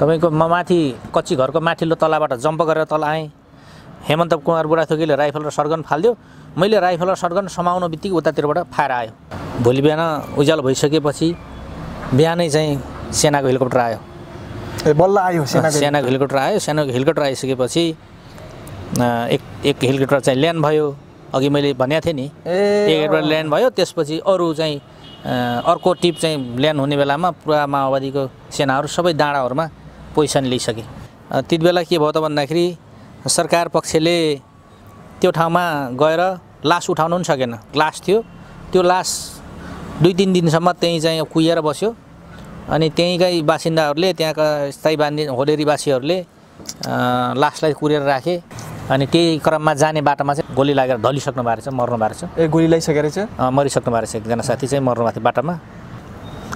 तपाईँको म माथि कच्ची घरको माथिल्लो तलाबाट जम्प गरेर तल आएँ हेमन्त कुमार बुढाथोकीले राइफल र सर्गन फालिदियो मैले राइफल र सर्गन समाउनु बित्तिकै उतातिरबाट फायर आयो भोलि बिहान उज्यालो भइसकेपछि बिहानै चाहिँ सेनाको हेलिकप्टर आयो ए बल्ल आयो सेनाको हेलिकप्टर आयो सेनाको हेलिकप्टर आइसकेपछि एक एक हेलिकप्टर चाहिँ ल्यान्ड भयो अघि मैले भनेको थिएँ नि एक हेलिकप्टर ल्यान्ड भयो त्यसपछि अरू चाहिँ अर्को टिप चाहिँ ल्यान्ड हुने बेलामा पुरा माओवादीको सेनाहरू सबै डाँडाहरूमा पोजिसन लिइसकेँ त्यति बेला के भयो त भन्दाखेरि सरकार पक्षले त्यो ठाउँमा गएर लास उठाउनु पनि सकेन लास थियो त्यो लास दुई तिन दिनसम्म त्यहीँ चाहिँ कुहिएर बस्यो अनि त्यहीँकै बासिन्दाहरूले त्यहाँका स्थायी बानी होलेरीवासीहरूले लासलाई कुरेर राखे अनि त्यही क्रममा जाने बाटोमा चाहिँ गोली लागेर ढलिसक्नु भएको रहेछ मर्नु भएको रहेछ ए गोली लगाइसकेको रहेछ मरिसक्नु भएको रहेछ एकजना साथी चाहिँ मर्नु भएको थियो बाटोमा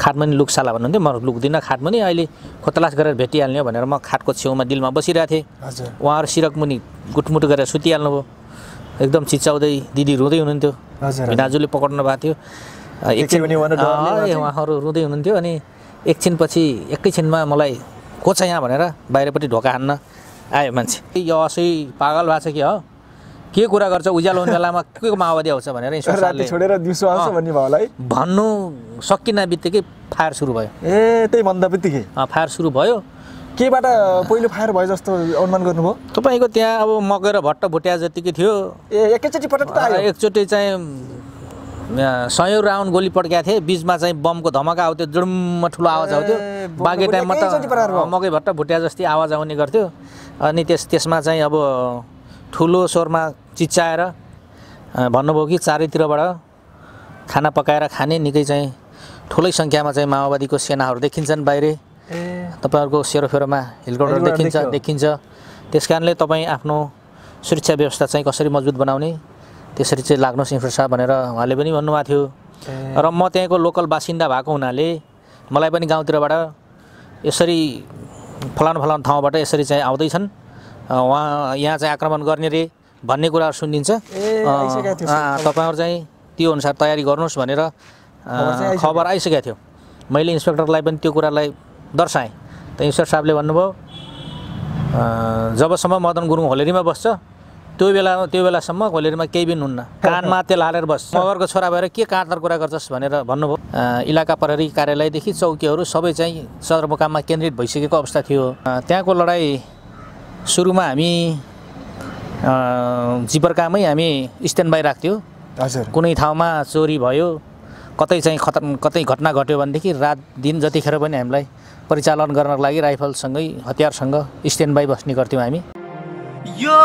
खाटमनी लुक भन्नुहुन्थ्यो म लुक्दिनँ खाटमनी अहिले खोतलास गरेर भेटिहाल्ने हो भनेर म खाटको छेउमा दिलमा बसिरहेको थिएँ उहाँहरू सिरकमुनि गुटमुट गरेर सुतिहाल्नुभयो एकदम चिच्याउँदै दिदी रुँदै हुनुहुन्थ्यो दाजुले पक्राउनु भएको थियो एकछिन उहाँहरू रुँदै हुनुहुन्थ्यो अनि एकछिनपछि एकैछिनमा मलाई को छ यहाँ भनेर बाहिरपट्टि ढोका हान्न आयो मान्छे यो असै पागल भएको छ कि हो के कुरा गर्छ उज्यालो हुने बेलामा के माओवादी आउँछ भनेर छोडेर दिउँसो आउँछ भन्ने भयो होला है भन्नु सकिन बित्तिकै फायर सुरु भयो ए त्यही भन्दा बित्तिकै फायर सुरु भयो केबाट पहिलो फायर भयो जस्तो अनुमान गर्नुभयो तपाईँको त्यहाँ अब मकै र भट्ट भुटिया जतिकै थियो ए एकैचोटि पटक एकचोटि चाहिँ सयौँ राउन्ड गोली पड्काएको थिएँ बिचमा चाहिँ बमको धमाका आउँथ्यो जुडुम्म ठुलो आवाज आउँथ्यो बाँकी टाइममा त मकै भट्ट भुटिया जस्तै आवाज आउने गर्थ्यो अनि त्यस त्यसमा चाहिँ अब ठुलो स्वरमा चिच्चाएर भन्नुभयो कि चारैतिरबाट खाना पकाएर खाने निकै चाहिँ ठुलै सङ्ख्यामा चाहिँ माओवादीको सेनाहरू देखिन्छन् बाहिर तपाईँहरूको सेरोफेरोमा हेलिकप्टर देखिन्छ देखिन्छ त्यस कारणले तपाईँ आफ्नो सुरक्षा व्यवस्था चाहिँ कसरी मजबुत बनाउने त्यसरी चाहिँ लाग्नुहोस् इन्फ्रेसा भनेर उहाँले पनि भन्नुभएको थियो र म त्यहाँको लोकल बासिन्दा भएको हुनाले मलाई पनि गाउँतिरबाट यसरी फलान फलान ठाउँबाट यसरी चाहिँ आउँदैछन् उहाँ यहाँ चाहिँ आक्रमण गर्ने रे भन्ने कुराहरू सुनिन्छ तपाईँहरू चाहिँ त्यो अनुसार तयारी गर्नुहोस् भनेर खबर आइसकेको थियो मैले इन्सपेक्टरलाई पनि त्यो कुरालाई दर्शाएँ त इन्सपेक्टर साहबले भन्नुभयो जबसम्म मदन गुरुङ होलेरीमा बस्छ त्यो बेला त्यो बेलासम्म होलेरीमा केही पनि हुन्न कानमा तेल हालेर बस्छ मगरको छोरा भएर के काँटर कुरा गर्छस् भनेर भन्नुभयो इलाका प्रहरी कार्यालयदेखि चौकीहरू सबै चाहिँ सदरमुकाममा केन्द्रित भइसकेको अवस्था थियो त्यहाँको लडाइँ सुरुमा हामी जिपरकामै हामी स्ट्यान्ड बाई राख्थ्यौँ हजुर कुनै ठाउँमा चोरी भयो कतै चाहिँ खत कतै घटना घट्यो भनेदेखि रात दिन जतिखेर पनि हामीलाई परिचालन गर्नको लागि राइफलसँगै हतियारसँग स्ट्यान्ड बाई बस्ने गर्थ्यौँ हामी यो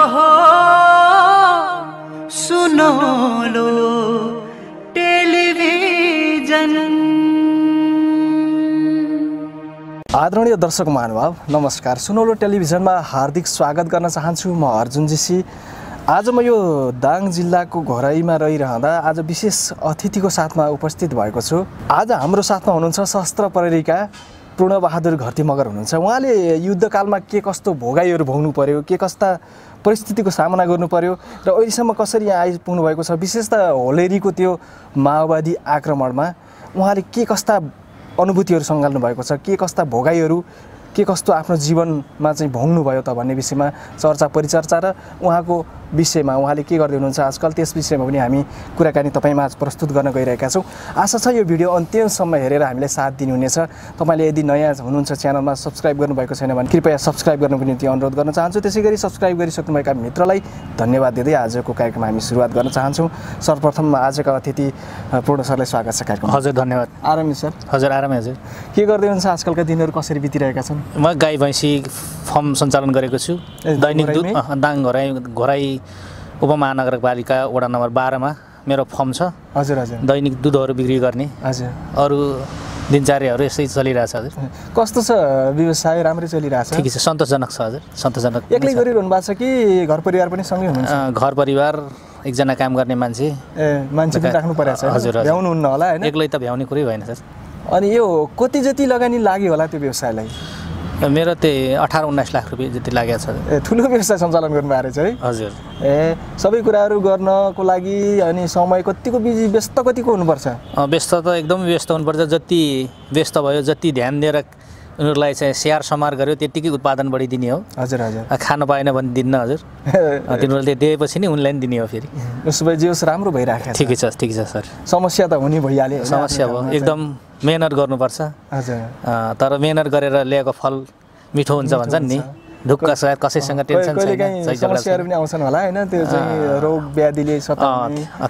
सुनौलो टेलिभिजन आदरणीय दर्शक महानुभाव नमस्कार सुनौलो टेलिभिजनमा हार्दिक स्वागत गर्न चाहन्छु म अर्जुन जीसी आज म यो दाङ जिल्लाको घोराईमा रहिरहँदा आज विशेष अतिथिको साथमा उपस्थित भएको छु आज हाम्रो साथमा हुनुहुन्छ शस्त्र प्रहरीका पूर्णबहादुर घरती मगर हुनुहुन्छ उहाँले युद्धकालमा के कस्तो भोगाईहरू भोग्नु पर्यो के कस्ता परिस्थितिको सामना गर्नु पर्यो र अहिलेसम्म कसरी यहाँ आइपुग्नु भएको छ विशेष त होलेरीको त्यो माओवादी आक्रमणमा उहाँले के कस्ता अनुभूतिहरू सङ्घाल्नु भएको छ के कस्ता भोगाईहरू के कस्तो आफ्नो जीवनमा चाहिँ भोग्नुभयो त भन्ने विषयमा चर्चा परिचर्चा र उहाँको विषयमा उहाँले के गर्दै हुनुहुन्छ आजकल त्यस विषयमा पनि हामी कुराकानी तपाईँमा आज प्रस्तुत गर्न गइरहेका छौँ आशा छ यो भिडियो अन्त्यसम्म हेरेर हामीलाई साथ दिनुहुनेछ तपाईँले यदि नयाँ हुनुहुन्छ च्यानलमा सब्सक्राइब गर्नुभएको छैन भने कृपया सब्सक्राइब गर्नुको निम्ति अनुरोध गर्न चाहन्छु त्यसै गरी सब्सक्राइब गरिसक्नुभएका मित्रलाई धन्यवाद दिँदै आजको कार्यक्रम हामी सुरुवात गर्न चाहन्छौँ सर्वप्रथम आजका अतिथि पूर्ण सरलाई स्वागत छ कार्यक्रम हजुर धन्यवाद आरामी सर हजुर आरामै हजुर के गर्दै हुनुहुन्छ आजकलका दिनहरू कसरी बितिरहेका छन् म गाई भैँसी फर्म सञ्चालन गरेको छु दैनिक दुध दाङ घराई घोराई उपमहानगरपालिका वडा नम्बर बाह्रमा मेरो फर्म छ हजुर हजुर दैनिक दुधहरू बिक्री गर्ने हजुर अरू दिनचर्याहरू यसै चलिरहेछ हजुर कस्तो छ व्यवसाय राम्रै चलिरहेछ ठिकै छ सन्तोषजनक छ हजुर सन्तोषजनक एक्लै गरिरहनु भएको छ कि घर परिवार पनि सँगै हुनुहुन्छ घर परिवार एकजना काम गर्ने मान्छे ए मान्छे पनि राख्नु परेको छ हजुर भ्याउनुहुन्न होला होइन एक्लै त भ्याउने कुरै भएन सर अनि यो कति जति लगानी लाग्यो होला त्यो व्यवसायलाई मेरो त्यही अठार उन्नाइस लाख रुपियाँ जति लागेको छ ए ठुलो व्यवसाय सञ्चालन गर्नुभएको रहेछ है हजुर ए सबै कुराहरू गर्नको लागि अनि समय कतिको बिजी व्यस्त कतिको हुनुपर्छ व्यस्त त एकदम व्यस्त हुनुपर्छ जति व्यस्त भयो जति ध्यान दिएर उनीहरूलाई चाहिँ स्याहार समार गऱ्यो त्यत्तिकै उत्पादन बढी दिने हो हजुर हजुर खानु पाएन भने दिन्न हजुर तिनीहरूले दिएपछि नि उनलाई पनि दिने हो फेरि उसो भए जे राम्रो भइरहेको ठिकै छ ठिकै छ सर समस्या त हुने भइहाल्यो समस्या भयो एकदम मेहनत गर्नुपर्छ हजुर तर मेहनत गरेर ल्याएको फल मिठो हुन्छ भन्छन् नि ढुक्क सायद कसैसँग टेन्सन समस्याहरू पनि आउँछन् होला होइन त्यो चाहिँ रोग व्याधिले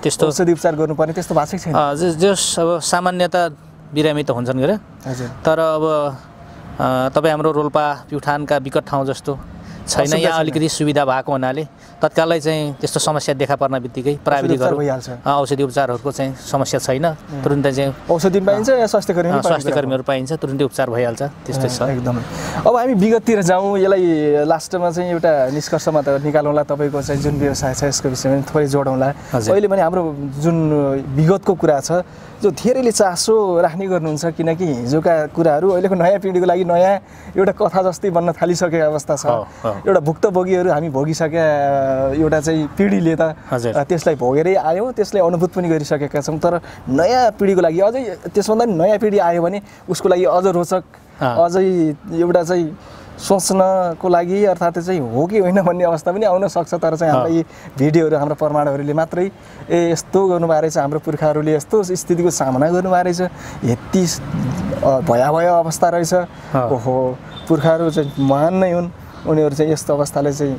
त्यस्तो उपचार गर्नुपर्ने त्यस्तो भएको छैन जस अब सामान्यत बिरामी त हुन्छन् गरे तर अब तपाईँ हाम्रो रोल्पा प्युठानका विकट ठाउँ जस्तो छैन यहाँ अलिकति सुविधा भएको हुनाले तत्कालै चाहिँ त्यस्तो समस्या देखा पर्न बित्तिकै प्राविधिकहरू औषधि उपचारहरूको चाहिँ समस्या छैन तुरुन्तै चाहिँ औषधि पाइन्छ या स्वास्थ्य स्वास्थ्यकर्मीहरू स्वास्थ्य पाइन्छ तुरुन्तै उपचार भइहाल्छ त्यस्तै छ एकदमै अब हामी विगततिर जाउँ यसलाई लास्टमा चाहिँ एउटा निष्कर्षमा त निकालौँला तपाईँको चाहिँ जुन व्यवसाय छ यसको विषयमा थोरै जोडौँला अहिले पनि हाम्रो जुन विगतको कुरा छ जो धेरैले चासो राख्ने गर्नुहुन्छ किनकि हिजोका कुराहरू अहिलेको नयाँ पिँढीको लागि नयाँ एउटा कथा जस्तै बन्न थालिसकेको अवस्था छ एउटा भुक्तभोगीहरू हामी भोगिसकेका एउटा चाहिँ पिँढीले त त्यसलाई भोगेरै आयो त्यसलाई अनुभूत पनि गरिसकेका छौँ तर नयाँ पिँढीको लागि अझै त्यसभन्दा पनि नयाँ पिँढी आयो भने उसको लागि अझ रोचक अझै एउटा चाहिँ सोच्नको लागि अर्थात् चाहिँ हो कि होइन भन्ने अवस्था पनि आउन सक्छ तर चाहिँ हाम्रो यी भिडियोहरू हाम्रो प्रमाणहरूले मात्रै ए यस्तो गर्नुभएको रहेछ हाम्रो पुर्खाहरूले यस्तो स्थितिको सामना गर्नुभएको रहेछ यति भयावह अवस्था रहेछ ओहो पुर्खाहरू चाहिँ महान नै हुन् उनीहरू चाहिँ यस्तो अवस्थाले चाहिँ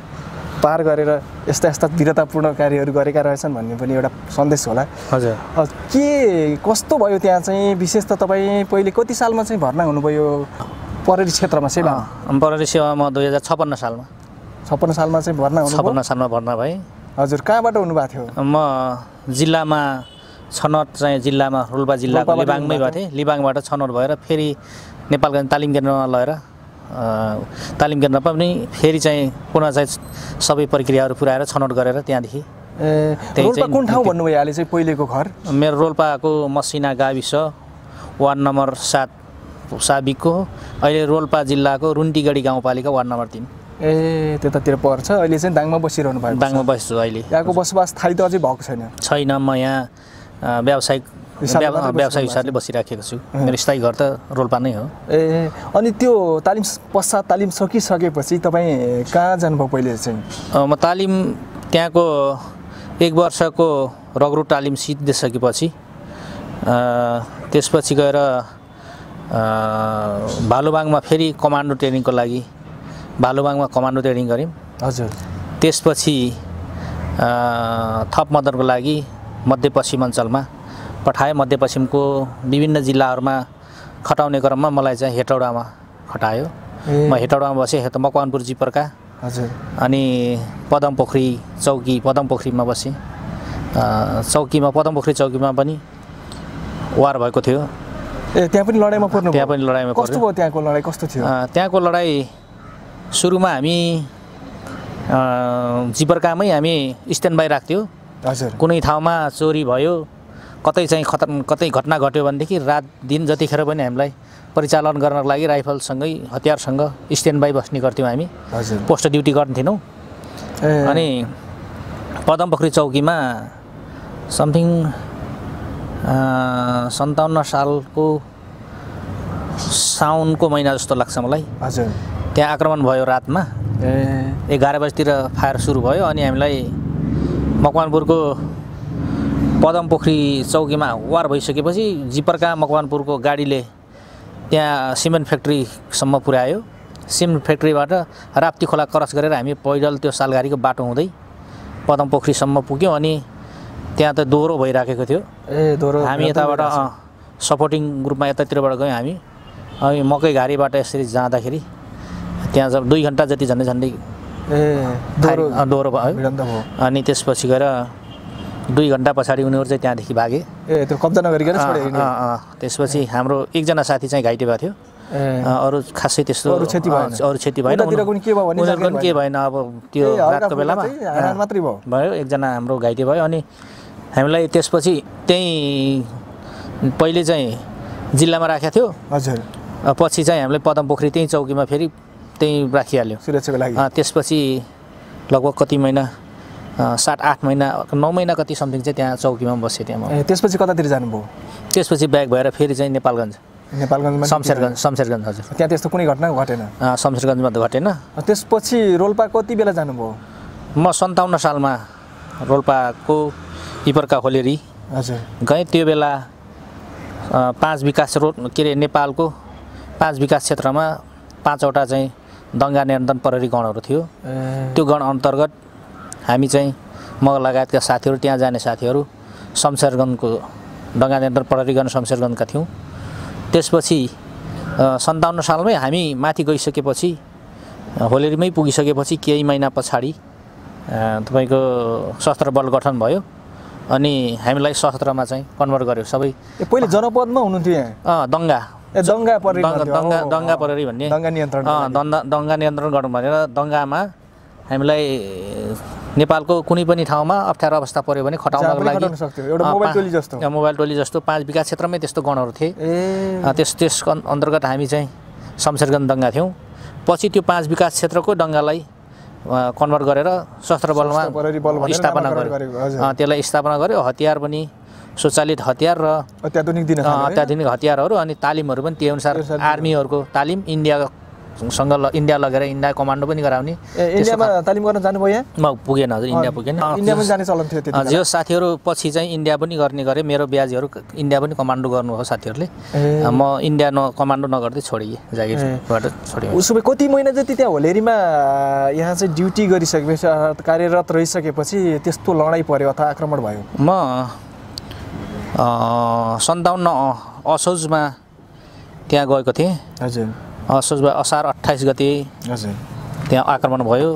पार गरेर यस्ता यस्ता वीरतापूर्ण कार्यहरू गरेका रहेछन् भन्ने पनि एउटा सन्देश होला हजुर के कस्तो भयो त्यहाँ चाहिँ विशेष त तपाईँ पहिले कति सालमा चाहिँ भर्ना हुनुभयो पररी क्षेत्रमा सेवा पररी सेवामा दुई हजार छप्पन्न सालमा छप्पन्न सालमा चाहिँ भर्ना छप्पन्न सालमा भर्ना भए हजुर कहाँबाट हुनुभएको थियो म जिल्लामा छनौट चाहिँ जिल्लामा रोल्पा जिल्लाको लिबाङमै गएको थिएँ लिबाङबाट छनौट भएर फेरि नेपालगञ्ज तालिम केन्द्रमा लगेर तालिम केन्द्रमा पनि फेरि चाहिँ पुनः चाहिँ सबै प्रक्रियाहरू पुऱ्याएर छनौट गरेर त्यहाँदेखि कुन ठाउँ भन्नुभयो अहिले चाहिँ पहिलेको घर मेरो रोल्पाको मसिना गाविस वार्ड नम्बर सात साबिकको अहिले रोल्पा जिल्लाको रुन्टीगढी गाउँपालिका वार्ड नम्बर तिन ए त्यतातिर पर्छ अहिले चाहिँ दाङमा बसिरहनु भएको दाङमा बस्छु अहिले यहाँको बसोबास थाहै त अझै भएको छैन छैन म यहाँ व्यावसायिक व्यवसाय हिसाबले बसिराखेको छु मेरो स्थायी घर त रोल्पा नै हो ए अनि त्यो तालिम पश्चात तालिम सकिसकेपछि तपाईँ कहाँ जानुभयो पहिले चाहिँ म तालिम त्यहाँको एक वर्षको रगरु तालिम सिद्धिसकेपछि त्यसपछि गएर भालुबाङमा फेरि कमान्डो ट्रेनिङको लागि भालुबाङमा कमान्डो ट्रेनिङ गऱ्यौँ हजुर त्यसपछि थप मदनको लागि मध्यपश्चिमाञ्चलमा पठाए मध्यपश्चिमको विभिन्न जिल्लाहरूमा खटाउने क्रममा मलाई चाहिँ हेटौडामा खटायो म हेटौडामा बसेँ मकवानपुर जिपरका हजुर अनि पदम पोखरी चौकी पदम पोखरीमा बसेँ चौकीमा पदम पोखरी चौकीमा पनि वार भएको थियो ए त्यहाँ पनि लडाइँमा पर्नु त्यहाँ पनि लडाइँमा कस्तो भयो त्यहाँको लडाइँ कस्तो थियो त्यहाँको लडाइँ सुरुमा हामी जिपरकामै हामी स्ट्यान्ड बाई राख्थ्यौँ हजुर कुनै ठाउँमा चोरी भयो कतै चाहिँ खत कतै घटना घट्यो भनेदेखि रात दिन जतिखेर पनि हामीलाई परिचालन गर्नको लागि राइफलसँगै हतियारसँग स्ट्यान्ड बाई बस्ने गर्थ्यौँ हामी हजुर पोस्ट ड्युटी गर्थेनौँ अनि पदमपोखरी चौकीमा समथिङ सन्ताउन्न सालको साउनको महिना जस्तो लाग्छ मलाई हजुर त्यहाँ आक्रमण भयो रातमा एघार बजीतिर फायर सुरु भयो अनि हामीलाई मकवानपुरको पदमपोखरी चौकीमा वार भइसकेपछि जिपरका मकवानपुरको गाडीले त्यहाँ सिमेन्ट फ्याक्ट्रीसम्म पुर्यायो सिमेन्ट फ्याक्ट्रीबाट राप्ती खोला क्रस गरेर हामी पैदल त्यो सालगारीको बाटो हुँदै पदमपोखरीसम्म पुग्यौँ अनि त्यहाँ त दोहोरो भइराखेको थियो ए दोहोरो हामी यताबाट सपोर्टिङ ग्रुपमा यतातिरबाट गयौँ हामी अनि मकै घारीबाट यसरी जाँदाखेरि त्यहाँ जब दुई घन्टा जति झन्डै झन्डै ए दोहोरो भयो अनि त्यसपछि गएर दुई घन्टा पछाडि उनीहरू चाहिँ त्यहाँदेखि भागे ए त्यो कब्जा नगरिकन त्यसपछि हाम्रो एकजना साथी चाहिँ घाइते भएको थियो अरू खासै त्यस्तो अरू क्षति भएन अरू क्षति भएन उनीहरूको पनि के भएन अब त्यो रातको बेलामा मात्रै भयो एकजना हाम्रो घाइते भयो अनि हामीलाई त्यसपछि त्यहीँ पहिले चाहिँ जिल्लामा राखेको थियो हजुर पछि चाहिँ हामीले पदम पोखरी त्यहीँ चौकीमा फेरि त्यहीँ राखिहाल्यो सुरक्षाको लागि त्यसपछि लगभग कति महिना सात आठ महिना नौ महिना कति समथिङ चाहिँ त्यहाँ चौकीमा बसेँ त्यहाँ म त्यसपछि कतातिर जानुभयो त्यसपछि ब्याक भएर फेरि चाहिँ नेपालगञ्ज नेपालगञ्जमा शमशेरगञ्ज शमशेरगञ्ज हजुर त्यहाँ त्यस्तो कुनै घटना घटेन शमशेरगञ्जमा त घटेन त्यसपछि रोल्पा कति बेला जानुभयो म सन्ताउन्न सालमा रोल्पाको इपरका होलेरी हजुर गएँ त्यो बेला पाँच विकास रोड के अरे नेपालको पाँच विकास क्षेत्रमा पाँचवटा चाहिँ दङ्गा नियन्त्रण प्रहरी गणहरू थियो त्यो गण अन्तर्गत हामी चाहिँ म लगायतका साथीहरू त्यहाँ जाने साथीहरू शमशेरगञ्जको प्रहरी गर्न शमशेरगञ्जका थियौँ त्यसपछि सन्ताउन्न सालमै हामी माथि गइसकेपछि होलेरीमै पुगिसकेपछि केही महिना पछाडि तपाईँको सशस्त्र बल गठन भयो अनि हामीलाई सशस्त्रमा चाहिँ कन्भर्ट गर्यो सबै पहिले जनपदमा हुनुहुन्थ्यो यहाँ दङ्गा दङ्गा दङ्गा दङ्गा प्रहरी भन्ने दङ्गा नियन्त्रण दङ्गा नियन्त्रण गर्नु भनेर दङ्गामा हामीलाई नेपालको कुनै पनि ठाउँमा अप्ठ्यारो अवस्था पऱ्यो भने खटाउनको लागि मोबाइल टोली जस्तो पाँच विकास क्षेत्रमै त्यस्तो गणहरू थिए त्यस त्यस अन्तर्गत हामी चाहिँ शमशेरगञ्ज दङ्गा थियौँ पछि त्यो पाँच विकास क्षेत्रको डङ्गालाई कन्भर्ट गरेर सशस्त्र बलमा स्थापना गर्यो त्यसलाई स्थापना गर्यो हतियार पनि स्वचालित हतियार र अत्याधुनिक अत्याधुनिक हतियारहरू अनि तालिमहरू पनि त्यही अनुसार आर्मीहरूको तालिम इन्डिया सँग इन्डिया लगेर इन्डिया कमान्डो पनि गराउने इन्डियामा तालिम गर्न जानुभयो यहाँ म पुगेन हजुर इन्डिया पुगेन इन्डिया पनि जाने चलन थियो यो साथीहरू पछि चाहिँ इन्डिया पनि गर्ने गरे मेरो ब्याजहरू इन्डिया पनि कमान्डो गर्नुभयो साथीहरूले म इन्डिया न कमान्डो नगर्दै छोडिएँ जागिरबाट छोडेँ उसो भए कति महिना जति त्यहाँ होलेरीमा यहाँ चाहिँ ड्युटी गरिसकेपछि कार्यरत रहिसकेपछि त्यस्तो लडाइँ पऱ्यो अथवा आक्रमण भयो म सन्ताउन्न असोजमा त्यहाँ गएको थिएँ हजुर असोज असार अठाइस गते त्यहाँ आक्रमण भयो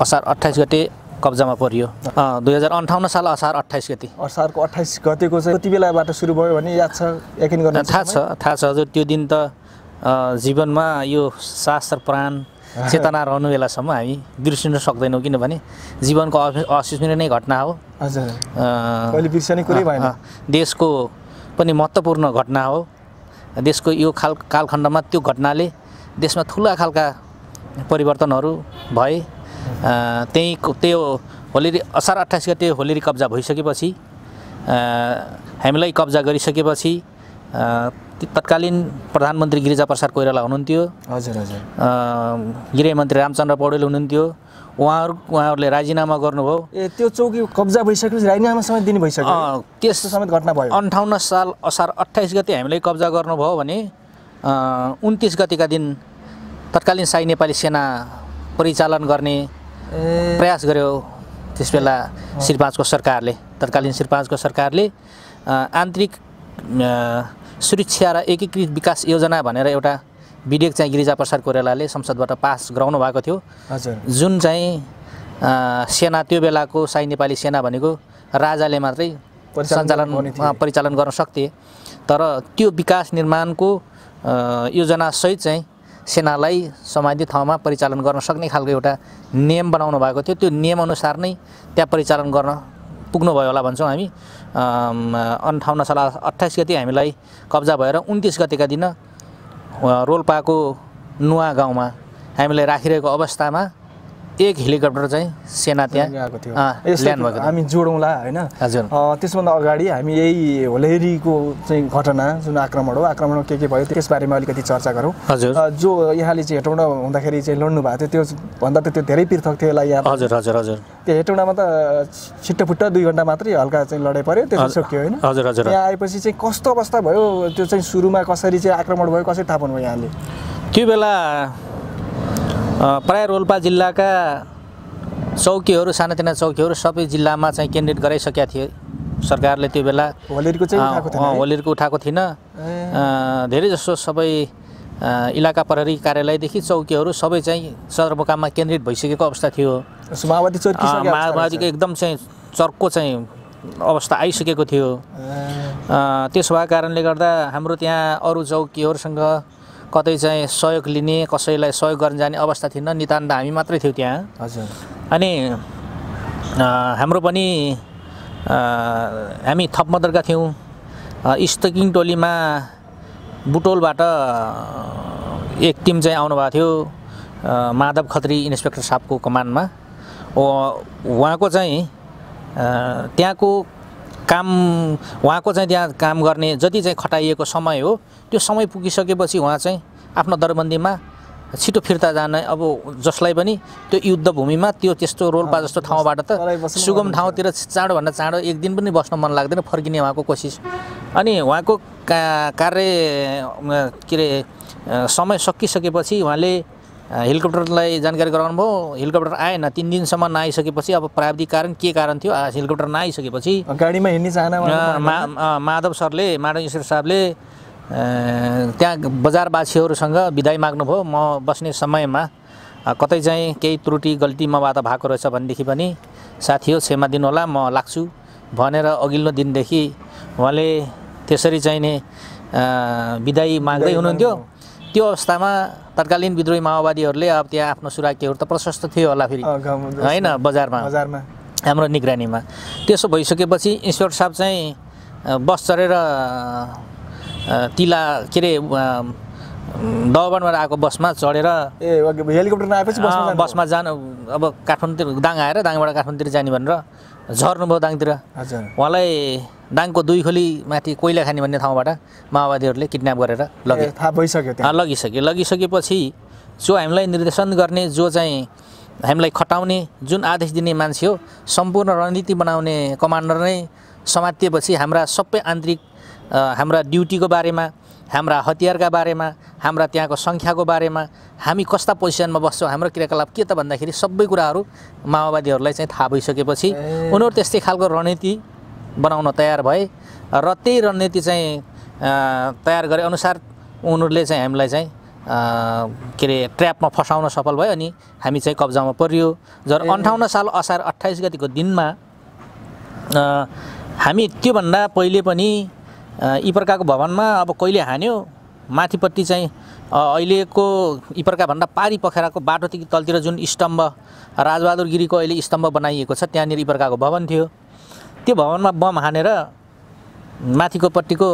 असार अठाइस गते कब्जामा पर्यो दुई हजार अन्ठाउन्न साल असार अठाइस गति असारको अठाइस गतिको चाहिँ कति बेलाबाट सुरु भयो भने याद छ यकिन गर्नु थाहा छ थाहा छ हजुर त्यो दिन त जीवनमा यो शास्त्र प्राण चेतना रहनु बेलासम्म हामी बिर्सिनु सक्दैनौँ किनभने जीवनको नै घटना हो हजुर देशको पनि महत्त्वपूर्ण घटना हो देशको यो खाल कालखण्डमा त्यो घटनाले देशमा ठुला खालका परिवर्तनहरू भए त्यही त्यो होली असार अट्ठाइस गते होली कब्जा भइसकेपछि हामीलाई कब्जा गरिसकेपछि तत्कालीन प्रधानमन्त्री गिरिजा प्रसाद कोइराला हुनुहुन्थ्यो हजुर हजुर गृहमन्त्री रामचन्द्र पौडेल हुनुहुन्थ्यो उहाँहरू उहाँहरूले राजीनामा गर्नुभयो ए त्यो चौकी कब्जा भइसकेपछि राजीनामा समेत दिनु भइसक्यो त्यस्तो समेत घटना भयो अन्ठाउन्न साल असार अठाइस गते हामीले कब्जा गर्नुभयो भने उन्तिस गतिका दिन तत्कालीन साई नेपाली सेना परिचालन गर्ने प्रयास गर्यो त्यस बेला श्रीपाँचको सरकारले तत्कालीन श्रीपाँचको सरकारले आन्तरिक सुरक्षा र एकीकृत विकास योजना भनेर एउटा विधेयक चाहिँ गिरिजा प्रसाद कोरेलाले संसदबाट पास गराउनु भएको थियो हजुर जुन चाहिँ सेना त्यो बेलाको साई नेपाली सेना भनेको राजाले मात्रै सञ्चालन परिचालन गर्न सक्थे तर त्यो विकास निर्माणको योजनासहित चाहिँ सेनालाई समाधि ठाउँमा परिचालन गर्न सक्ने खालको एउटा नियम बनाउनु भएको थियो त्यो नियमअनुसार नै त्यहाँ परिचालन गर्न पुग्नुभयो होला भन्छौँ हामी अन्ठाउन्न साल अट्ठाइस गति हामीलाई कब्जा भएर उन्तिस गतिका दिन रोल्पाको नुवा गाउँमा हामीले राखिरहेको अवस्थामा एक हेलिकप्टर चाहिँ सेना त्यहाँ गएको थियो हामी जोडौँला होइन त्यसभन्दा अगाडि हामी यही होलेरीको चाहिँ घटना जुन आक्रमण हो आक्रमण के के भयो त्यसबारेमा अलिकति चर्चा गरौँ हजुर जो यहाँले चाहिँ हेटौँडा हुँदाखेरि चाहिँ लड्नु भएको थियो भन्दा त त्यो धेरै पृथक थियो होला यहाँ हजुर हजुर हजुर त्यो हेटौँडामा त छिट्टफुट्ट दुई घन्टा मात्रै हल्का चाहिँ लडाइ पऱ्यो त्यो सक्यो होइन हजुर हजुर यहाँ आएपछि चाहिँ कस्तो अवस्था भयो त्यो चाहिँ सुरुमा कसरी चाहिँ आक्रमण भयो कसरी थाहा पाउनुभयो यहाँले त्यो बेला प्राय रोल्पा जिल्लाका चौकीहरू सानातिना चौकीहरू सबै जिल्लामा चाहिँ केन्द्रित गराइसकेका थिए सरकारले त्यो बेला होलिरको चाहिँ उठाएको थिएन धेरै जसो सबै इलाका प्रहरी कार्यालयदेखि चौकीहरू सबै चाहिँ सदरमुकाममा केन्द्रित भइसकेको अवस्था थियो माओवादी माओवादीको एकदम चाहिँ चर्को चाहिँ अवस्था आइसकेको थियो त्यसो भएको कारणले गर्दा हाम्रो त्यहाँ अरू चौकीहरूसँग कतै चाहिँ सहयोग लिने कसैलाई सहयोग गर्न जाने अवस्था थिएन नितान्त हामी मात्रै थियौँ त्यहाँ हजुर अनि हाम्रो पनि हामी थप मदरका थियौँ स्टकिङ टोलीमा बुटोलबाट एक टिम चाहिँ आउनुभएको थियो माधव खत्री इन्सपेक्टर साहबको कमानमा उहाँको चाहिँ त्यहाँको काम उहाँको चाहिँ त्यहाँ काम गर्ने जति चाहिँ खटाइएको समय हो त्यो समय पुगिसकेपछि उहाँ चाहिँ आफ्नो दरबन्दीमा छिटो फिर्ता जान अब जसलाई पनि त्यो युद्ध भूमिमा त्यो त्यस्तो रोल्पा जस्तो ठाउँबाट त सुगम ठाउँतिर चाँडोभन्दा चाँडो एक दिन पनि बस्न मन लाग्दैन फर्किने उहाँको कोसिस अनि उहाँको का कार्य के अरे समय सकिसकेपछि उहाँले हेलिकप्टरलाई जानकारी गराउनु भयो हेलिकप्टर आएन तिन दिनसम्म नआइसकेपछि अब प्राविधिक कारण के कारण थियो हेलिकप्टर नआइसकेपछि गाडीमा हिँड्ने चाहना माधव सरले ईश्वर साहबले त्यहाँ बजारवासीहरूसँग विदाई माग्नुभयो म बस्ने समयमा कतै चाहिँ केही त्रुटि गल्ती मबाट भएको रहेछ भनेदेखि पनि साथी हो क्षमा दिनुहोला म लाग्छु भनेर अघिल्लो दिनदेखि उहाँले त्यसरी चाहिँ चाहिने विदाई माग्दै हुनुहुन्थ्यो त्यो अवस्थामा तत्कालीन विद्रोही माओवादीहरूले अब त्यहाँ आफ्नो सुराकीहरू त प्रशस्त थियो होला फेरि होइन बजारमा बजारमा हाम्रो निगरानीमा त्यसो भइसकेपछि इन्सपेक्टर साहब चाहिँ बस चढेर तिला के अरे दबनबाट आएको बसमा चढेर ए हेलिकप्टर आएपछि बसमा जानु अब काठमाडौँतिर दाङ आएर दाङबाट काठमाडौँतिर जाने भनेर झर्नुभयो दाङतिर उहाँलाई दाङको दुई खोली माथि कोइला खाने भन्ने ठाउँबाट माओवादीहरूले किडन्याप गरेर लगे थाहा भइसक्यो त्यहाँ लगिसक्यो लगिसकेपछि जो हामीलाई निर्देशन गर्ने जो चाहिँ हामीलाई खटाउने जुन आदेश दिने मान्छे हो सम्पूर्ण रणनीति बनाउने कमान्डर नै समातिएपछि हाम्रा सबै आन्तरिक हाम्रा ड्युटीको बारेमा हाम्रा हतियारका बारेमा हाम्रा त्यहाँको सङ्ख्याको बारेमा हामी कस्ता पोजिसनमा बस्छौँ हाम्रो क्रियाकलाप के त भन्दाखेरि सबै कुराहरू माओवादीहरूलाई चाहिँ थाहा भइसकेपछि उनीहरू त्यस्तै खालको रणनीति बनाउन तयार भए र त्यही रणनीति चाहिँ तयार गरे अनुसार उनीहरूले चाहिँ हामीलाई चाहिँ के अरे ट्र्यापमा फसाउन सफल भयो अनि हामी चाहिँ कब्जामा परियो जर अन्ठाउन्न साल असार अट्ठाइस गतिको दिनमा हामी त्योभन्दा पहिले पनि यी प्रकारको भवनमा अब कहिले हान्यो माथिपट्टि चाहिँ अहिलेको भन्दा पारी पखेराको बाटोदेखि तलतिर जुन स्तम्भ राजबहादुर गिरीको अहिले स्तम्भ बनाइएको छ त्यहाँनिर प्रकारको भवन थियो त्यो भवनमा बम हानेर माथिको पट्टिको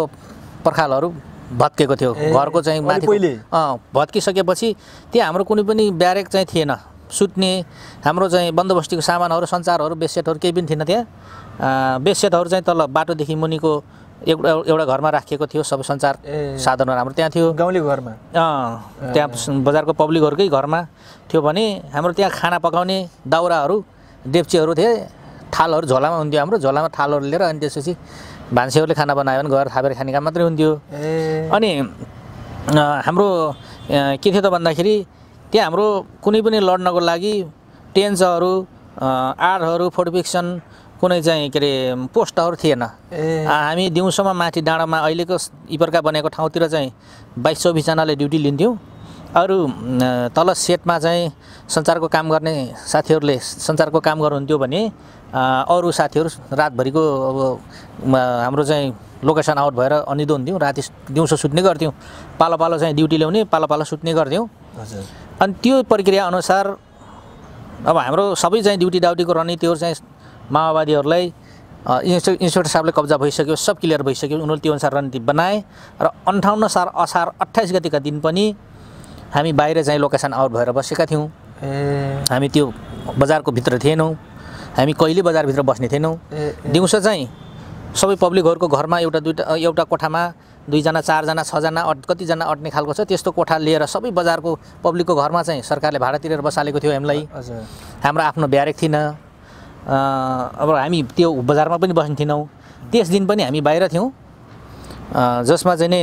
पर्खालहरू भत्केको थियो घरको चाहिँ माथि भत्किसकेपछि त्यहाँ हाम्रो कुनै पनि ब्यारेक चाहिँ थिएन सुत्ने हाम्रो चाहिँ बन्दोबस्तीको सामानहरू सञ्चारहरू बेसेटहरू केही पनि थिएन त्यहाँ बेसेटहरू चाहिँ तल बाटोदेखि मुनिको एउटा एउटा घरमा राखिएको थियो सबै सञ्चार साधनहरू हाम्रो त्यहाँ थियो गाउँले घरमा त्यहाँ बजारको पब्लिकहरूकै घरमा थियो भने हाम्रो त्यहाँ खाना पकाउने दाउराहरू डेप्चीहरू थिए थालहरू झोलामा हुन्थ्यो हाम्रो झोलामा थालहरू लिएर अनि त्यसपछि भान्सेहरूले खाना बनायो भने घर थापेर खाने काम मात्रै हुन्थ्यो अनि हाम्रो के थियो त भन्दाखेरि त्यहाँ हाम्रो कुनै पनि लड्नको लागि टेन्सहरू आरहरू फोटोफिक्सन कुनै चाहिँ के अरे पोस्टहरू थिएन हामी दिउँसोमा माथि डाँडामा अहिलेको इपरका बनेको ठाउँतिर चाहिँ बाइस चौबिसजनाले ड्युटी लिन्थ्यौँ अरू तल सेटमा चाहिँ सञ्चारको काम गर्ने साथीहरूले सञ्चारको काम गर्नुहुन्थ्यो भने अरू साथीहरू रातभरिको अब हाम्रो चाहिँ लोकेसन आउट भएर अनिदो हुन्थ्यौँ राति दिउँसो सुत्ने गर्थ्यौँ पालो पालो चाहिँ ड्युटी ल्याउने पालो पालो सुत्ने गर्थ्यौँ अनि त्यो प्रक्रिया अनुसार अब हाम्रो सबै चाहिँ ड्युटी डाउटीको रणनीतिहरू चाहिँ माओवादीहरूलाई इन्स्टे इन्स्पेक्टर साहबले कब्जा भइसक्यो सब क्लियर भइसक्यो उनीहरूले त्यो अनुसार रणनीति बनाए र अन्ठाउन्न साल असार अठाइस गतिका दिन पनि हामी बाहिर चाहिँ लोकेसन आउट भएर बसेका थियौँ हामी त्यो बजारको भित्र थिएनौँ हामी कहिले बजारभित्र बस्ने थिएनौँ दिउँसो चाहिँ सबै पब्लिकहरूको घरमा एउटा दुईवटा एउटा कोठामा दुईजना चारजना छजना अट कतिजना अट्ने खालको छ त्यस्तो कोठा लिएर सबै बजारको पब्लिकको घरमा चाहिँ सरकारले भाडा तिरेर बसालेको थियो हामीलाई हाम्रो आफ्नो ब्यारेक थिएन अब हामी त्यो बजारमा पनि बस्ने थिएनौँ त्यस दिन पनि हामी बाहिर थियौँ जसमा चाहिँ नि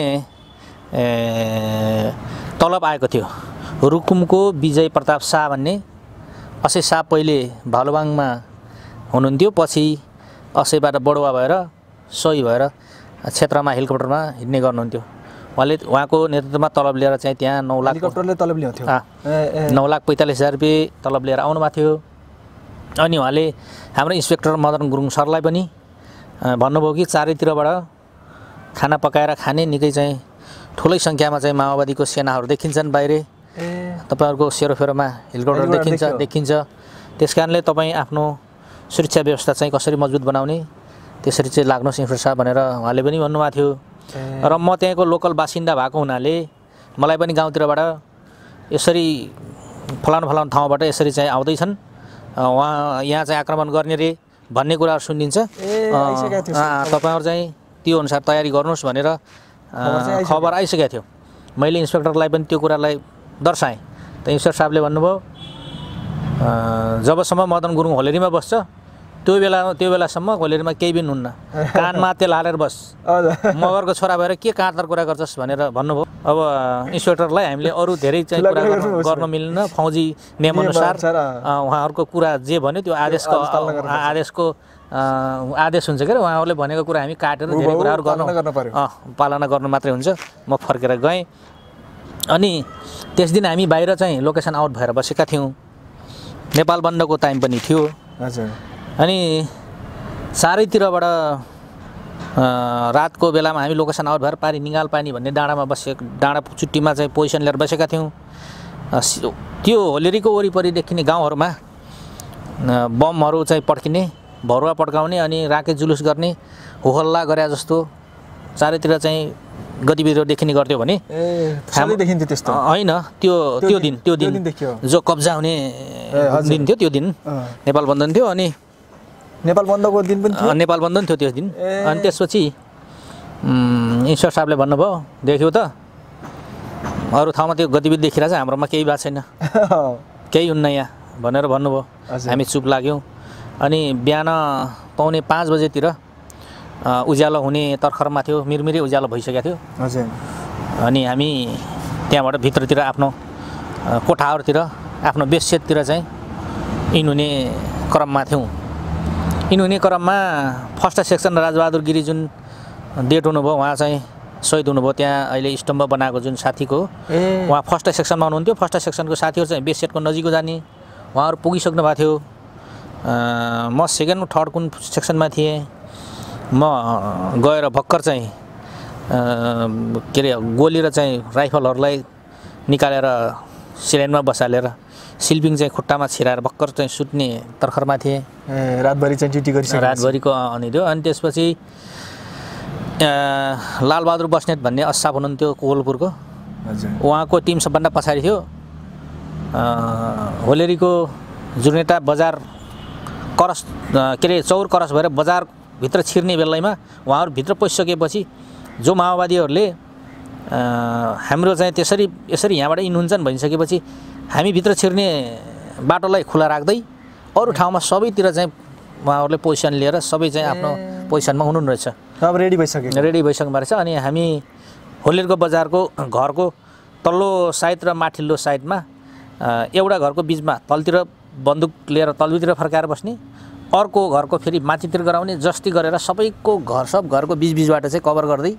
तलब आएको थियो रुकुमको विजय प्रताप शाह भन्ने असै शाह पहिले भालुवाङमा हुनुहुन्थ्यो पछि असैबाट बडुवा भएर सही भएर क्षेत्रमा हेलिकप्टरमा हिँड्ने गर्नुहुन्थ्यो उहाँले उहाँको नेतृत्वमा तलब लिएर चाहिँ त्यहाँ नौ लाख हेलिकप्टरले तलब ल्याउँथ्यो नौ लाख पैँतालिस हजार रुपियाँ तलब लिएर आउनुभएको थियो अनि उहाँले हाम्रो इन्सपेक्टर मदन गुरुङ सरलाई पनि भन्नुभयो कि चारैतिरबाट खाना पकाएर खाने निकै चाहिँ ठुलै सङ्ख्यामा चाहिँ माओवादीको सेनाहरू देखिन्छन् बाहिर तपाईँहरूको सेरोफेरोमा हेलिकप्टर देखिन्छ देखिन्छ त्यस कारणले तपाईँ आफ्नो सुरक्षा व्यवस्था चाहिँ कसरी मजबुत बनाउने त्यसरी चाहिँ लाग्नुहोस् इन्सपेक्टर साह भनेर उहाँले पनि भन्नुभएको थियो र म त्यहाँको लोकल बासिन्दा भएको हुनाले मलाई पनि गाउँतिरबाट यसरी फलानु फलानु ठाउँबाट यसरी चाहिँ आउँदैछन् उहाँ यहाँ चाहिँ आक्रमण गर्ने रे भन्ने कुराहरू सुनिन्छ तपाईँहरू चाहिँ त्यो अनुसार तयारी गर्नुहोस् भनेर खबर आइसकेको थियो मैले इन्सपेक्टरलाई पनि त्यो कुरालाई दर्शाएँ त इन्सपेक्टर साहबले भन्नुभयो जबसम्म मदन गुरुङ होलेरीमा बस्छ त्यो बेला त्यो बेलासम्म घोलेरमा केही पनि हुन्न कानमा तेल हालेर बस मगरको छोरा भएर के काँतर कुरा गर्छस् भनेर भन्नुभयो अब इन्सपेक्टरलाई हामीले अरू धेरै चाहिँ कुरा गर्न मिल्न फौजी नियमअनुसार उहाँहरूको कुरा जे भन्यो त्यो आदेशको आदेशको आदेश हुन्छ क्या उहाँहरूले भनेको कुरा हामी काटेर धेरै कुराहरू गर्नु पालना गर्नु मात्रै हुन्छ म फर्केर गएँ अनि त्यस दिन हामी बाहिर चाहिँ लोकेसन आउट भएर बसेका थियौँ नेपाल बन्दको टाइम पनि थियो हजुर अनि चारैतिरबाट रातको बेलामा हामी लोकेसन आउट भएर पानी निगाल पानी भन्ने डाँडामा बसे डाँडा चुट्टीमा चाहिँ पोजिसन लिएर बसेका थियौँ त्यो होलेरीको वरिपरि देखिने गाउँहरूमा बमहरू चाहिँ पड्किने भरुवा पड्काउने अनि राके जुलुस गर्ने होहल्ला गरे जस्तो चारैतिर चाहिँ गतिविधिहरू देखिने गर्थ्यो भने त्यस्तो होइन त्यो त्यो दिन त्यो दिन जो कब्जा हुने दिन थियो त्यो दिन नेपाल बन्धन थियो अनि नेपाल बन्दको दिन पनि थियो नेपाल बन्द पनि थियो त्यो दिन अनि त्यसपछि ईश्वर साहबले भन्नुभयो देख्यो त अरू ठाउँमा त्यो गतिविधि देखिरहेको छ हाम्रोमा केही भएको छैन केही हुन्न यहाँ भनेर भन्नुभयो हामी चुप लाग्यौँ अनि बिहान पाउने पाँच बजेतिर उज्यालो हुने तर्खरमा थियो मिरमिरे उज्यालो भइसकेको थियो हजुर अनि हामी त्यहाँबाट भित्रतिर आफ्नो कोठाहरूतिर आफ्नो बेसेततिर चाहिँ इन हुने क्रममा थियौँ इन क्रममा फर्स्ट सेक्सन राजबहादुर गिरी जुन डेट हुनुभयो उहाँ चाहिँ सहिद हुनुभयो त्यहाँ अहिले स्टम्भ बनाएको जुन साथीको उहाँ फर्स्ट सेक्सनमा हुनुहुन्थ्यो फर्स्ट सेक्सनको साथीहरू चाहिँ बेस सेटको नजिक जाने उहाँहरू पुगिसक्नु भएको थियो म सेकेन्ड थर्ड कुन सेक्सनमा थिएँ म गएर भर्खर चाहिँ के अरे गोली र चाहिँ राइफलहरूलाई निकालेर सिलेन्डमा बसालेर सिल्पिङ चाहिँ खुट्टामा छिराएर भर्खर चाहिँ सुत्ने तर्खरमा थिए रातभरि चाहिँ ड्युटी गरिसकेँ रातभरिको अनि थियो अनि त्यसपछि लालबहादुर बस्नेत भन्ने अस्साप हुनुहुन्थ्यो हजुर उहाँको टिम सबभन्दा पछाडि थियो होलेरीको जुर्नेटा बजार करस के अरे चौर करस भएर बजारभित्र छिर्ने बेलैमा उहाँहरू भित्र पसिसकेपछि जो माओवादीहरूले हाम्रो चाहिँ त्यसरी यसरी यहाँबाट हुन्छन् भनिसकेपछि हामीभित्र छिर्ने बाटोलाई खुला राख्दै अरू ठाउँमा सबैतिर चाहिँ उहाँहरूले पोजिसन लिएर सबै चाहिँ आफ्नो पोजिसनमा हुनु रहेछ अब रेडी भइसक्यो रेडी भइसक्नु भएको छ अनि हामी होलेरको बजारको घरको तल्लो साइड र माथिल्लो साइडमा एउटा घरको बिचमा तलतिर बन्दुक लिएर तलतिर फर्काएर बस्ने अर्को घरको फेरि माथितिर गराउने जस्ती गरेर सबैको घर सब घरको बिचबिचबाट चाहिँ कभर गर्दै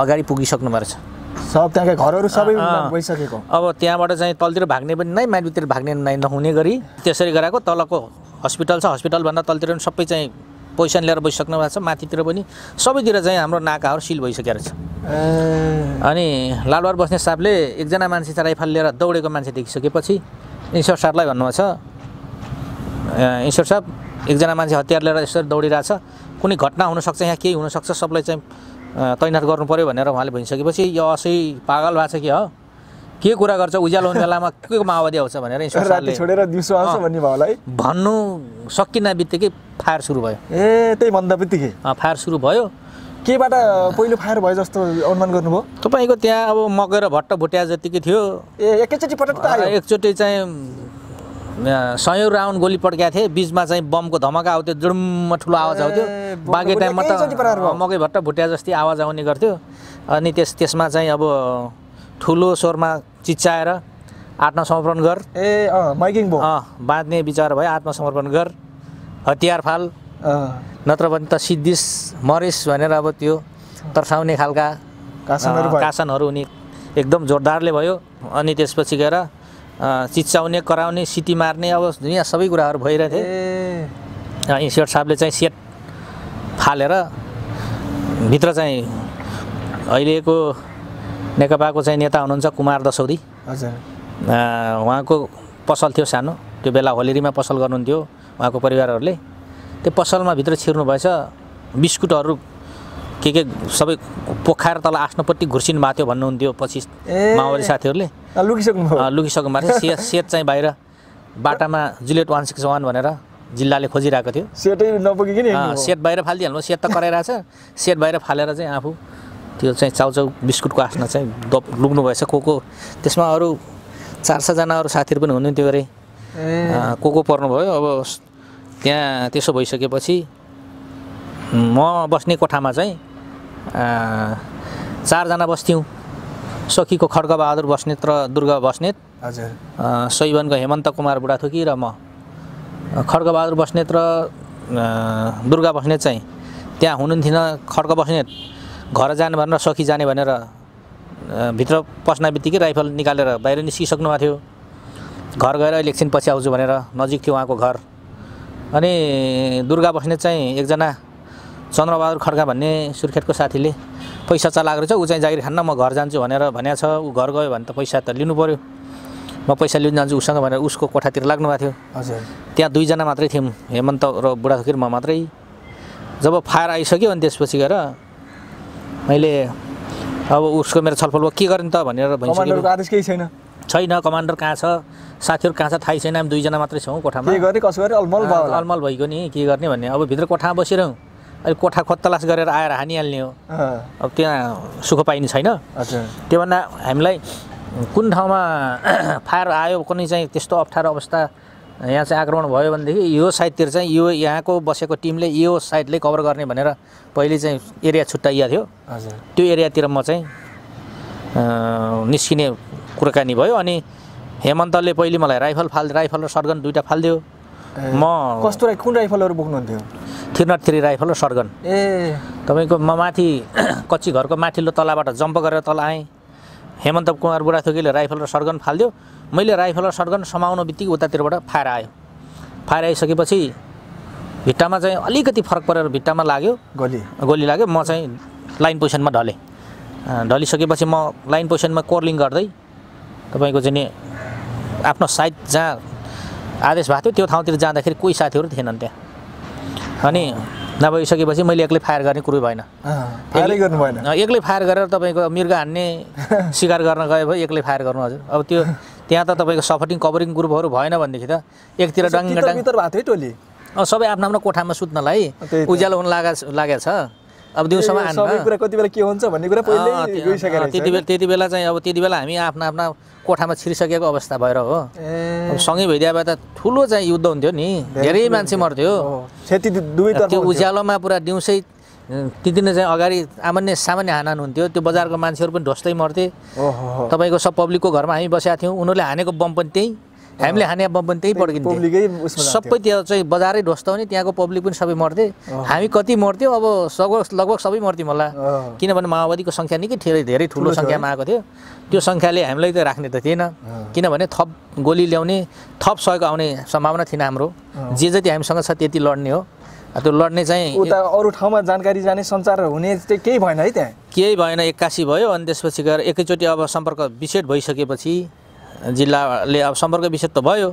अगाडि पुगिसक्नु भएको सब त्यहाँका घरहरू सबै भइसकेको अब त्यहाँबाट चाहिँ तलतिर भाग्ने पनि नै माथितिर भाग्ने नै नहुने गरी त्यसरी गराएको तलको हस्पिटल छ हस्पिटलभन्दा तलतिर पनि सबै चाहिँ पोजिसन लिएर बसिसक्नु भएको छ माथितिर पनि सबैतिर चाहिँ हाम्रो नाकाहरू सिल भइसकेको रहेछ अनि लालबार बस्ने साहबले एकजना मान्छे चाहिँ राइफल लिएर दौडेको मान्छे देखिसकेपछि इन्सर साहबलाई भन्नुभएको छ इन्सर साहब एकजना मान्छे हतियार लिएर यसरी दौडिरहेछ कुनै घटना हुनसक्छ यहाँ केही हुनसक्छ सबलाई चाहिँ तैनात गर्नु पऱ्यो भनेर उहाँले भनिसकेपछि यो असै पागल भएको छ कि हो के कुरा गर्छ उज्यालो हुने बेलामा के माओवादी आउँछ भनेर छोडेर दिउँसो आउँछ भन्ने भयो होला है भन्नु सकिन बित्तिकै फायर सुरु भयो ए त्यही भन्दा बित्तिकै फायर सुरु भयो केबाट पहिलो फायर भयो जस्तो अनुमान गर्नुभयो तपाईँको त्यहाँ अब मकै र भट्ट भुट्या जतिकै थियो ए एकैचोटि आयो एकचोटि चाहिँ सयौँ राउन्ड गोली पड्काएको थिएँ बिचमा चाहिँ बमको धमाका आउँथ्यो जुम्म ठुलो आवाज आउँथ्यो बाँकी टाइममा त मकै भट्ट भुट्या जस्तै आवाज आउने गर्थ्यो अनि त्यस त्यसमा चाहिँ अब ठुलो स्वरमा चिच्चाएर आत्मसमर्पण गर ए माइकिङ अँ बाँध्ने विचार भयो आत्मसमर्पण गर हतियार फाल नत्र भने त सिद्धिस मरिस भनेर अब त्यो तर्साउने खालका कासनहरू हुने एकदम जोरदारले भयो अनि त्यसपछि गएर चिच्याउने कराउने सिटी मार्ने अब यहाँ सबै कुराहरू भइरहेथे अनि सेठ साहबले चाहिँ सेट फालेर भित्र चाहिँ अहिलेको नेकपाको चाहिँ नेता हुनुहुन्छ कुमार दशौरी हजुर उहाँको पसल थियो सानो त्यो बेला होलेरीमा पसल गर्नुहुन्थ्यो उहाँको परिवारहरूले त्यो पसलमा भित्र छिर्नु भएछ बिस्कुटहरू के के सबै पोखाएर तल आफ्नोपट्टि घुर्सिनु भएको थियो भन्नुहुन्थ्यो पछि माओवादी साथीहरूले लुकिसक्नु लुकिसक्नु भएको थियो सेत सेत चाहिँ बाहिर बाटामा जुलेट वान सिक्स वान भनेर जिल्लाले खोजिरहेको थियो सेटै नपुगिकन सेट बाहिर फालिदिइहाल्नु सेट त कराइरहेछ सेट बाहिर फालेर चाहिँ आफू त्यो चाहिँ चाउचाउ बिस्कुटको आसना चाहिँ दप लुग्नु भएछ को को त्यसमा अरू चार सयजना अरू साथीहरू पनि हुनुहुन्थ्यो अरे को को पर्नुभयो अब त्यहाँ त्यसो भइसकेपछि म बस्ने कोठामा चाहिँ चारजना बस्थ्यौँ सखीको खड्गबहादुर बस्नेत र दुर्गा बस्नेत हजुर सैवनको हेमन्त कुमार बुढाथोकी र म खड्गबहादुर बस्नेत र दुर्गा बस्नेत चाहिँ त्यहाँ हुनुहुन्थेन खड्ग बस्नेत घर जाने भनेर सखी जाने भनेर भित्र पस्न बित्तिकै राइफल निकालेर बाहिर निस्किसक्नु भएको थियो घर गएर एकछिन पछि आउँछु भनेर नजिक थियो उहाँको घर अनि दुर्गा बस्नेत चाहिँ एकजना चन्द्रबहादुर खड्का भन्ने सुर्खेतको साथीले पैसा चलाएको रहेछ ऊ चाहिँ जागिर खान्न म घर जान्छु भनेर भनेको छ ऊ घर गयो भने त पैसा त लिनु पऱ्यो म पैसा लिनु जान्छु उसँग भनेर उसको कोठातिर लाग्नु भएको थियो हजुर त्यहाँ दुईजना मात्रै थियौँ हेमन्त र बुढाथोकिर म मात्रै जब फायर आइसक्यो अनि त्यसपछि गएर मैले अब उसको मेरो छलफलमा के गर्ने त भनेर आदेश केही छैन छैन कमान्डर कहाँ छ साथीहरू कहाँ छ थाहै छैन हामी दुईजना मात्रै छौँ कोठामा अलमल भइगयो नि के गर्ने भन्ने अब भित्र कोठामा बसिरहँ अलिक कोठा खोतलास गरेर आएर हानिहाल्ने हो अब त्यहाँ सुख पाइने छैन त्योभन्दा हामीलाई कुन ठाउँमा फायर आयो कुनै चाहिँ त्यस्तो अप्ठ्यारो अवस्था यहाँ चाहिँ आक्रमण भयो भनेदेखि यो साइडतिर चाहिँ यो यहाँको बसेको टिमले यो साइडले कभर गर्ने भनेर पहिले चाहिँ एरिया छुट्टाइएको थियो त्यो एरियातिर म चाहिँ निस्किने कुराकानी भयो अनि हेमन्तले पहिले मलाई राइफल फाल राइफल र सर्गन दुइटा फालिदियो म कस्तो कुन राइफलहरू बोक्नुहुन्थ्यो थ्री नट थ्री राइफल सर्गन ए तपाईँको म माथि कच्ची घरको माथिल्लो तलाबाट जम्प गरेर तल आएँ हेमन्त कुमार बुढा थोकीले राइफल र सर्गन फालिदियो मैले राइफल र सर्गन समाउनु बित्तिकै उतातिरबाट फायर आयो फायर आइसकेपछि भिट्टामा चाहिँ अलिकति फरक परेर भिट्टामा लाग्यो गोली गोली लाग्यो म चाहिँ लाइन पोजिसनमा ढलेँ ढलिसकेपछि म लाइन पोजिसनमा कोर्लिङ गर्दै तपाईँको चाहिँ नि आफ्नो साइड जहाँ आदेश भएको थियो त्यो ठाउँतिर जाँदाखेरि कोही साथीहरू थिएनन् त्यहाँ अनि नभइसकेपछि मैले एक्लै फायर गर्ने कुरो भएन एक्लै फायर गरेर तपाईँको मृग हान्ने सिकार गर्न गयो भयो एक्लै फायर गर्नु हजुर अब त्यो त्यहाँ त तपाईँको सफटिङ कभरिङ ग्रुपहरू भएन भनेदेखि त एकतिर थियो टोली सबै आफ्नो आफ्नो कोठामा सुत्नलाई उज्यालो हुन लाग लागेको छ अब दिउँसोमा सबै कुरा कति बेला के हुन्छ भन्ने कुरा त्यति बेला त्यति बेला चाहिँ अब त्यति बेला हामी आफ्ना आफ्ना कोठामा छिरिसकेको अवस्था भएर हो सँगै भइदिए भए त ठुलो चाहिँ युद्ध हुन्थ्यो नि धेरै मान्छे मर्थ्यो त्यो उज्यालोमा पुरा दिउँसै त्यति नै चाहिँ अगाडि आमान्य सामान्य हानान हुन्थ्यो त्यो बजारको मान्छेहरू पनि ढोस्दै मर्थे तपाईँको सब पब्लिकको घरमा हामी बसेका थियौँ उनीहरूले हानेको बम पनि त्यहीँ हामीले खाने बम पनि त्यही पड्किन्थ्यो सबै त्यहाँ चाहिँ बजारै ढोस्ताउने त्यहाँको पब्लिक पनि सबै मर्थे हामी कति मर्थ्यौँ अब सग लगभग सबै मर्थ्यौँ होला किनभने माओवादीको सङ्ख्या निकै धेरै धेरै ठुलो सङ्ख्यामा आएको थियो त्यो सङ्ख्याले हामीलाई त राख्ने त थिएन किनभने थप गोली ल्याउने थप सहयोग आउने सम्भावना थिएन हाम्रो जे जति हामीसँग छ त्यति लड्ने हो त्यो लड्ने चाहिँ उता अरू ठाउँमा जानकारी जाने सञ्चार हुने चाहिँ केही भएन है त्यहाँ केही भएन एक्कासी भयो अनि त्यसपछि गएर एकैचोटि अब सम्पर्क विच्छेद भइसकेपछि जिल्लाले अब सम्पर्क विच्छेद त भयो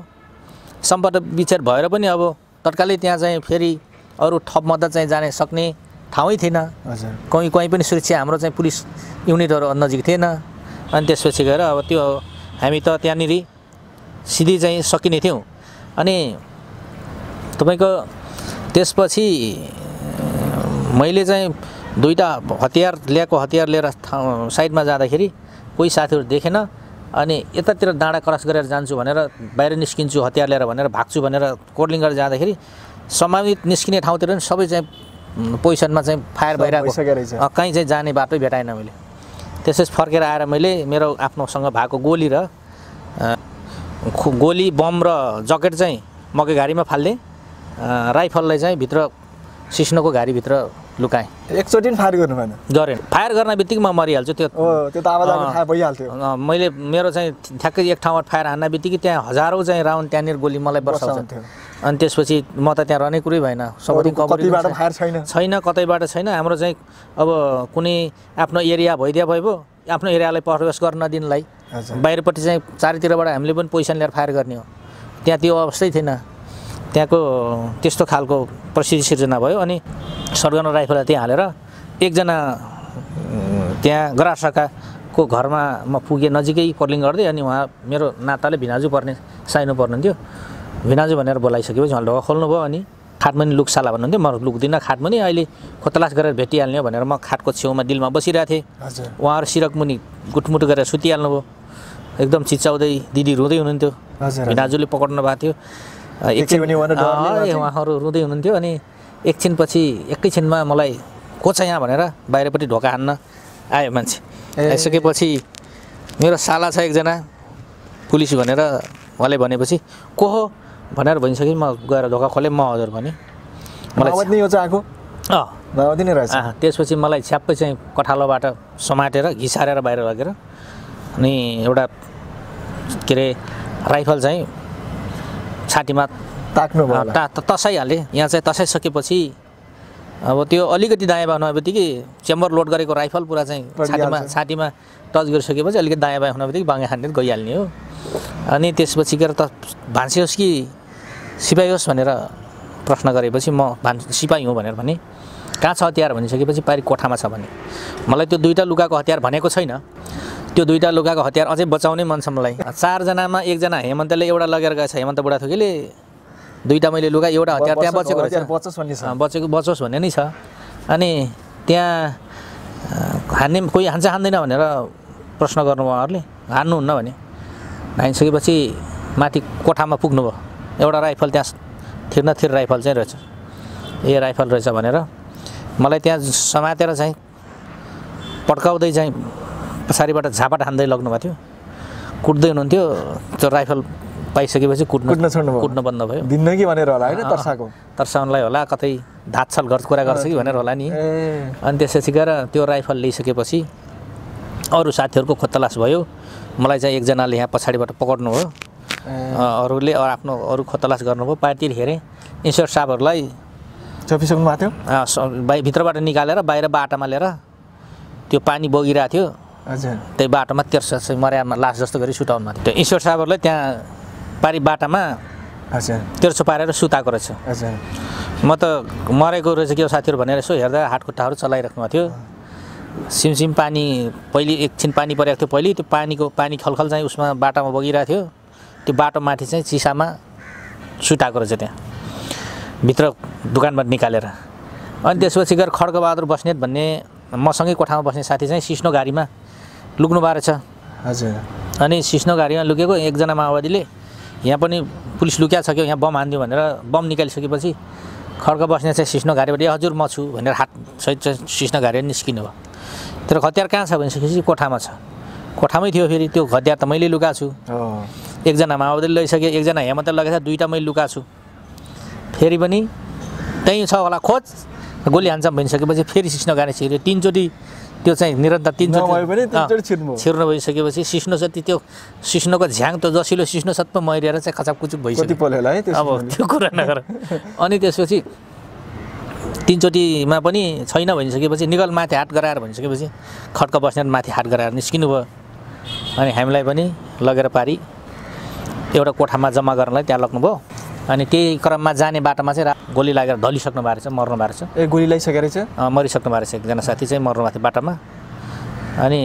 सम्पर्क विच्छेद भएर पनि अब तत्कालै त्यहाँ चाहिँ फेरि अरू थप मद्दत चाहिँ जाने सक्ने ठाउँै थिएन हजुर कहीँ कहीँ पनि सुरक्षा हाम्रो चाहिँ पुलिस युनिटहरू नजिक थिएन अनि त्यसपछि गएर अब त्यो हामी त त्यहाँनिर सिधै चाहिँ सकिने थियौँ अनि तपाईँको त्यसपछि मैले चाहिँ दुईवटा हतियार ल्याएको हतियार लिएर साइडमा जाँदाखेरि कोही साथीहरू देखेन अनि यतातिर डाँडा क्रस गरेर जान्छु भनेर बाहिर निस्किन्छु हतियार लिएर भनेर भाग्छु भनेर कोर्लिङ गरेर जाँदाखेरि समावित निस्किने ठाउँतिर पनि सबै चाहिँ पोजिसनमा चाहिँ फायर भइरहेको कहीँ चाहिँ जाने बाटै भेटाएन मैले त्यसपछि फर्केर आएर मैले मेरो आफ्नोसँग भएको गोली र गोली बम र जकेट चाहिँ मकै घारीमा फाल्ने राइफललाई चाहिँ भित्र सिस्नोको घारीभित्र लुकाएँ एकचोटि फायर गर्नु भएन गरेँ फायर गर्न बित्तिकै म मरिहाल्छु त्यो त्यो त आवाज भइहाल्थ्यो मैले मेरो चाहिँ ठ्याक्कै एक ठाउँमा फायर हान्न बित्तिकै त्यहाँ हजारौँ चाहिँ राउन्ड त्यहाँनिर गोली मलाई बर्साउँथ्यो अनि त्यसपछि म त त्यहाँ रहने कुरै भएन कतैबाट फायर छैन छैन कतैबाट छैन हाम्रो चाहिँ अब कुनै आफ्नो एरिया भइदिया भयो आफ्नो एरियालाई प्रवेश गर्न दिनलाई बाहिरपट्टि चाहिँ चारैतिरबाट हामीले पनि पोजिसन लिएर फायर गर्ने हो त्यहाँ त्यो अवस्थै थिएन त्यहाँको त्यस्तो खालको प्रसिद्धि सिर्जना भयो अनि सड्गन राइफललाई त्यहाँ हालेर एकजना त्यहाँ ग्रासाकाको घरमा म पुगेँ नजिकै पर्लिङ गर्दै अनि उहाँ मेरो नाताले भिनाजु पर्ने साइनो पर्नुहुन्थ्यो भिनाजु भनेर बोलाइसकेपछि उहाँले ढोका खोल्नुभयो अनि खाटमुनि लुक्साला भन्नुहुन्थ्यो म लुक्दिनँ खाटमुनि अहिले खोतलास गरेर भेटिहाल्ने भनेर म खाटको छेउमा दिलमा बसिरहेको थिएँ उहाँहरू सिरकमुनि गुटमुट गरेर सुतिहाल्नुभयो एकदम चिच्याउँदै दिदी रुँदै हुनुहुन्थ्यो भिनाजुले पक्राउनु भएको थियो एकछिन उहाँहरू रुँदै हुनुहुन्थ्यो अनि एकछिनपछि एकैछिनमा मलाई को छ यहाँ भनेर बाहिरपट्टि ढोका हान्न आयो मान्छे आइसकेपछि मेरो साला छ एकजना पुलिस भनेर उहाँले भनेपछि को हो भनेर भनिसके म गएर ढोका खोलेँ म हजुर भने मलाई आएको अँ त्यसपछि मलाई छ्याप्पै चाहिँ कठालोबाट समाटेर घिसारेर बाहिर लगेर अनि एउटा के अरे राइफल चाहिँ छातीमा ताक्नु ता तसाइहालेँ यहाँ चाहिँ तसाइसकेपछि अब त्यो अलिकति दायाँ बायाँ हुने बित्तिकै चेम्बर लोड गरेको राइफल पुरा चाहिँ छातीमा छातीमा टच गरिसकेपछि अलिकति दायाँ बायाँ हुने बित्तिकै बाँगे खाने गइहाल्ने हो अनि त्यसपछि के गएर त भान्से होस् कि सिपाही होस् भनेर प्रश्न गरेपछि म भान् सिपाही हुँ भनेर भने कहाँ छ हतियार भनिसकेपछि पारि कोठामा छ भने मलाई त्यो दुईवटा लुगाको हतियार भनेको छैन त्यो दुईवटा लुगाको हतियार अझै बचाउनै मन छ मलाई चारजनामा एकजना हेमन्तले एउटा लगेर गएछ हेमन्त बुढा बुढाथोकीले दुईवटा मैले लुगा एउटा हतियार त्यहाँ बचेको रहेछ बचोस् भन्ने बचेको बचोस् भन्ने नै छ अनि त्यहाँ हान्ने कोही हान्छ हान्दैन भनेर प्रश्न गर्नु उहाँहरूले हान्नुहुन्न भने हानिसकेपछि माथि कोठामा पुग्नुभयो एउटा राइफल त्यहाँ थिर्न थिर राइफल चाहिँ रहेछ ए राइफल रहेछ भनेर मलाई त्यहाँ समातेर चाहिँ पड्काउँदै चाहिँ पछाडिबाट झापा हान्दै लग्नुभएको थियो कुट्दै हुनुहुन्थ्यो त्यो राइफल पाइसकेपछि कुट्नु कुट्न छोड्नु कुट्न बन्द भयो भिन्न कि भनेर होला होइन तर्साको तर्साउनलाई होला कतै धातछल घर कुरा गर्छ कि भनेर होला नि अनि त्यसपछि गएर त्यो राइफल लिइसकेपछि अरू साथीहरूको खोतलास भयो मलाई चाहिँ एकजनाले यहाँ पछाडिबाट भयो अरूले आफ्नो अरू खोतलास गर्नुभयो पार्टीले हेरेँ इन्सपेक्टर साहबहरूलाई चपिसक्नु भएको थियो भित्रबाट निकालेर बाहिर बाटामा लिएर त्यो पानी बगिरहेको थियो हजुर त्यही बाटोमा तेर्सो चाहिँ मर्यामा लास जस्तो गरी सुटाउनु त्यो ईश्वर साबरले त्यहाँ पारी बाटामा हजुर तेर्सो पारेर सुताएको रहेछ हजुर म त मरेको रहेछ के हो साथीहरू भनेर यसो हेर्दा हाटखुट्टाहरू चलाइराख्नु भएको थियो सिमसिम पानी पहिले एकछिन पानी परेको थियो पहिले त्यो पानीको पानी खलखल चाहिँ उसमा बाटामा बगिरहेको थियो त्यो बाटो माथि चाहिँ चिसामा सुताएको रहेछ त्यहाँ भित्र दोकानबाट निकालेर अनि त्यसपछि गएर खड्गबहादुर बस्नेत भन्ने मसँगै कोठामा बस्ने साथी चाहिँ सिस्नो गाडीमा लुक्नु रहेछ हजुर अनि सिस्नो घारीमा लुकेको एकजना माओवादीले यहाँ पनि पुलिस लुकिया सक्यो यहाँ बम हानिदियो भनेर बम निकालिसकेपछि खड्क बस्ने चाहिँ सिस्नो घारीबाट हजुर म छु भनेर हातसहित चाहिँ सिस्नो घारी निस्किनु भयो तर हतियार कहाँ छ भनिसकेपछि कोठामा छ कोठामै थियो फेरि त्यो हतियार त मैले लुकाएको छु एकजना माओवादीले लैसकेँ एकजना हेमन्त लगाएको छ दुईवटा मैले लुकाएको छु फेरि पनि त्यहीँ छ होला खोज गोली हान्छ भनिसकेपछि फेरि सिस्नो गाडी सिक्यो तिनचोटि त्यो चाहिँ निरन्तर तिनचोटि छिर्नु भइसकेपछि सिस्नो छ त्यो सिस्नोको झ्याङ त्यो जसिलो सिस्नो त मरिएर चाहिँ कुचुप भइसक्यो अब त्यो कुरा नगर अनि त्यसपछि तिनचोटिमा पनि छैन भनिसकेपछि निगल माथि हात गराएर भनिसकेपछि खड्का बस्ने माथि हात गराएर निस्किनु भयो अनि हामीलाई पनि लगेर पारी एउटा कोठामा जम्मा गर्नलाई त्यहाँ लग्नुभयो अनि त्यही क्रममा जाने बाटोमा चाहिँ गोली लागेर ढलिसक्नु भएको रहेछ मर्नु भएको रहेछ ए गोली लगाइसकेको रहेछ मरिसक्नु भएको रहेछ एकजना साथी चाहिँ मर्नु भएको थियो बाटोमा अनि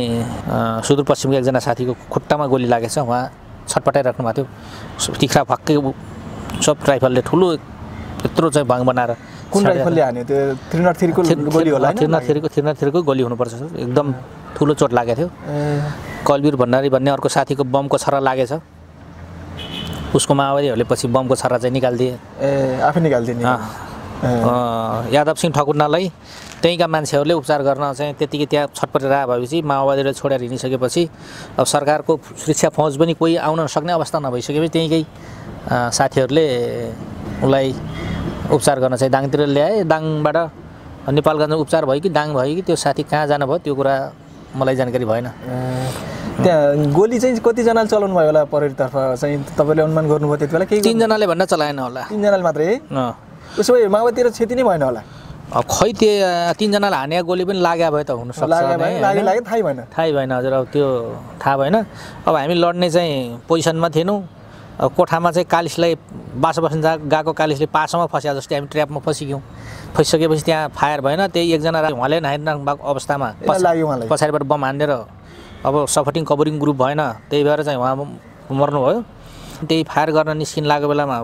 सुदूरपश्चिमको एकजना साथीको खुट्टामा गोली लागेछ उहाँ छटपटाइराख्नु भएको थियो तिख्रा फक्कै सब राइफलले ठुलो यत्रो चाहिँ भाङ बनाएर कुन राइफलले हान्यो त्यो थ्रीको गोली होला त्रिनाथको थ्रीको गोली हुनुपर्छ एकदम ठुलो चोट लागेको थियो कलबीर भण्डारी भन्ने अर्को साथीको बमको छरा लागेछ उसको माओवादीहरूले पछि बमको छरा चाहिँ निकालिदिए ए आफै निकालिदिने यादव सिंह ठकुन्नालाई त्यहीँका मान्छेहरूले उपचार गर्न चाहिँ त्यतिकै त्यहाँ छटपटेर आए भएपछि माओवादीले छोडेर हिँडिसकेपछि अब सरकारको सुरक्षा फौज पनि कोही आउन सक्ने अवस्था नभइसकेपछि त्यहीँकै साथीहरूले उसलाई उपचार गर्न चाहिँ दाङतिर ल्याए दाङबाट नेपालगञ्ज उपचार भयो कि दाङ भयो कि त्यो साथी कहाँ जानुभयो त्यो कुरा मलाई जानकारी भएन त्यहाँ गोली चाहिँ कतिजनाले चलाउनु भयो होला परेरतर्फ चाहिँ तपाईँले अनुमान गर्नुभयो त्यति बेला केही तिनजनाले भन्दा चलाएन होला तिनजनाले मात्रै है उसो भए माओवादीतिर क्षति नै भएन होला अब खै त्यो तिनजनालाई हाने गोली पनि लाग्यो भए त हुनसक्छ थाहै भएन हजुर अब त्यो थाहा भएन अब हामी लड्ने चाहिँ पोजिसनमा थिएनौँ कोठामा चाहिँ कालिसलाई बास बस्न जा गएको कालिसले पासमा फस्या जस्तै हामी ट्र्यापमा फसिक्यौँ फसिसकेपछि त्यहाँ फायर भएन त्यही एकजना उहाँले नाइराख्नु भएको अवस्थामा पछाडिबाट बम हानेर अब सफटिङ कभरिङ ग्रुप भएन त्यही भएर चाहिँ उहाँ मर्नुभयो त्यही फायर गर्न निस्किन लागेको बेलामा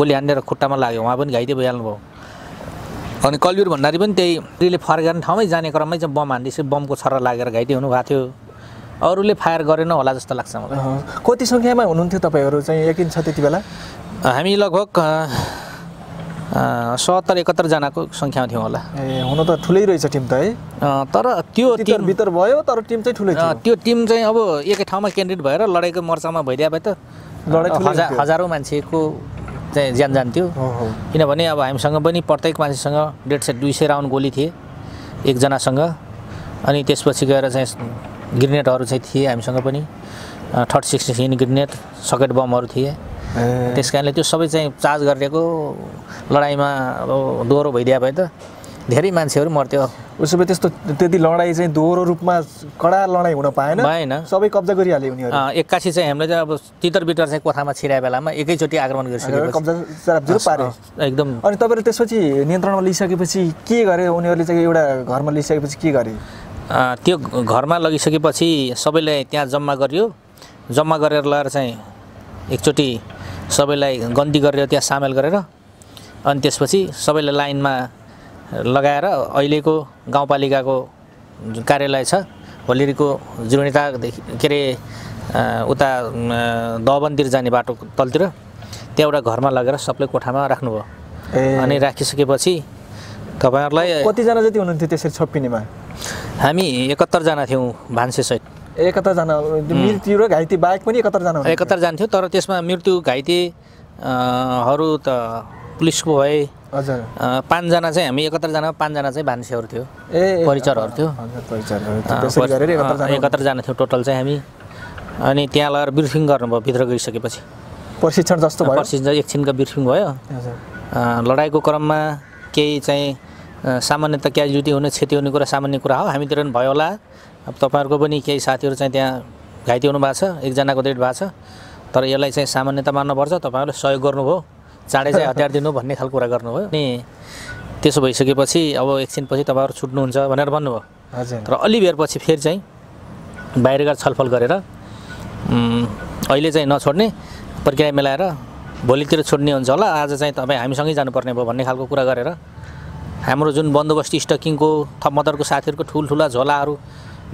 गोली हानेर खुट्टामा लाग्यो उहाँ पनि घाइते भइहाल्नु भयो अनि कलबिर भण्डारी पनि त्यही फर्केर ठाउँमै जाने क्रममै चाहिँ बम हान्दैछ बमको छरा लागेर घाइते हुनुभएको थियो अरूले फायर गरेन होला जस्तो लाग्छ मलाई कति सङ्ख्यामा हुनुहुन्थ्यो तपाईँहरू चाहिँ यकिन छ त्यति बेला हामी लगभग सत्तर एकहत्तरजनाको सङ्ख्यामा थियौँ होला ए हुन त ठुलै रहेछ टिम त है तर त्यो टिम भित्र भयो तर टिम चाहिँ ठुलै त्यो टिम चाहिँ अब एकै ठाउँमा क्यान्डिडेट भएर लडाइँको मोर्चामा भइदिए भए त लडाइँ हजारौँ मान्छेको चाहिँ ज्यान जान्थ्यो किनभने अब हामीसँग पनि प्रत्येक मान्छेसँग डेढ सय दुई सय राउन्ड गोली थिए एकजनासँग अनि त्यसपछि गएर चाहिँ ग्रेनेडहरू चाहिँ थिए हामीसँग पनि thirty six in grenade socket बमहरू थिए त्यस कारणले त्यो सबै चाहिँ चार्ज गरिएको लडाइँमा अब दोहोरो भइदिए भए त धेरै मान्छेहरू मर्थ्यो उसो भए त्यस्तो त्यति लडाइँ चाहिँ दोहोरो रूपमा कडा लडाइँ हुन पाएन भएन सबै कब्जा गरिहाल्यो उनीहरू एक्कासी चाहिँ हामीले चाहिँ अब तितर बितर चाहिँ कोठामा छिराए बेलामा एकैचोटि आक्रमण गरिसक्यो कब्जा एकदम अनि तपाईँले त्यसपछि नियन्त्रणमा लिइसकेपछि के गरे उनीहरूले चाहिँ एउटा घरमा लिइसकेपछि के गरे त्यो घरमा लगिसकेपछि सबैले त्यहाँ जम्मा गरियो जम्मा गरेर लगाएर चाहिँ एकचोटि सबैलाई गन्दी गरेर त्यहाँ सामेल गरेर अनि त्यसपछि सबैलाई लाइनमा लगाएर अहिलेको गाउँपालिकाको जुन कार्यालय छ होलिरीको जुनतादेखि के अरे उता दबनतिर जाने बाटो तलतिर त्यहाँ एउटा घरमा लगेर सबले कोठामा राख्नुभयो अनि राखिसकेपछि तपाईँहरूलाई कतिजना जति हुनुहुन्थ्यो त्यसरी छप्पिनेमा हामी एकहत्तरजना थियौँ भान्से सहित एकहत्तरजना मृत्यु र घाइते बाहेक पनि एकहत्तरजना एकहत्तर जान्थ्यौँ तर त्यसमा मृत्यु घाइतेहरू त पुलिसको भए हजुर पाँचजना चाहिँ हामी एकहत्तरजना पाँचजना चाहिँ भान्सेहरू थियो ए परिचरहरू थियो एकहत्तरजना थियौँ टोटल चाहिँ हामी अनि त्यहाँ लगेर ब्रिफिङ गर्नुभयो भित्र गइसकेपछि प्रशिक्षण जस्तो भयो प्रशिक्षण एकछिनको ब्रिफिङ भयो लडाइँको क्रममा केही चाहिँ सामान्यतः क्याजुटी हुने क्षति हुने कुरा सामान्य कुरा हो हामीतिर पनि भयो होला अब तपाईँहरूको पनि केही साथीहरू चाहिँ त्यहाँ घाइते हुनु भएको छ एकजनाको डेट भएको छ तर यसलाई चाहिँ सामान्यता मान्नुपर्छ तपाईँहरूले सहयोग गर्नुभयो चाँडै चाहिँ हतियार दिनु भन्ने खालको कुरा गर्नुभयो अनि त्यसो भइसकेपछि अब एकछिनपछि तपाईँहरू छुट्नुहुन्छ भनेर भन्नुभयो हजुर तर अलि बेरपछि फेरि चाहिँ बाहिर गएर छलफल गरेर अहिले चाहिँ नछोड्ने प्रक्रिया मिलाएर भोलितिर छोड्ने हुन्छ होला आज चाहिँ तपाईँ हामीसँगै जानुपर्ने भयो भन्ने खालको कुरा गरेर हाम्रो जुन बन्दोबस्ती स्टकिङको थप मदरको साथीहरूको ठुल्ठुला झोलाहरू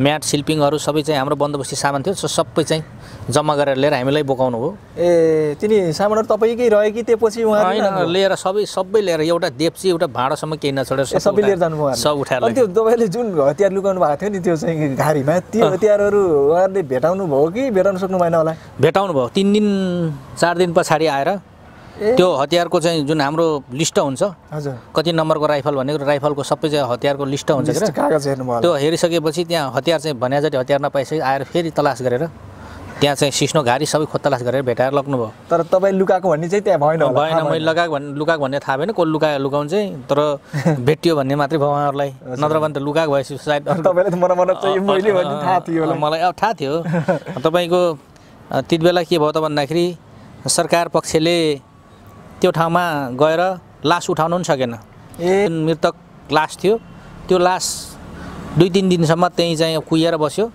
म्याट सिल्पिङहरू सबै चाहिँ हाम्रो बन्दोबस्ती सामान थियो सो सबै चाहिँ जम्मा गरेर लिएर हामीलाई बोकाउनु हो ए तिनी सामानहरू तपाईँकै रह्यो कि त्यो पछि होइन लिएर सबै सबै लिएर एउटा देप्ची एउटा भाँडासम्म केही नछोडेर सबै लिएर जानु सब उठाएर त्यो तपाईँले जुन हतियार लुकाउनु भएको थियो नि त्यो चाहिँ घारीमा त्यो हतियारहरू उहाँहरूले भेटाउनु भयो कि भेटाउनु सक्नु भएन होला भेटाउनु भयो तिन दिन चार दिन पछाडि आएर त्यो हतियारको चाहिँ जुन हाम्रो लिस्ट हुन्छ हजुर कति नम्बरको राइफल भनेको राइफलको सबै चाहिँ हतियारको लिस्ट हुन्छ त्यो हेरिसकेपछि त्यहाँ हतियार चाहिँ जति हतियार नपाइसके आएर फेरि तलास गरेर त्यहाँ चाहिँ सिस्नो घारी सबै खोतलास गरेर भेटाएर लग्नुभयो तर तपाईँ लुकाएको भन्ने चाहिँ त्यहाँ भएन भएन मैले लगाएको भन्ने लुकाएको भन्ने थाहा भएन को लुकायो लुकाउनु चाहिँ तर भेटियो भन्ने मात्रै भयो उहाँहरूलाई नत्र भने त लुकाएको भएपछि सायद थाहा थियो मलाई अब थाहा थियो तपाईँको त्यति बेला के भयो त भन्दाखेरि सरकार पक्षले त्यो ठाउँमा गएर लास उठाउनु पनि सकेन ए मृतक लास थियो त्यो लास दुई तिन दिनसम्म त्यहीँ चाहिँ कुहिएर बस्यो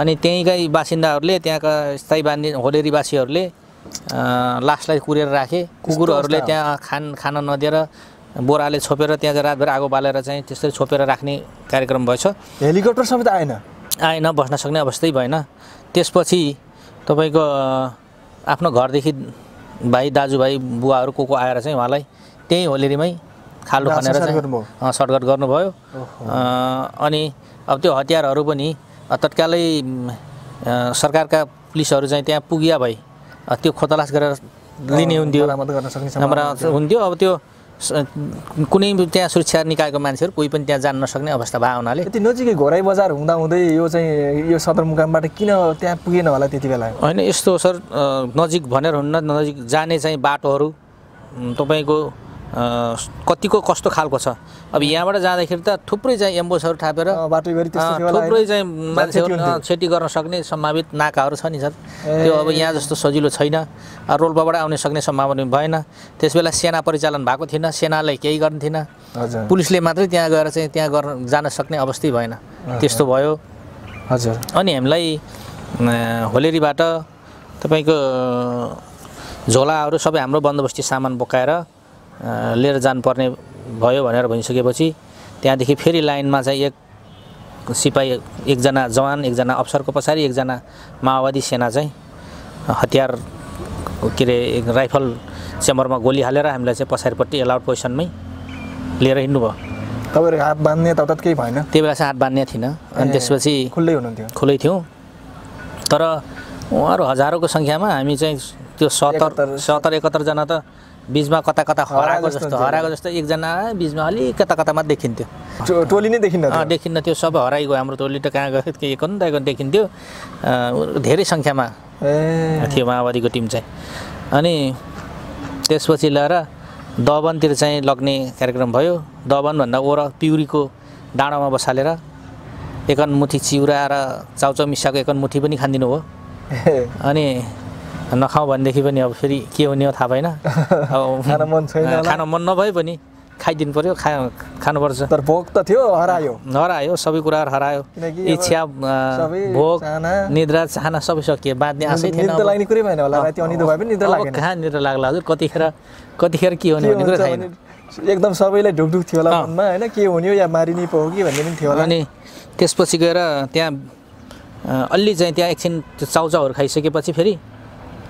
अनि त्यहीँकै बासिन्दाहरूले त्यहाँका स्थायी बानी होलेरीवासीहरूले लासलाई कुरेर राखे कुकुरहरूले त्यहाँ खान खान नदिएर बोराले छोपेर त्यहाँ चाहिँ रातभर आगो बालेर चाहिँ त्यसरी छोपेर राख्ने कार्यक्रम भएछ हेलिकप्टर समेत आएन आएन बस्न सक्ने अवस्थै भएन त्यसपछि तपाईँको आफ्नो घरदेखि भाइ दाजुभाइ बुवाहरू को को आएर चाहिँ उहाँलाई त्यही होलेरीमै खाल्डो खनेर चाहिँ सर्टकट गर्नुभयो अनि अब त्यो हतियारहरू पनि तत्कालै सरकारका पुलिसहरू चाहिँ त्यहाँ पुगिया भए त्यो खोतलास गरेर लिने हुन्थ्यो हुन्थ्यो अब त्यो कुनै त्यहाँ सुरक्षा निकायको मान्छेहरू कोही पनि त्यहाँ जान नसक्ने अवस्था भएको हुनाले त्यति नजिकै घोराई बजार हुँदा हुँदै यो चाहिँ यो सदरमुकामबाट किन त्यहाँ पुगेन होला त्यति बेला होइन यस्तो सर नजिक भनेर हुन्न नजिक जाने चाहिँ बाटोहरू तपाईँको कतिको कस्तो खालको छ अब यहाँबाट जाँदाखेरि त थुप्रै चाहिँ एम्बोसहरू थापेर थुप्रै चाहिँ मान्छेहरू क्षति गर्न सक्ने सम्भावित नाकाहरू छ नि सर त्यो अब यहाँ जस्तो सजिलो छैन रोल्पाबाट आउने सक्ने सम्भावना भएन त्यसबेला सेना परिचालन भएको थिएन सेनाले केही गर्ने थिएन पुलिसले मात्रै त्यहाँ गएर चाहिँ त्यहाँ गर्न जान सक्ने अवस्थै भएन त्यस्तो भयो हजुर अनि हामीलाई होलेरीबाट तपाईँको झोलाहरू सबै हाम्रो बन्दोबस्ती सामान बोकाएर लिएर जानुपर्ने भयो भनेर भनिसकेपछि त्यहाँदेखि फेरि लाइनमा चाहिँ एक सिपाही एकजना जवान एकजना अफसरको पछाडि एकजना माओवादी सेना चाहिँ हतियार के अरे राइफल च्याम्बरमा गोली हालेर हामीलाई चाहिँ पछाडिपट्टि एलाउड पोजिसनमै लिएर हिँड्नुभयो तपाईँहरू हात बाँध्ने त केही भएन त्यही बेला चाहिँ हात बाँध्ने थिइनँ अनि त्यसपछि खुल्लै हुनुहुन्थ्यो खुल्लै थियौँ तर उहाँहरू हजारौँको सङ्ख्यामा हामी चाहिँ त्यो सत्तर सत्तर एकहत्तरजना त बिचमा कता कता हराएको जस्तो हराएको जस्तो एकजना बिचमा अलिक कता कतामा देखिन्थ्यो टोली नै देखिन्न देखिन्न थियो सब हराइगयो हाम्रो टोली त कहाँ गयो के एक त देखिन्थ्यो धेरै सङ्ख्यामा थियो माओवादीको टिम चाहिँ अनि त्यसपछि ल्याएर दबनतिर चाहिँ लग्ने कार्यक्रम भयो दबनभन्दा ओर पिउरीको डाँडोमा बसालेर एकन मुठी चिउरा र चाउचाउ मिसाएको एकन मुठी पनि खानिदिनु हो अनि नखाउँ भनेदेखि पनि अब फेरि के हुने हो थाहा भएन अब खान मन छैन खान मन नभए पनि खाइदिनु पऱ्यो खा खानुपर्छ तर भोक त थियो हरायो हरायो सबै कुराहरू हरायो इच्छा भोक निद्रा चाहना सबै सकियो बाँध्ने आशै थिएन कहाँ निद्रा लाग्ला हजुर कतिखेर कतिखेर के हुने भन्ने कुरा छैन एकदम सबैलाई ढुकढुक थियो होला मनमा होइन के हुने हो या मारिने पो हो कि भन्ने पनि थियो अनि त्यसपछि गएर त्यहाँ अलि चाहिँ त्यहाँ एकछिन चाउचाउहरू खाइसकेपछि फेरि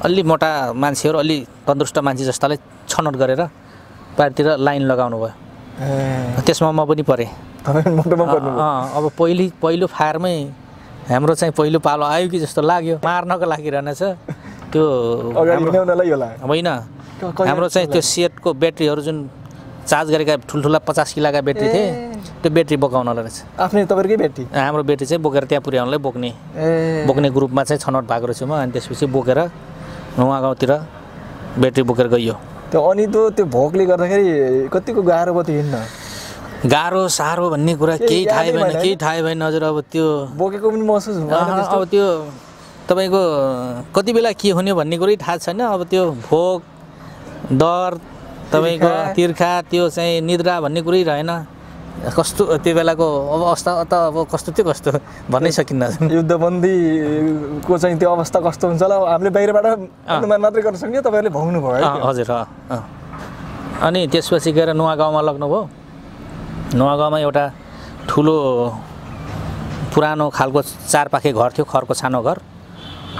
अलि मोटा मान्छेहरू अलि तन्दुरुस्त मान्छे जस्तालाई छनौट गरेर पारतिर लाइन लगाउनु भयो त्यसमा म पनि परेँ अब पहिले पहिलो फायरमै हाम्रो चाहिँ पहिलो पालो आयो कि जस्तो लाग्यो मार्नको लागि रहेनछ त्यो होइन हाम्रो चाहिँ त्यो सेटको ब्याट्रीहरू जुन चार्ज गरेका ठुल्ठुला पचास किलाका ब्याट्री थिए त्यो ब्याट्री बोकाउनलाई रहेछ आफ्नै तपाईँकै ब्याट्री हाम्रो ब्याट्री चाहिँ बोकेर त्यहाँ पुर्याउनलाई बोक्ने बोक्ने ग्रुपमा चाहिँ छनौट भएको रहेछु म अनि त्यसपछि बोकेर नुवा गाउँतिर ब्याट्री बोकेर गइयो त्यो अनि त त्यो भोकले गर्दाखेरि कतिको गाह्रो पो हिँड्न गाह्रो साह्रो भन्ने कुरा केही थाहै भएन केही थाहै भएन हजुर अब त्यो बोकेको पनि महसुस अब त्यो तपाईँको कति बेला के हुने भन्ने कुरै थाहा छैन अब त्यो भोक डर तपाईँको तिर्खा त्यो चाहिँ निद्रा भन्ने कुरै रहेन कस्तो त्यो बेलाको अब अवस्था त अब कस्तो त्यो कस्तो भन्नै सकिन्न युद्धबन्दीको चाहिँ त्यो अवस्था कस्तो हुन्छ होला हामीले बाहिरबाट अनुमान मात्रै गर्न सक्यो तपाईँहरूले भोग्नु भयो हजुर अनि त्यसपछि गएर नुवा गाउँमा लग्नुभयो नुवा गाउँमा एउटा ठुलो पुरानो खालको चार पाखे घर थियो खरको छानो घर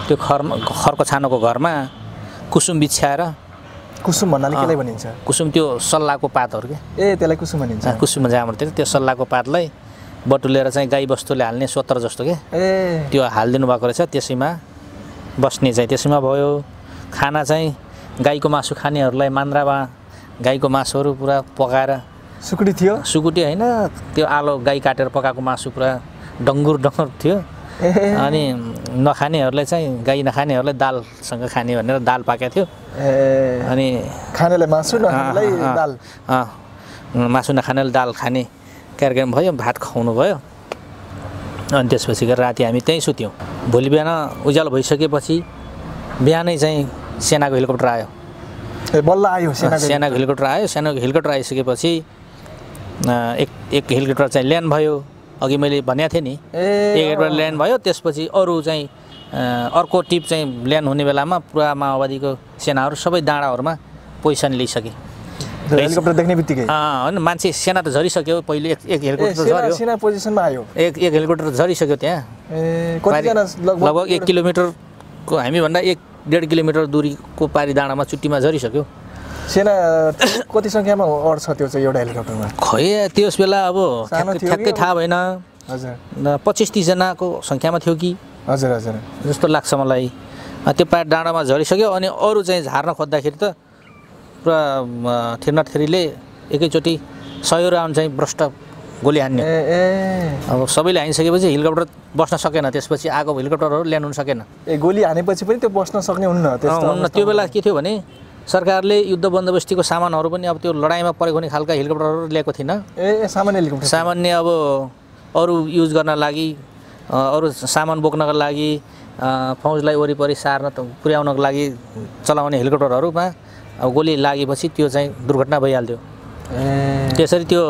त्यो खर खरको छानोको घरमा कुसुम बिछ्याएर कुसुम भन्नाले केलाई भनिन्छ कुसुम त्यो सल्लाहको पातहरू के ए त्यसलाई कुसुम भनिन्छ कुसुम हाम्रो त्यो सल्लाहको पातलाई बटुलेर चाहिँ गाई बस्तुले हाल्ने सोत्र जस्तो के ए त्यो हालिदिनु भएको रहेछ त्यसैमा बस्ने चाहिँ त्यसैमा भयो खाना चाहिँ गाईको मासु खानेहरूलाई मान्द्रामा गाईको मासुहरू पुरा पकाएर सुकुटी थियो सुकुटी होइन त्यो आलो गाई काटेर पकाएको मासु पुरा डङ्गुर डङ्गुर थियो अनि नखानेहरूलाई चाहिँ गाई नखानेहरूलाई दालसँग खाने भनेर दाल पाकेको थियो अनि खानेलाई मासु दाल मासु नखानेलाई दाल खाने कार्यक्रम भयो भात खुवाउनु भयो अनि त्यसपछि गएर राति हामी त्यहीँ सुत्यौँ भोलि बिहान उज्यालो भइसकेपछि बिहानै चाहिँ सेनाको हेलिकप्टर आयो ए बल्ल आयो सेनाको हेलिकप्टर आयो सेनाको हेलिकप्टर आइसकेपछि एक एक हेलिकप्टर चाहिँ ल्यान्ड भयो अघि मैले भनेको थिएँ नि एक एकवटा ल्यान्ड भयो त्यसपछि अरू चाहिँ अर्को टिप चाहिँ ल्यान्ड हुने बेलामा पुरा माओवादीको सेनाहरू सबै डाँडाहरूमा पोजिसन लिइसके हेलिकप्टर देख्ने बित्तिकै होइन मान्छे सेना त झरिसक्यो पहिले एक एक हेलिकप्टर झऱ्यो सेना पोजिसनमा आयो एक एक हेलिकप्टर झरिसक्यो त्यहाँ लगभग एक किलोमिटरको हामीभन्दा एक डेढ किलोमिटर दुरीको पारी डाँडामा चुट्टीमा झरिसक्यो सेना कति सङ्ख्यामा अड्छ त्यो चाहिँ एउटा हेलिकप्टरमा खै त्यस बेला अब ठ्याक्कै थाहा भएन हजुर पच्चिस तिसजनाको सङ्ख्यामा थियो कि हजुर हजुर जस्तो लाग्छ मलाई त्यो पाट डाँडामा झरिसक्यो अनि अरू चाहिँ झार्न खोज्दाखेरि त पुरा थिर्नाथिरीले एकैचोटि सय राउन्ड चाहिँ भ्रष्ट गोली हान्ने ए अब सबैले हानिसकेपछि हेलिकप्टर बस्न सकेन त्यसपछि आएको हेलिकप्टरहरू ल्याउनु सकेन ए गोली हानेपछि पनि त्यो बस्न सक्ने हुन्न हुन्न त्यो बेला के थियो भने सरकारले युद्ध बन्दोबस्तीको सामानहरू पनि अब त्यो लडाइँमा परेको हुने खालका हेलिकप्टरहरू ल्याएको थिइनँ ए सामान्य हेलिकप्टर सामान्य अब अरू युज गर्न लागि अरू सामान बोक्नको लागि फौजलाई वरिपरि सार्न पुर्याउनको लागि चलाउने हेलिकप्टरहरूमा अब गोली लागेपछि त्यो चाहिँ दुर्घटना भइहाल्थ्यो त्यसरी त्यो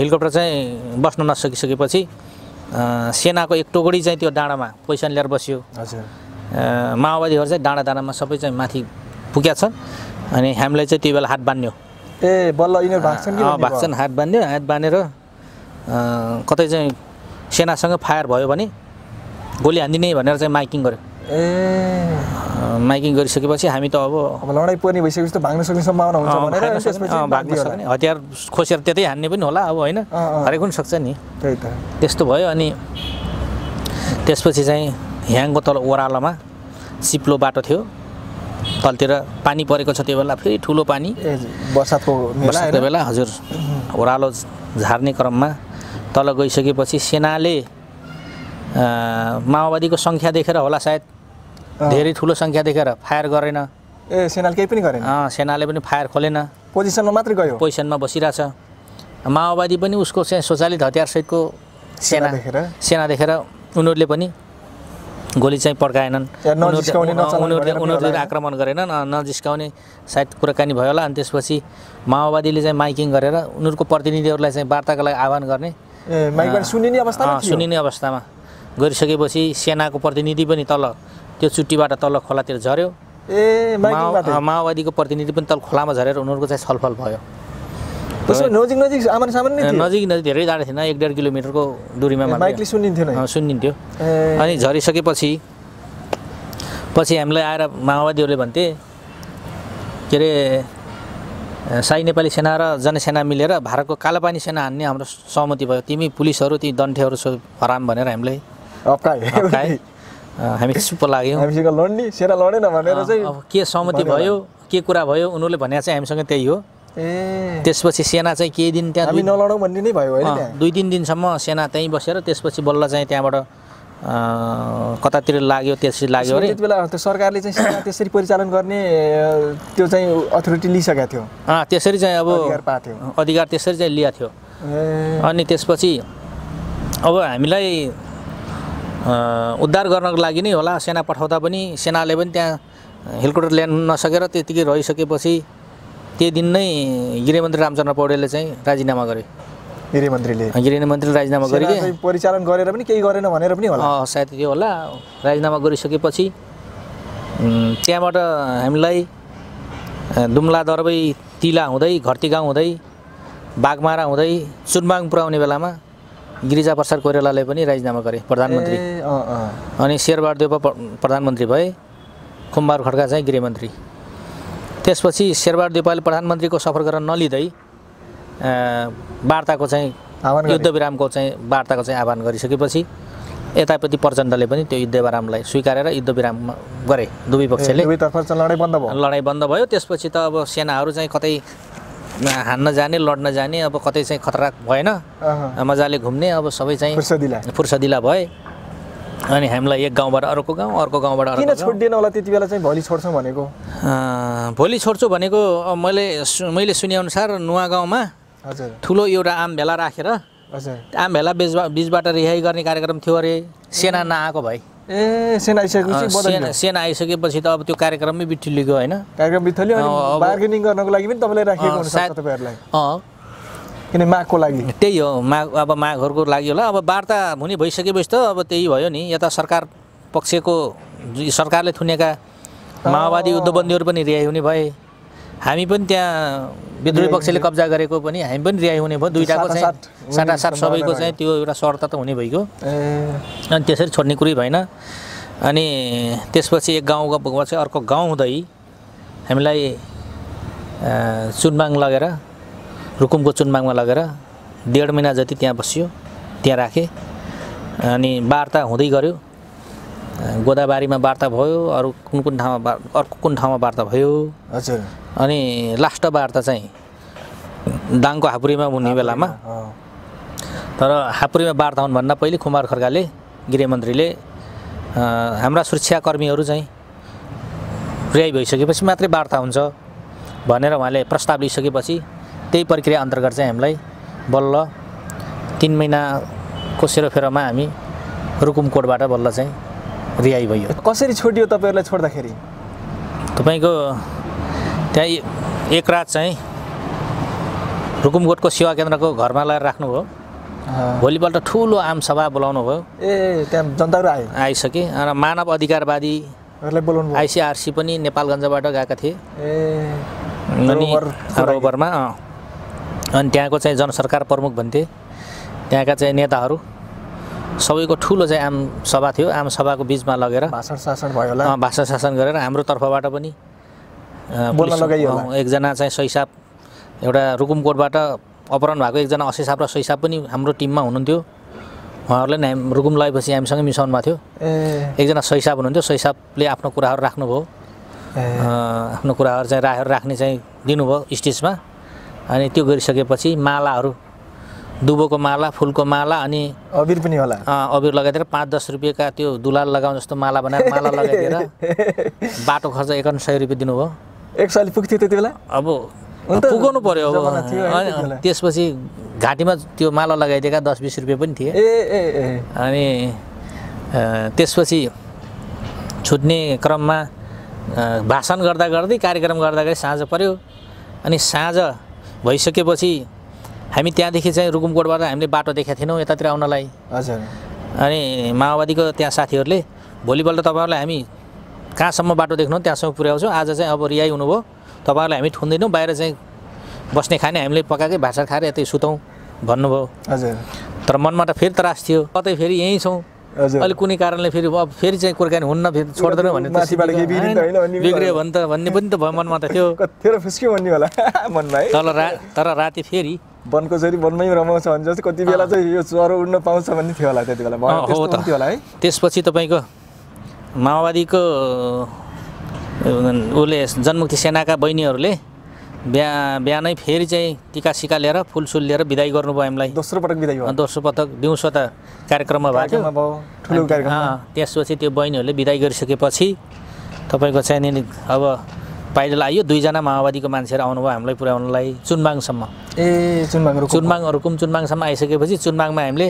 हेलिकप्टर चाहिँ बस्न नसकिसकेपछि सेनाको एक टोकडी चाहिँ त्यो डाँडामा पोइसन लिएर बस्यो हजुर माओवादीहरू चाहिँ डाँडा डाँडामा सबै चाहिँ माथि पुगेका छन् अनि हामीलाई चाहिँ त्यही बेला हात बाँध्यो ए बल्ल यिनीहरू भाग्छन् हात बाँध्यो हात बाँधेर कतै चाहिँ सेनासँग फायर भयो भने गोली हानिदिने भनेर चाहिँ माइकिङ गर्यो ए माइकिङ गरिसकेपछि हामी त अब लडाइँ पर्ने भइसकेपछि त भाग्न सक्ने सम्भावना हुन्छ भनेर भाग्न सक्ने हतियार खोसेर त्यतै हान्ने पनि होला अब होइन हरेक पनि सक्छ नि त्यस्तो भयो अनि त्यसपछि चाहिँ ह्याङको तल ओह्रालोमा सिप्लो बाटो थियो तलतिर पानी परेको छ त्यो बेला फेरि ठुलो पानी बर्सातको बर्सातको बेला हजुर ओह्रालो झार्ने क्रममा तल गइसकेपछि सेनाले माओवादीको सङ्ख्या देखेर होला सायद धेरै ठुलो सङ्ख्या देखेर फायर गरेन ए सेनाले केही पनि गरेन सेनाले पनि फायर खोलेन पोजिसनमा मात्रै गयो पोजिसनमा बसिरहेछ माओवादी पनि उसको चाहिँ स्वचालित हतियारसहितको सेना देखेर सेना देखेर उनीहरूले पनि गोली चाहिँ पड्काएनन् उनीहरूले उनीहरूले आक्रमण गरेनन् नजिस्काउने सायद कुराकानी भयो होला अनि त्यसपछि माओवादीले चाहिँ माइकिङ गरेर उनीहरूको प्रतिनिधिहरूलाई चाहिँ वार्ताको लागि आह्वान गर्ने सुनिने अवस्थामा सुनिने अवस्थामा गरिसकेपछि सेनाको प्रतिनिधि पनि तल त्यो चुट्टीबाट तल खोलातिर झऱ्यो ए माओवादीको प्रतिनिधि पनि तल खोलामा झरेर उनीहरूको चाहिँ छलफल भयो नजिक नजिक आमा सामान नै नजिक नजिक धेरै जाडो थिएन एक डेढ किलोमिटरको दुरीमा माइकले सुनिन्थ्यो सुनिन्थ्यो अनि झरिसकेपछि पछि हामीलाई आएर माओवादीहरूले भन्थे के अरे साई नेपाली सेना र जनसेना मिलेर भारतको कालापानी सेना हान्ने हाम्रो सहमति भयो तिमी पुलिसहरू ती दन्ठेहरू हराम भनेर हामीलाई हामी चुप्प लाग्यौँ के सहमति भयो के कुरा भयो उनीहरूले भनेको चाहिँ हामीसँग त्यही हो ए त्यसपछि सेना चाहिँ केही दिन त्यहाँ नलडौँ भन्ने नै भयो दुई तिन दिनसम्म सेना त्यहीँ बसेर त्यसपछि बल्ल चाहिँ त्यहाँबाट कतातिर लाग्यो त्यसरी लाग्यो अरे त्यति बेला त्यो सरकारले चाहिँ त्यसरी परिचालन गर्ने त्यो चाहिँ अथोरिटी लिइसकेको थियो त्यसरी चाहिँ अब अधिकार त्यसरी चाहिँ लिएको थियो अनि त्यसपछि अब हामीलाई उद्धार गर्नको लागि नै होला सेना पठाउँदा पनि सेनाले पनि त्यहाँ हेलिकप्टर ल्याउनु नसकेर त्यतिकै रहिसकेपछि त्यही दिन नै गृहमन्त्री रामचन्द्र पौडेलले चाहिँ राजीनामा गरे गृहमन्त्रीले गृहमन्त्रीले राजीनामा गरे परिचालन गरेर पनि केही गरेन भनेर पनि होला सायद त्यो होला राजीनामा गरिसकेपछि त्यहाँबाट हामीलाई दुम्ला दरबै तिला हुँदै घरती गाउँ हुँदै बाघमारा हुँदै चुनबाङ पुऱ्याउने बेलामा गिरिजा प्रसाद कोइरालाले पनि राजीनामा गरे प्रधानमन्त्री अनि शेरबहादुर देव प्रधानमन्त्री भए कुम्बार खड्का चाहिँ गृहमन्त्री त्यसपछि शेरबहादुर देवालले प्रधानमन्त्रीको सफर गर्न नलिँदै वार्ताको चाहिँ युद्धविरामको चाहिँ वार्ताको चाहिँ आह्वान गरिसकेपछि यतापट्टि प्रचण्डले पनि त्यो युद्धविरामलाई स्वीकारेर युद्धविराम गरे दुवै पक्षले लडाइँ बन्द भयो लडाइँ बन्द भयो त्यसपछि त अब सेनाहरू चाहिँ कतै हान्न जाने लड्न जाने अब कतै चाहिँ खतरा भएन मजाले घुम्ने अब सबै चाहिँ फुर्सदिला फुर्सदिला भए अनि हामीलाई एक गाउँबाट अर्को गाउँ अर्को गाउँबाट किन छोडिदिएन होला त्यति बेला चाहिँ भोलि छोड्छौँ भनेको भोलि छोड्छु भनेको मैले मैले सुनेअनुसार नुवा गाउँमा हजुर ठुलो एउटा आम भेला राखेर हजुर आम भेला बेच बिचबाट रिहाई गर्ने कार्यक्रम थियो अरे सेना नआएको भाइ ए सेना आइसकेपछि सेना आइसकेपछि त अब त्यो कार्यक्रममै बिथुलिएको होइन कार्यक्रम बिथुल्यो बार्गेनिङ गर्नको लागि पनि तपाईँलाई राखेको सायद तपाईँहरूलाई किन माघको लागि त्यही हो माघ अब माघहरूको लागि होला अब वार्ता हुने भइसकेपछि त अब त्यही भयो नि यता सरकार पक्षको सरकारले थुनेका माओवादी युद्धबन्दीहरू पनि रिहाई हुने भए हामी पनि त्यहाँ विद्रोही पक्षले कब्जा गरेको पनि हामी पनि रिहाई हुने भयो दुइटाको चाहिँ साटासाट सबैको चाहिँ त्यो एउटा शर्त त हुने भइगयो अनि त्यसरी छोड्ने कुरै भएन अनि त्यसपछि एक गाउँको चाहिँ अर्को गाउँ हुँदै हामीलाई चुनबाङ लगेर रुकुमको चुनमाङमा लगेर डेढ महिना जति त्यहाँ बसियो त्यहाँ राखेँ अनि वार्ता हुँदै गऱ्यो गोदाबारीमा वार्ता भयो अरू कुन कुन ठाउँमा अर्को कुन ठाउँमा वार्ता भयो हजुर अनि लास्ट वार्ता चाहिँ दाङको हापुरीमा हुने बेलामा तर हापुरीमा वार्ता हुनुभन्दा पहिले कुमार खड्काले गृहमन्त्रीले हाम्रा सुरक्षाकर्मीहरू चाहिँ रिहाई भइसकेपछि मात्रै वार्ता हुन्छ भनेर उहाँले प्रस्ताव लिइसकेपछि त्यही प्रक्रिया अन्तर्गत चाहिँ हामीलाई बल्ल तिन महिनाको सेरोफेरोमा हामी रुकुमकोटबाट बल्ल चाहिँ रिहाई भयो कसरी छोडियो तपाईँहरूलाई छोड्दाखेरि तपाईँको त्यहाँ एक रात चाहिँ रुकुमकोटको सेवा केन्द्रको घरमा लगाएर राख्नुभयो भोलिपल्ट ठुलो आमसभा बोलाउनु भयो ए त्यहाँ जनताहरू आयो आइसके र मानव अधिकारवादी बोलाउनु आइसिआरसी पनि नेपालगञ्जबाट गएका थिए ए अनि त्यहाँको चाहिँ जनसरकार प्रमुख भन्थे त्यहाँका चाहिँ नेताहरू सबैको ठुलो चाहिँ आम सभा थियो आम सभाको बिचमा लगेर भाषण शासन भयो होला भाषण शासन गरेर हाम्रो तर्फबाट पनि बोल्न लगाइयो एकजना चाहिँ सैसाप एउटा रुकुमकोटबाट अपहरण भएको एकजना असैसाप र सैसाप पनि हाम्रो टिममा हुनुहुन्थ्यो उहाँहरूले नै रुकुम लगाएपछि हामीसँग भएको थियो एकजना सैसाप हुनुहुन्थ्यो सैसापले आफ्नो कुराहरू राख्नुभयो आफ्नो कुराहरू चाहिँ राखेर राख्ने चाहिँ दिनुभयो स्टेजमा अनि त्यो गरिसकेपछि मालाहरू दुबोको माला फुलको माला अनि अबिर पनि होला अबिर लगाइदिएर पाँच दस रुपियाँका त्यो दुलाल लगाउँ जस्तो माला बनाएर माला लगाइदिएर बाटो खर्च एकाउन्न सय रुपियाँ दिनुभयो एक सय पुग्थ्यो त्यति बेला अब पुगाउनु पऱ्यो अब त्यसपछि घाँटीमा त्यो माला लगाइदिएका दस बिस रुपियाँ पनि थिए अनि त्यसपछि छुट्ने क्रममा भाषण गर्दा गर्दै कार्यक्रम गर्दा गर्दै साँझ पऱ्यो अनि साँझ भइसकेपछि हामी त्यहाँदेखि चाहिँ रुकुमकोटबाट हामीले बाटो देखाएको थिएनौँ यतातिर आउनलाई हजुर अनि माओवादीको त्यहाँ साथीहरूले भोलिपल्ट तपाईँहरूलाई हामी कहाँसम्म बाटो देख्नु त्यहाँसम्म पुर्याउँछौँ आज चाहिँ अब रिहाई हुनुभयो तपाईँहरूलाई हामी ठुन्दैनौँ बाहिर चाहिँ बस्ने खाने हामीले पकाएकै भाषा खाएर यतै सुतौँ भन्नुभयो हजुर तर मनमा त फेरि त्रास थियो कतै फेरि यहीँ छौँ अहिले कुनै कारणले फेरि अब फेरि चाहिँ कुराकानी हुन्न फेरि छोड्दैन भने बिग्रियो भने त भन्ने पनि त भयो मनमा त थियो भन्ने होला मनमा तर रा तर राति फेरि वनको जरी वनमै रमाउँछ भने जस्तो कति बेला चाहिँ यो चरो उड्न पाउँछ भन्ने थियो होला त्यति बेला हो त होला है त्यसपछि तपाईँको माओवादीको उसले जनमुक्ति सेनाका बहिनीहरूले बिहा बिहानै फेरि चाहिँ टिका सिका लिएर फुलसुल लिएर विदाई गर्नुभयो हामीलाई दोस्रो पटक विदाई भयो दोस्रो पटक दिउँसो त कार्यक्रममा भएको ठुलो कार्यक्रम त्यसपछि त्यो बहिनीहरूले विदाई गरिसकेपछि तपाईँको चाहिँ नि अब पाइडल आयो दुईजना माओवादीको मान्छेहरू आउनुभयो हामीलाई पुर्याउनलाई चुनबाङसम्म ए चुनबाङ चुनबाङ रुकुम चुनबाङसम्म आइसकेपछि चुनबाङमा हामीले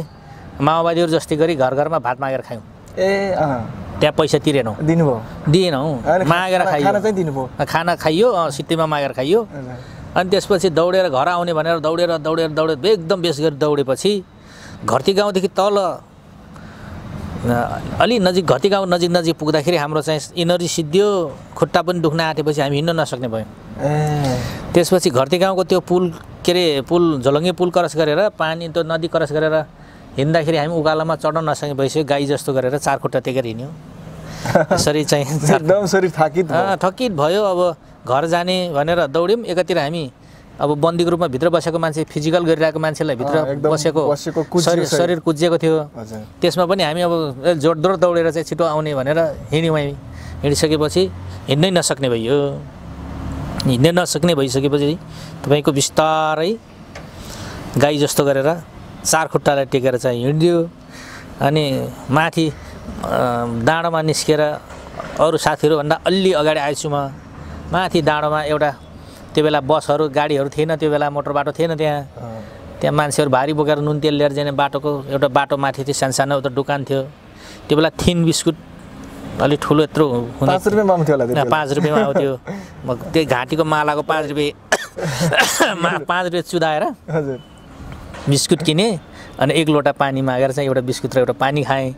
माओवादीहरू जस्तै गरी घर घरमा भात मागेर खायौँ ए त्यहाँ पैसा तिरेनौ दिनुभयो दिएनौ मागेर खाइयो खाना खाइयो सित्तैमा मागेर खाइयो अनि त्यसपछि दौडेर घर आउने भनेर दौडेर दौडेर दौडेर एकदम बेस गरी दौडेपछि घरती गाउँदेखि तल अलि नजिक घरती गाउँ नजिक नजिक पुग्दाखेरि हाम्रो चाहिँ इनर्जी सिद्धियो खुट्टा पनि दुख्न आँटेपछि हामी हिँड्न नसक्ने भयौँ त्यसपछि घरती गाउँको त्यो पुल के अरे पुल झोलङ्गे पुल क्रस गरेर पानी त्यो नदी क्रस गरेर हिँड्दाखेरि हामी उकालोमा चढ्न नसके भइसक्यो गाई जस्तो गरेर चार खुट्टा टेकेर हिँड्यौँ यसरी चाहिँ एकदम थकित थकित भयो अब घर जाने भनेर दौड्यौँ एकातिर हामी अब बन्दीको रूपमा भित्र बसेको मान्छे फिजिकल गरिरहेको मान्छेलाई भित्र बसेको शरीर शरीर कुजिएको थियो त्यसमा पनि हामी अब जोड जोड दौडेर चाहिँ छिटो आउने भनेर हिँड्यौँ हामी हिँडिसकेपछि हिँड्नै नसक्ने भइयो हिँड्नै नसक्ने भइसकेपछि तपाईँको बिस्तारै गाई जस्तो गरेर चार खुट्टालाई टेकेर चाहिँ हिँडिदियो अनि माथि डाँडोमा निस्केर अरू साथीहरूभन्दा अलि अगाडि आएछु म माथि डाँडोमा एउटा त्यो बेला बसहरू गाडीहरू थिएन त्यो बेला मोटर बाटो थिएन त्यहाँ त्यहाँ मान्छेहरू भारी बोकेर नुन तेल लिएर जाने बाटोको एउटा बाटो माथि थियो सानो एउटा दोकान थियो त्यो बेला थिन बिस्कुट अलिक ठुलो यत्रो पाँच रुपियाँमा आउँथ्यो पाँच रुपियाँमा आउँथ्यो म त्यो घाँटीको मालाको पाँच रुपियाँ पाँच रुपियाँ चुदाएर हजुर बिस्कुट किनेँ अनि एक लोटा पानी मागेर चाहिँ एउटा बिस्कुट र एउटा पानी खाएँ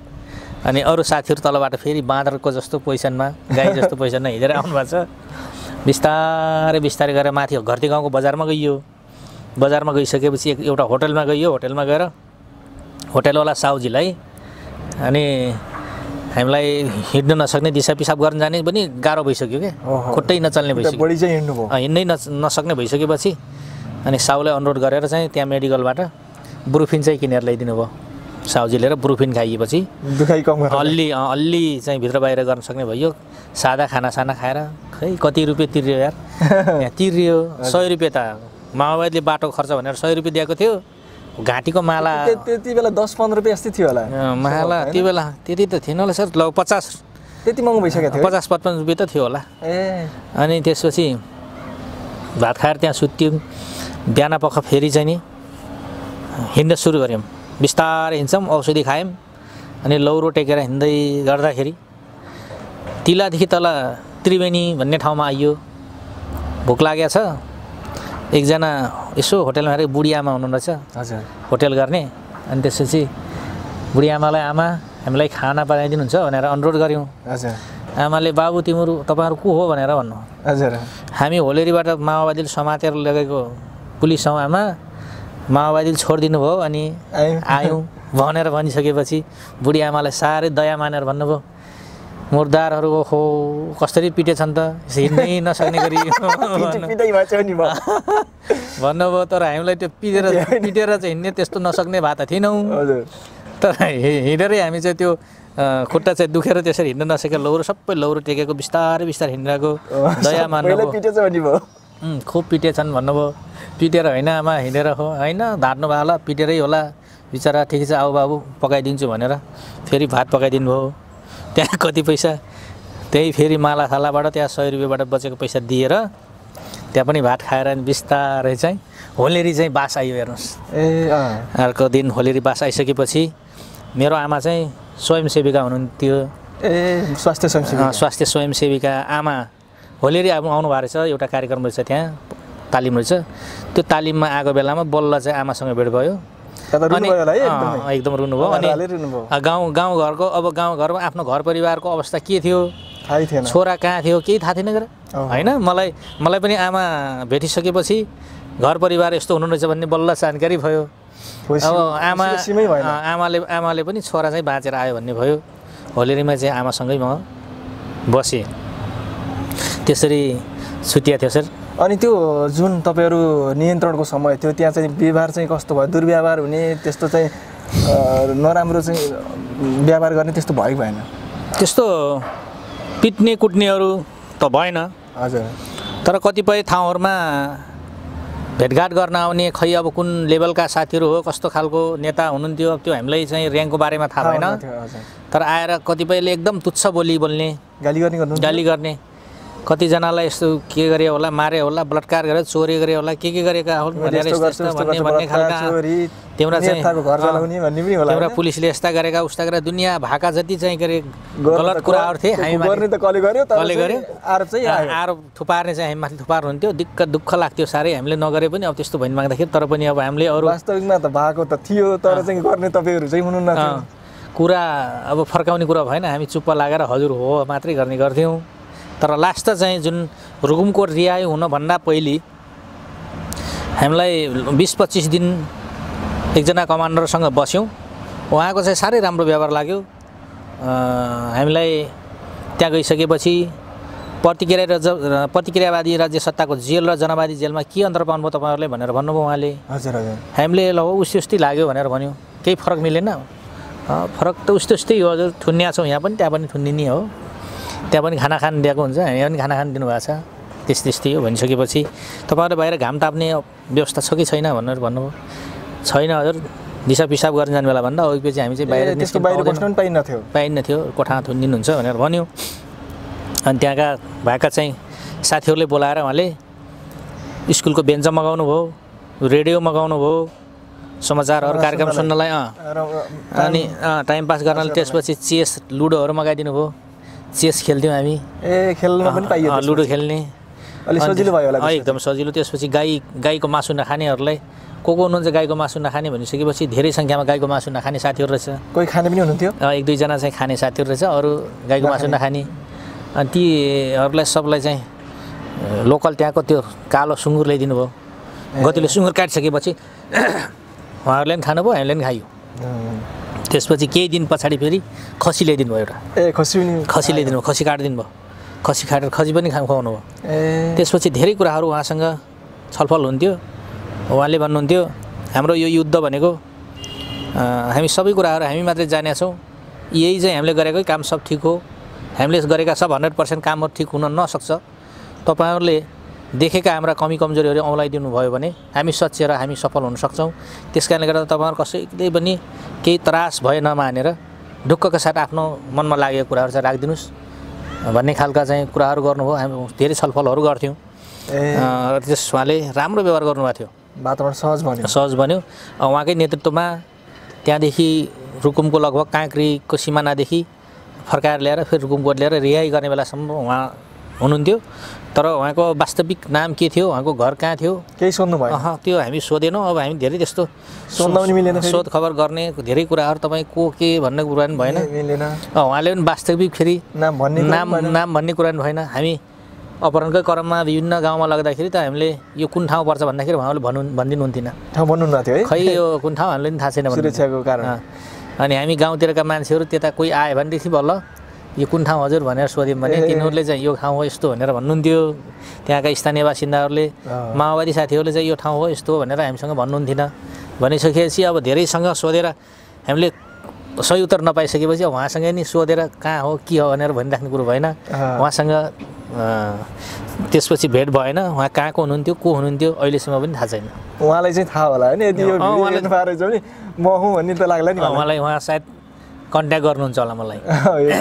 अनि अरू साथीहरू तलबाट फेरि बाँदरको जस्तो पोइसनमा गाई जस्तो पोजिसनमा हिँडेर आउनु भएको छ बिस्तारै बिस्तारै गरेर माथि घरती गाउँको बजारमा गइयो बजारमा गइसकेपछि एक एउटा होटलमा गइयो होटलमा गएर होटलवाला साउजीलाई अनि हामीलाई हिँड्नु नसक्ने दिसा पिसाब गर्न जाने पनि गाह्रो भइसक्यो क्या खुट्टै नचल्ने भइसक्यो हिँड्नै न नसक्ने भइसकेपछि अनि साउलाई अनुरोध गरेर चाहिँ त्यहाँ मेडिकलबाट ब्रुफिन चाहिँ किनेर ल्याइदिनु भयो साउजी लिएर ब्रुफिन खाइएपछि दुखाइ कम अलि अलि चाहिँ भित्र बाहिर गर्न सक्ने भयो सादा खाना साना खाएर खै कति रुपियाँ तिर्यो यार यहाँ तिर्यो सय रुपियाँ त माओवादीले बाटो खर्च भनेर सय रुपियाँ दिएको थियो घाँटीको माला त्यति बेला दस पन्ध्र रुपियाँ जस्तै थियो होला माला त्यो बेला त्यति त थिएन होला सर लगभग पचास त्यति महँगो भइसकेको थियो पचास पचपन्न रुपियाँ त थियो होला ए अनि त्यसपछि भात खाएर त्यहाँ सुत्यौँ बिहान पख फेरि चाहिँ नि हिँड्न सुरु गऱ्यौँ बिस्तारै हिँड्छौँ औषधि खायौँ अनि लौरो टेकेर हिँड्दै गर्दाखेरि तिलादेखि तल त्रिवेणी भन्ने ठाउँमा आइयो भोक लागेको छ एकजना यसो होटेलमा हेरेको बुढीआमा हुनुहुँदो रहेछ हजुर होटेल गर्ने अनि त्यसपछि आमालाई आमा हामीलाई खाना बनाइदिनुहुन्छ भनेर अनुरोध गऱ्यौँ हजुर आमाले बाबु तिमीहरू तपाईँहरू को हो भनेर भन्नु हजुर हामी होलेरीबाट माओवादीले समातेर लगेको पुलिस हौ आमा माओवादीले छोडिदिनु भयो अनि आयौँ भनेर भनिसकेपछि बुढी आमालाई साह्रै दया मानेर भन्नुभयो मुर्दारहरू ओहो कसरी पिटेछन् त हिँड्नै नसक्ने गरी भन्नुभयो तर हामीलाई त्यो पिटेर पिटेर चाहिँ हिँड्ने त्यस्तो नसक्ने भए त थिएनौँ तर हिँडेरै हामी चाहिँ त्यो खुट्टा चाहिँ दुखेर त्यसरी हिँड्न नसकेर लौरो सबै लौरो टेकेको बिस्तारै बिस्तारै हिँडिरहेको दया मान्नु खुब पिटेछन् भन्नुभयो पिटेर होइन आमा हिँडेर हो होइन धार्नु भयो होला पिटेरै होला बिचरा ठिकै छ आउ बाबु पकाइदिन्छु भनेर फेरि भात पकाइदिनु भयो त्यहाँ कति पैसा त्यही फेरि मालाखालाबाट त्यहाँ सय रुपियाँबाट बचेको पैसा दिएर त्यहाँ पनि भात खाएर अनि बिस्तारै चाहिँ होलेरी चाहिँ बास आयो हेर्नुहोस् ए अर्को दिन होलेरी बास आइसकेपछि मेरो आमा चाहिँ स्वयंसेविका हुनुहुन्थ्यो ए स्वास्थ्य स्वयंसेविका स्वास्थ्य स्वयंसेविका आमा होलेरी अब आउनु भएको रहेछ एउटा कार्यक्रम रहेछ त्यहाँ तालिम रहेछ त्यो तालिममा आएको बेलामा बल्ल चाहिँ आमासँग भेट भयो अनि एकदम रुनुभयो अनि गाउँ घरको अब गाउँ घरमा आफ्नो घर परिवारको अवस्था के थियो थाहै थिएन छोरा कहाँ थियो केही थाहा थिएन गरेर होइन मलाई मलाई पनि आमा भेटिसकेपछि घर परिवार यस्तो हुनु रहेछ भन्ने बल्ल जानकारी भयो अब आमा आमाले आमाले पनि छोरा चाहिँ बाँचेर आयो भन्ने भयो होलेरीमा चाहिँ आमासँगै म बसेँ त्यसरी छुटिया थियो सर अनि त्यो जुन तपाईँहरू नियन्त्रणको समय थियो त्यहाँ चाहिँ व्यवहार चाहिँ कस्तो भयो दुर्व्यवहार हुने त्यस्तो चाहिँ नराम्रो चाहिँ व्यवहार गर्ने त्यस्तो भयो भएन त्यस्तो पिट्ने कुट्नेहरू त भएन हजुर तर कतिपय ठाउँहरूमा भेटघाट गर्न आउने खै अब कुन लेभलका साथीहरू हो कस्तो खालको नेता हुनुहुन्थ्यो अब त्यो हामीलाई चाहिँ ऱ्याङ्कको बारेमा थाहा भएन तर आएर कतिपयले एकदम तुच्छ बोली बोल्ने गाली गर्ने गाली गर्ने कतिजनालाई यस्तो के गरे होला मारे होला बलात्कार गरेर चोरी गरे होला के के गरेका होला पुलिसले यस्ता गरेका उस्ता गरेर दुनियाँ भाका जति चाहिँ गरे गलत कुराहरू थिए आरोप थुपार्ने चाहिँ हामी माथि थुपार हुन्थ्यो दिक्क दुःख लाग्थ्यो साह्रै हामीले नगरे पनि अब त्यस्तो भनि माग्दाखेरि तर पनि अब हामीले अरू वास्तविकमा त भएको त थियो तर चाहिँ गर्ने तपाईँहरू चाहिँ हुनु कुरा अब फर्काउने कुरा भएन हामी चुप्प लागेर हजुर हो मात्रै गर्ने गर्थ्यौँ तर लास्ट त चाहिँ जुन रुकुमको रिहाई हुनभन्दा पहिले हामीलाई बिस पच्चिस दिन एकजना कमान्डरसँग बस्यौँ उहाँको चाहिँ साह्रै राम्रो व्यवहार लाग्यो हामीलाई त्यहाँ गइसकेपछि प्रतिक्रिया र प्रतिक्रियावादी राज्य सत्ताको जेल र जनवादी जेलमा के अन्तर पाउनुभयो तपाईँहरूले भनेर भन्नुभयो उहाँले हजुर हजुर हामीले ल हो उस्तै उस्तै लाग्यो भनेर भन्यो केही फरक मिलेन फरक त उस्तै उस्तै हो हजुर थुन्या छौँ यहाँ पनि त्यहाँ पनि थुनिने हो त्यहाँ पनि खाना खान दिएको हुन्छ यहाँ पनि खाना खान दिनुभएको छ त्यस त्यस्तै हो भनिसकेपछि तपाईँहरू बाहिर घाम ताप्ने व्यवस्था छ कि छैन भनेर भन्नुभयो छैन हजुर दिसा पिसाब गर्न जाने बेला भन्दा अघिपछि हामी चाहिँ बाहिर त्यसको बाहिर पनि पाइन्न थियो पाइन्न थियो कोठामा थुनिदिनुहुन्छ भनेर भन्यो अनि त्यहाँका भएका चाहिँ साथीहरूले बोलाएर उहाँले स्कुलको बेन्च मगाउनु भयो रेडियो मगाउनु भयो समाचारहरू कार्यक्रम सुन्नलाई अँ अनि टाइम पास गर्नलाई त्यसपछि चेस लुडोहरू मगाइदिनु भयो चेस खेल्थ्यौँ हामी ए खेल्न पनि पाइयो लुडो खेल्ने अलिक सजिलो भयो होला एकदम सजिलो त्यसपछि गाई गाईको मासु नखानेहरूलाई को को हुनुहुन्छ गाईको मासु नखाने भनिसकेपछि धेरै सङ्ख्यामा गाईको मासु नखाने साथीहरू रहेछ कोही खाने पनि हुनुहुन्थ्यो एक दुईजना चाहिँ खाने साथीहरू रहेछ अरू गाईको मासु नखाने अनि तीहरूलाई सबलाई चाहिँ लोकल त्यहाँको त्यो कालो सुँगुर ल्याइदिनु भयो गतिले सुँगुर काटिसकेपछि उहाँहरूले पनि खानुभयो हामीले पनि खायो त्यसपछि केही दिन पछाडि फेरि खसी ल्याइदिनु भयो एउटा ए खसी पनि खसी ल्याइदिनु भयो खसी काटिदिनु भयो खसी काटेर खसी पनि खानु खुवाउनु भयो त्यसपछि धेरै कुराहरू उहाँसँग छलफल हुन्थ्यो उहाँले भन्नुहुन्थ्यो हाम्रो यो युद्ध भनेको हामी सबै कुराहरू हामी मात्रै जाने छौँ यही चाहिँ हामीले गरेकै काम सब ठिक हो हामीले गरेका सब हन्ड्रेड पर्सेन्ट कामहरू ठिक हुन नसक्छ तपाईँहरूले देखेका हाम्रा कमी कमजोरीहरू औँलाइदिनु भयो भने हामी सचिएर हामी सफल हुन सक्छौँ त्यस कारणले गर्दा तपाईँहरू कसैले पनि केही त्रास भए नमानेर ढुक्कको साथ आफ्नो मनमा लागेको कुराहरू चाहिँ राखिदिनुहोस् भन्ने खालका चाहिँ कुराहरू गर्नुभयो हामी धेरै छलफलहरू गर्थ्यौँ र त्यस उहाँले राम्रो व्यवहार गर्नुभएको थियो वातावरण सहज भन्यो सहज भन्यो उहाँकै नेतृत्वमा त्यहाँदेखि रुकुमको लगभग काँक्रीको सिमानादेखि फर्काएर ल्याएर फेरि रुकुमको ल्याएर रिहाई गर्ने बेलासम्म उहाँ हुनुहुन्थ्यो तर उहाँको वास्तविक नाम के थियो उहाँको घर कहाँ थियो केही सोध्नु भयो त्यो हामी सोधेनौँ अब हामी धेरै त्यस्तो सोध्न पनि मिलेन सोध खबर गर्ने धेरै कुराहरू तपाईँ को के भन्ने कुरा पनि भएन मिलेन उहाँले पनि वास्तविक फेरि नाम भन्ने नाम नाम भन्ने कुरा पनि भएन हामी अपहरणकै क्रममा विभिन्न गाउँमा लग्दाखेरि त हामीले यो कुन ठाउँ पर्छ भन्दाखेरि उहाँले भन्नु भनिदिनु हुन्थेन भन्नु थियो है खै यो कुन ठाउँ हामीले पनि थाहा छैन सुरक्षाको कारण अनि हामी गाउँतिरका मान्छेहरू त्यता कोही आयो भनेदेखि बल्ल यो कुन ठाउँ हजुर भनेर सोध्यौँ भने तिनीहरूले चाहिँ यो ठाउँ हो यस्तो भनेर भन्नुहुन्थ्यो त्यहाँका स्थानीय बासिन्दाहरूले माओवादी साथीहरूले चाहिँ यो ठाउँ हो यस्तो भनेर हामीसँग भन्नुहुन्थेन भनिसकेपछि अब धेरैसँग सोधेर हामीले सही उत्तर नपाइसकेपछि उहाँसँगै नि सोधेर कहाँ हो के हो भनेर भनिराख्ने कुरो भएन उहाँसँग त्यसपछि भेट भएन उहाँ कहाँको हुनुहुन्थ्यो को हुनुहुन्थ्यो अहिलेसम्म पनि थाहा छैन उहाँलाई चाहिँ थाहा होला होइन म हुँ भन्ने त लाग्ला नि उहाँलाई उहाँ सायद कन्ट्याक्ट गर्नुहुन्छ होला मलाई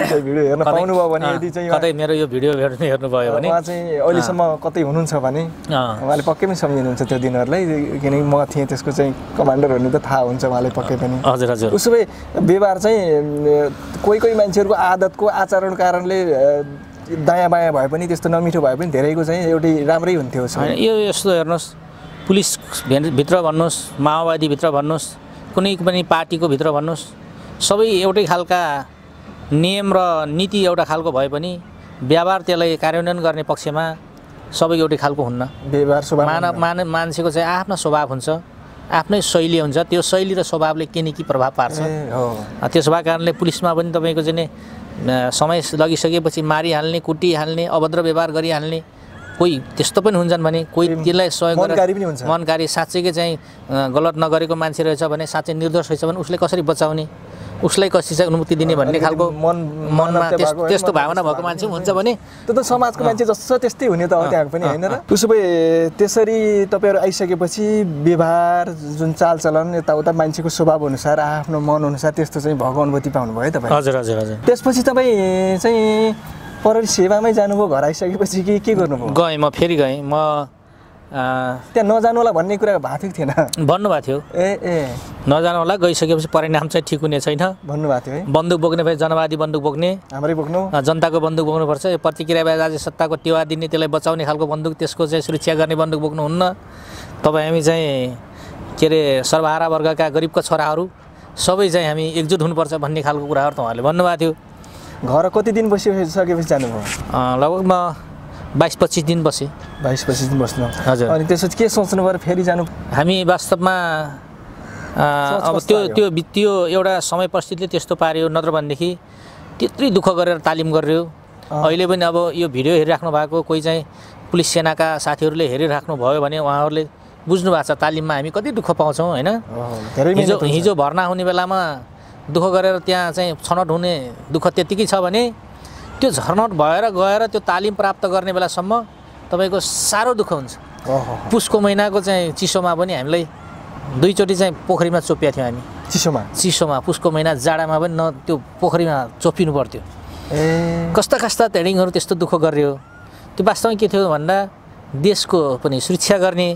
भिडियो हेर्न पाउनुभयो भने यदि चाहिँ कतै मेरो यो भिडियो हेर्नु हेर्नुभयो भने उहाँ चाहिँ अहिलेसम्म कतै हुनुहुन्छ भने उहाँले पक्कै पनि सम्झिनुहुन्छ त्यो दिनहरूलाई किनकि म थिएँ त्यसको चाहिँ कमान्डर हुने त थाहा हुन्छ उहाँले पक्कै पनि हजुर हजुर उसो भए व्यवहार चाहिँ कोही कोही मान्छेहरूको आदतको आचरण कारणले दायाँ बायाँ भए पनि त्यस्तो नमिठो भए पनि धेरैको चाहिँ एउटै राम्रै हुन्थ्यो यो यस्तो हेर्नुहोस् पुलिस भित्र भन्नुहोस् माओवादीभित्र भन्नुहोस् कुनै पनि पार्टीको भित्र भन्नुहोस् सबै एउटै खालका नियम र नीति एउटा खालको भए पनि व्यवहार त्यसलाई कार्यान्वयन गर्ने पक्षमा सबै एउटै खालको हुन्न व्यवहार मानव मानव मान्छेको चाहिँ आफ्नो स्वभाव हुन्छ आफ्नै शैली हुन्छ त्यो शैली र स्वभावले के निकै के प्रभाव पार्छ त्यसो भएको कारणले पुलिसमा पनि तपाईँको चाहिँ समय लगिसकेपछि मारिहाल्ने कुटिहाल्ने अभद्र व्यवहार गरिहाल्ने कोही त्यस्तो पनि हुन्छन् भने कोही त्यसलाई सहयोग हुन्छ मनकारी साँच्चैकै चाहिँ गलत नगरेको मान्छे रहेछ भने साँच्चै निर्दोष रहेछ भने उसले कसरी बचाउने उसलाई चाहिँ अनुमति दिने भन्ने खालको मन मनमा त्यस्तो भावना भएको मान्छे हुन्छ भने त्यो त समाजको मान्छे जस्तो छ त्यस्तै हुने त हो त्यहाँको पनि होइन र उसो भए त्यसरी तपाईँहरू आइसकेपछि व्यवहार जुन चालचलन यताउता मान्छेको स्वभाव अनुसार आफ्नो मन अनुसार त्यस्तो चाहिँ भएको अनुभूति पाउनु पाउनुभयो तपाईँ हजुर हजुर हजुर त्यसपछि तपाईँ चाहिँ पर सेवामै जानुभयो घर आइसकेपछि कि के गर्नुभयो गएँ म फेरि गएँ म त्यहाँ नजानु होला भन्ने कुरा भएको थियो थिएन भन्नुभएको थियो ए ए नजानु होला गइसकेपछि परिणाम चाहिँ ठिक हुने छैन भन्नुभएको थियो है बन्दुक बोक्ने भए जनवादी बन्दुक बोक्ने हाम्रै बोक्नु जनताको बन्दुक बोक्नुपर्छ यो प्रतिक्रिया राज्य सत्ताको टेवा दिने त्यसलाई बचाउने खालको बन्दुक त्यसको चाहिँ सुरक्षा गर्ने बन्दुक बोक्नुहुन्न तपाईँ हामी चाहिँ के अरे सर्वहारा वर्गका गरिबका छोराहरू सबै चाहिँ हामी एकजुट हुनुपर्छ भन्ने खालको कुराहरू त उहाँहरूले भन्नुभएको थियो घर कति दिन बसिसकेपछि जानुभयो लगभग म बाइस पच्चिस दिन बसेँ बाइस पच्चिस दिन बस्नु हजुर अनि त्यसपछि के सोच्नु पऱ्यो फेरि जानु हामी वास्तवमा अब त्यो त्यो त्यो एउटा समय परिस्थितिले त्यस्तो पार्यो नत्र भनेदेखि त्यत्रै दुःख गरेर तालिम गरियो अहिले पनि अब यो भिडियो हेरिराख्नु भएको कोही चाहिँ पुलिस सेनाका साथीहरूले हेरिराख्नु भयो भने उहाँहरूले बुझ्नु भएको छ तालिममा हामी कति दुःख पाउँछौँ होइन हिजो हिजो भर्ना हुने बेलामा दुःख गरेर त्यहाँ चाहिँ छनौट हुने दुःख त्यत्तिकै छ भने त्यो झर्नट भएर गएर त्यो तालिम प्राप्त गर्ने बेलासम्म तपाईँको साह्रो दुःख हुन्छ पुसको महिनाको चाहिँ चिसोमा पनि हामीलाई दुईचोटि चाहिँ पोखरीमा चोपिया थियौँ हामी चिसोमा चिसोमा पुसको महिना जाडामा पनि न त्यो पोखरीमा चोपिनु पर्थ्यो ए कस्ता कस्ता हेडिङहरू त्यस्तो दुःख गरियो त्यो वास्तवमा के थियो भन्दा देशको पनि सुरक्षा गर्ने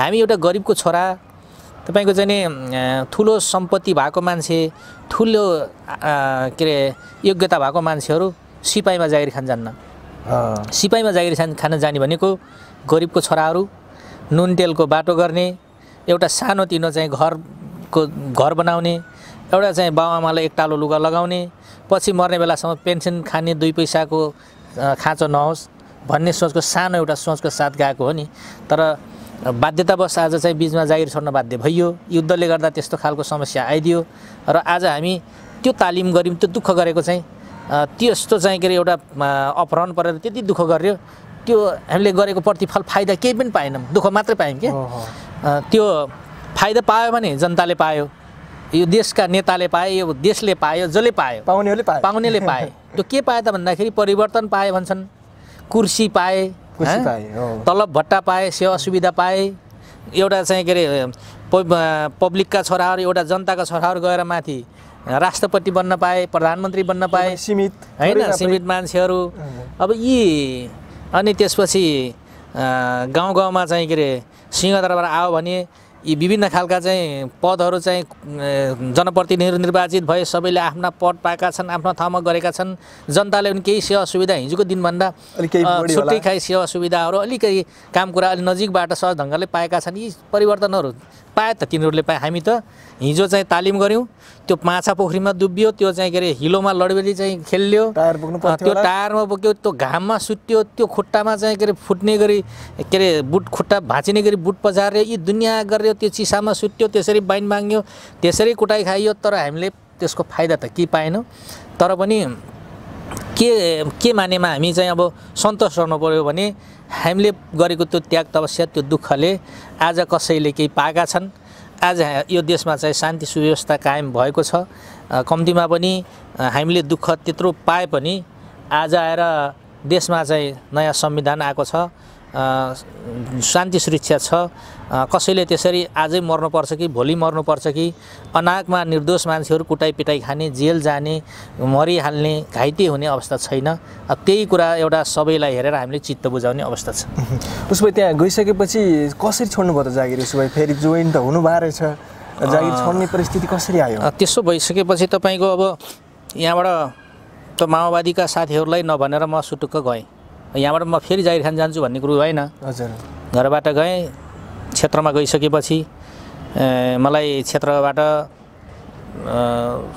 हामी एउटा गरिबको छोरा तपाईँको चाहिँ नि ठुलो सम्पत्ति भएको मान्छे ठुलो के अरे योग्यता भएको मान्छेहरू सिपाहीमा जागिर खान जान्न सिपाहीमा जागिर खान खान जाने भनेको गरिबको छोराहरू नुन तेलको बाटो गर्ने एउटा सानोतिनो चाहिँ घरको घर बनाउने एउटा चाहिँ बाबाआमालाई टालो लुगा लगाउने पछि मर्ने बेलासम्म पेन्सन खाने दुई पैसाको खाँचो नहोस् भन्ने सोचको सानो एउटा सोचको साथ गएको हो नि तर बाध्यतावश आज चाहिँ बिचमा जागिर छोड्न बाध्य भइयो युद्धले गर्दा त्यस्तो खालको समस्या आइदियो र आज हामी त्यो तालिम गऱ्यौँ त्यो दुःख गरेको चाहिँ त्यस्तो चाहिँ के अरे एउटा अपहरण परेर त्यति दुःख गऱ्यो त्यो हामीले गरेको प्रतिफल फाइदा केही पनि पाएनौँ दुःख मात्रै पायौँ कि त्यो फाइदा पायो भने जनताले पायो यो देशका नेताले पाए यो देशले पायो जसले पायो पाउनेले पाए पाउनेले पाए त्यो के पाए त भन्दाखेरि परिवर्तन पाए भन्छन् कुर्सी पाए तलब भट्टा पाए सेवा सुविधा पाए एउटा चाहिँ के अरे पब्लिकका छोराहरू एउटा जनताका छोराहरू गएर माथि राष्ट्रपति बन्न पाए प्रधानमन्त्री बन्न पाए सीमित होइन सीमित मान्छेहरू अब यी अनि त्यसपछि गाउँ गाउँमा चाहिँ के अरे सिंहदरबार आयो भने यी विभिन्न खालका चाहिँ पदहरू चाहिँ जनप्रतिनिधिहरू निर्वाचित भए सबैले आफ्ना पद पाएका छन् आफ्नो ठाउँमा गरेका छन् जनताले पनि केही सेवा सुविधा हिजोको दिनभन्दा छुट्टै खाइ सेवा सुविधाहरू अलिकति काम कुरा अलिक नजिकबाट सहज ढङ्गले पाएका छन् यी परिवर्तनहरू पायो त तिनीहरूले पाए हामी त हिजो चाहिँ तालिम गऱ्यौँ त्यो माछा पोखरीमा डुब्यो त्यो चाहिँ के अरे हिलोमा लडबेली चाहिँ खेल्यो टायर पुग्नु त्यो टायरमा बोक्यो त्यो घाममा सुत्यो त्यो खुट्टामा चाहिँ के अरे फुट्ने गरी के अरे बुट खुट्टा भाँचिने गरी बुट पजार्यो यी दुनियाँ गऱ्यो त्यो चिसामा सुत्यो त्यसरी बाइन माग्यो त्यसरी कुटाइ खाइयो तर हामीले त्यसको फाइदा त के पाएनौँ तर पनि के के मानेमा हामी चाहिँ अब सन्तोष रहनु पऱ्यो भने हामीले गरेको त्यो त्याग तपस्या त्यो दुःखले आज कसैले केही पाएका छन् आज यो देशमा चाहिँ शान्ति सुव्यवस्था कायम भएको छ कम्तीमा पनि हामीले दुःख त्यत्रो पाए पनि आज आएर देशमा चाहिँ नयाँ संविधान आएको छ शान्ति सुरक्षा छ कसैले त्यसरी आजै मर्नुपर्छ कि भोलि मर्नुपर्छ कि अनाकमा निर्दोष मान्छेहरू कुटाइपिटाइ खाने जेल जाने मरिहाल्ने घाइते हुने अवस्था छैन त्यही कुरा एउटा सबैलाई हेरेर हामीले चित्त बुझाउने अवस्था छ उसो भए त्यहाँ गइसकेपछि कसरी छोड्नुभयो त जागिर उसो भए फेरि जोइन त हुनुभएको रहेछ जागिर छोड्ने परिस्थिति कसरी आयो त्यसो भइसकेपछि तपाईँको अब यहाँबाट त माओवादीका साथीहरूलाई नभनेर म सुटुक्क गएँ यहाँबाट म फेरि जागिर खान जान्छु भन्ने कुरो होइन हजुर घरबाट गएँ क्षेत्रमा गइसकेपछि मलाई क्षेत्रबाट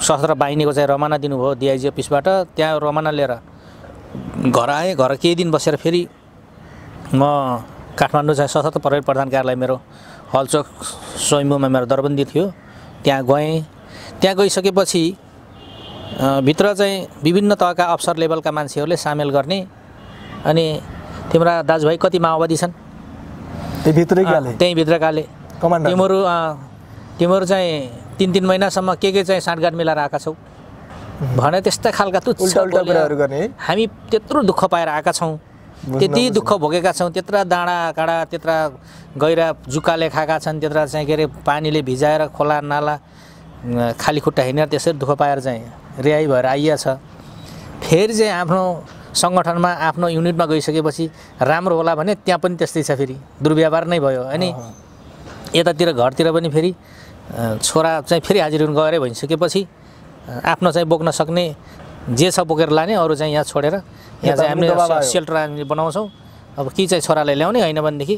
सशस्त्र बाहिनीको चाहिँ रमाना दिनुभयो डिआइजी अफिसबाट त्यहाँ रमाना लिएर घर आएँ घर केही दिन बसेर फेरि म काठमाडौँ चाहिँ सशस्त्र प्रहरी प्रधान कार्यालय मेरो हलचोक स्वयम्भूमा मेरो दरबन्दी थियो त्यहाँ गएँ त्यहाँ गइसकेपछि भित्र चाहिँ विभिन्न तहका अफसर लेभलका मान्छेहरूले सामेल गर्ने अनि तिम्रा दाजुभाइ कति माओवादी छन् त्यहीभित्रै काले त्यहीँभित्र काले कमान्डर तिमीहरू तिमीहरू चाहिँ तिन तिन महिनासम्म के के चाहिँ साँठगाँठ मिलाएर आएका छौ भने त्यस्ता खालका तुच्छ हामी त्यत्रो दुःख पाएर आएका छौँ त्यति दुःख भोगेका छौँ त्यत्रा डाँडा काँडा त्यत्र गहिरा जुकाले खाएका छन् त्यत्रा चाहिँ के अरे पानीले भिजाएर खोला नाला खाली खुट्टा हिँडेर त्यसरी दुःख पाएर चाहिँ रिहाई भएर आइया छ फेरि चाहिँ आफ्नो सङ्गठनमा आफ्नो युनिटमा गइसकेपछि राम्रो होला भने त्यहाँ पनि त्यस्तै छ फेरि दुर्व्यवहार नै भयो अनि यतातिर घरतिर पनि फेरि छोरा चाहिँ फेरि हाजिर गएरै भइसकेपछि आफ्नो चाहिँ बोक्न सक्ने जे छ बोकेर लाने अरू चाहिँ यहाँ छोडेर यहाँ चाहिँ हामीले सेल्टर हामीले बनाउँछौँ अब के चाहिँ छोरालाई ल्याउने होइन भनेदेखि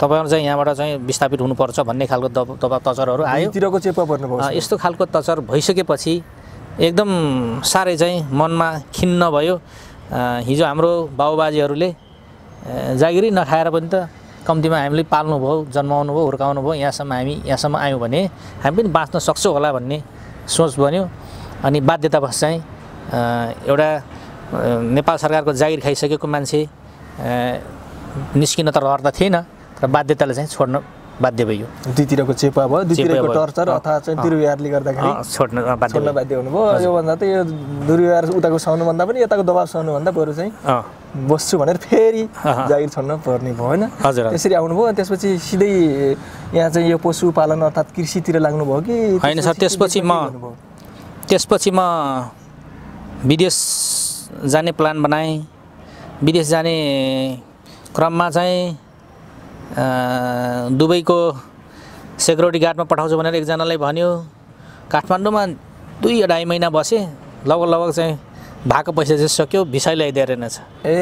तपाईँहरू चाहिँ यहाँबाट चाहिँ विस्थापित हुनुपर्छ भन्ने खालको दब दबाब तचरहरू आयो चेप यस्तो खालको तचर भइसकेपछि एकदम साह्रै चाहिँ मनमा खिन्न भयो हिजो हाम्रो बाबुबाजेहरूले जागिरी नखाएर पनि त कम्तीमा हामीले पाल्नुभयो जन्माउनु भयो हुर्काउनु भयो यहाँसम्म हामी यहाँसम्म आयौँ भने हामी पनि बाँच्न सक्छौँ होला भन्ने सोच बन्यो अनि बाध्यतावश चाहिँ एउटा नेपाल सरकारको जागिर खाइसकेको मान्छे निस्किन त रहर त थिएन तर बाध्यताले चाहिँ छोड्न बाध्य भयो दुईतिरको चेपा भयो दुईतिरको टर्चर अथवा चाहिँ दुर्व्यवहारले गर्दाखेरि छोड्न छोड्न बाध्य हुनुभयो योभन्दा त यो दुर्व्यवहार उताको सहनुभन्दा पनि यताको दबाब सहनुभन्दा बरु चाहिँ बस्छु भनेर फेरि जागिर छोड्न पर्ने भयो होइन हजुर त्यसरी आउनुभयो त्यसपछि सिधै यहाँ चाहिँ यो पशुपालन अर्थात् कृषितिर लाग्नुभयो कि होइन सर त्यसपछि म त्यसपछि म विदेश जाने प्लान बनाएँ विदेश जाने क्रममा चाहिँ दुबईको सेक्युरिटी गार्डमा पठाउँछु भनेर एकजनालाई भन्यो काठमाडौँमा दुई अढाई महिना बसेँ लगभग लगभग चाहिँ भएको पैसा चाहिँ सक्यो भिसा ल्याइदिए रहेछ ए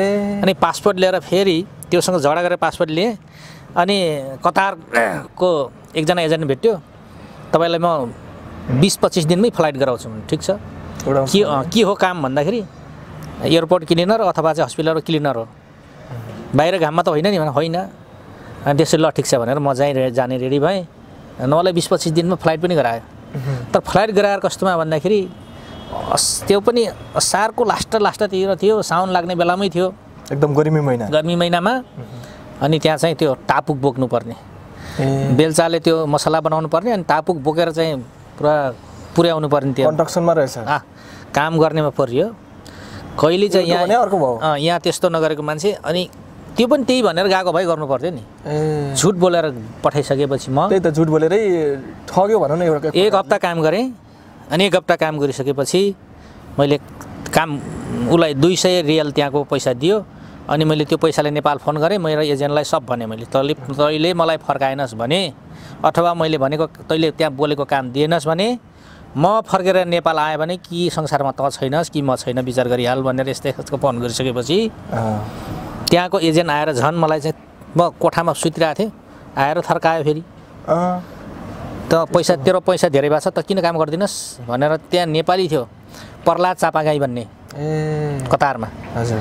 अनि पासपोर्ट लिएर फेरि त्योसँग झगडा गरेर पासपोर्ट लिएँ अनि कतारको एकजना एजेन्ट भेट्यो तपाईँलाई म बिस पच्चिस दिनमै फ्लाइट गराउँछु ठिक छ के के हो काम भन्दाखेरि एयरपोर्ट क्लिनर अथवा चाहिँ हस्पिटल क्लिनर हो बाहिर घाममा त होइन नि होइन अनि त्यसरी ल ठिक छ भनेर म जहीँ जाने रेडी भएँ मलाई बिस पच्चिस दिनमा फ्लाइट पनि गरायो तर फ्लाइट गराएर कस्तोमा भन्दाखेरि त्यो पनि सारको लास्ट लास्टतिर थियो साउन लाग्ने बेलामै थियो एकदम गर्मी महिना गर्मी महिनामा अनि त्यहाँ चाहिँ त्यो टापुक बोक्नुपर्ने बेलचाले त्यो मसला बनाउनु पर्ने अनि टापुक बोकेर चाहिँ पुरा पुर्याउनु पर्ने त्यो कन्ट्रक्सनमा रहेछ काम गर्नेमा पर्यो कहिले चाहिँ यहाँ अर्को भयो यहाँ त्यस्तो नगरेको मान्छे अनि त्यो पनि त्यही भनेर गएको भए गर्नु पर्थ्यो नि झुट बोलेर पठाइसकेपछि म त्यही त झुट बोलेरै ठग्यो भनौँ न एउटा एक हप्ता काम गरेँ अनि एक हप्ता काम गरिसकेपछि मैले काम उसलाई दुई सय रियल त्यहाँको पैसा दियो अनि मैले त्यो पैसाले नेपाल फोन गरेँ मेरो एजेन्टलाई सब भने मैले तैँले तैँले मलाई फर्काएनस् भने अथवा मैले भनेको तैँले त्यहाँ बोलेको काम दिएनस् भने म फर्केर नेपाल आएँ भने कि संसारमा त छैनस् कि म छैन विचार गरिहाल भनेर यस्तै खालको फोन गरिसकेपछि त्यहाँको एजेन्ट आएर झन् मलाई चाहिँ म कोठामा सुतिरहेको थिएँ आएर थर्कायो फेरि त पैसा तेरो पैसा धेरै भएको छ त किन काम गरिदिनुहोस् भनेर त्यहाँ नेपाली थियो प्रहलाद चापागाई भन्ने कतारमा हजुर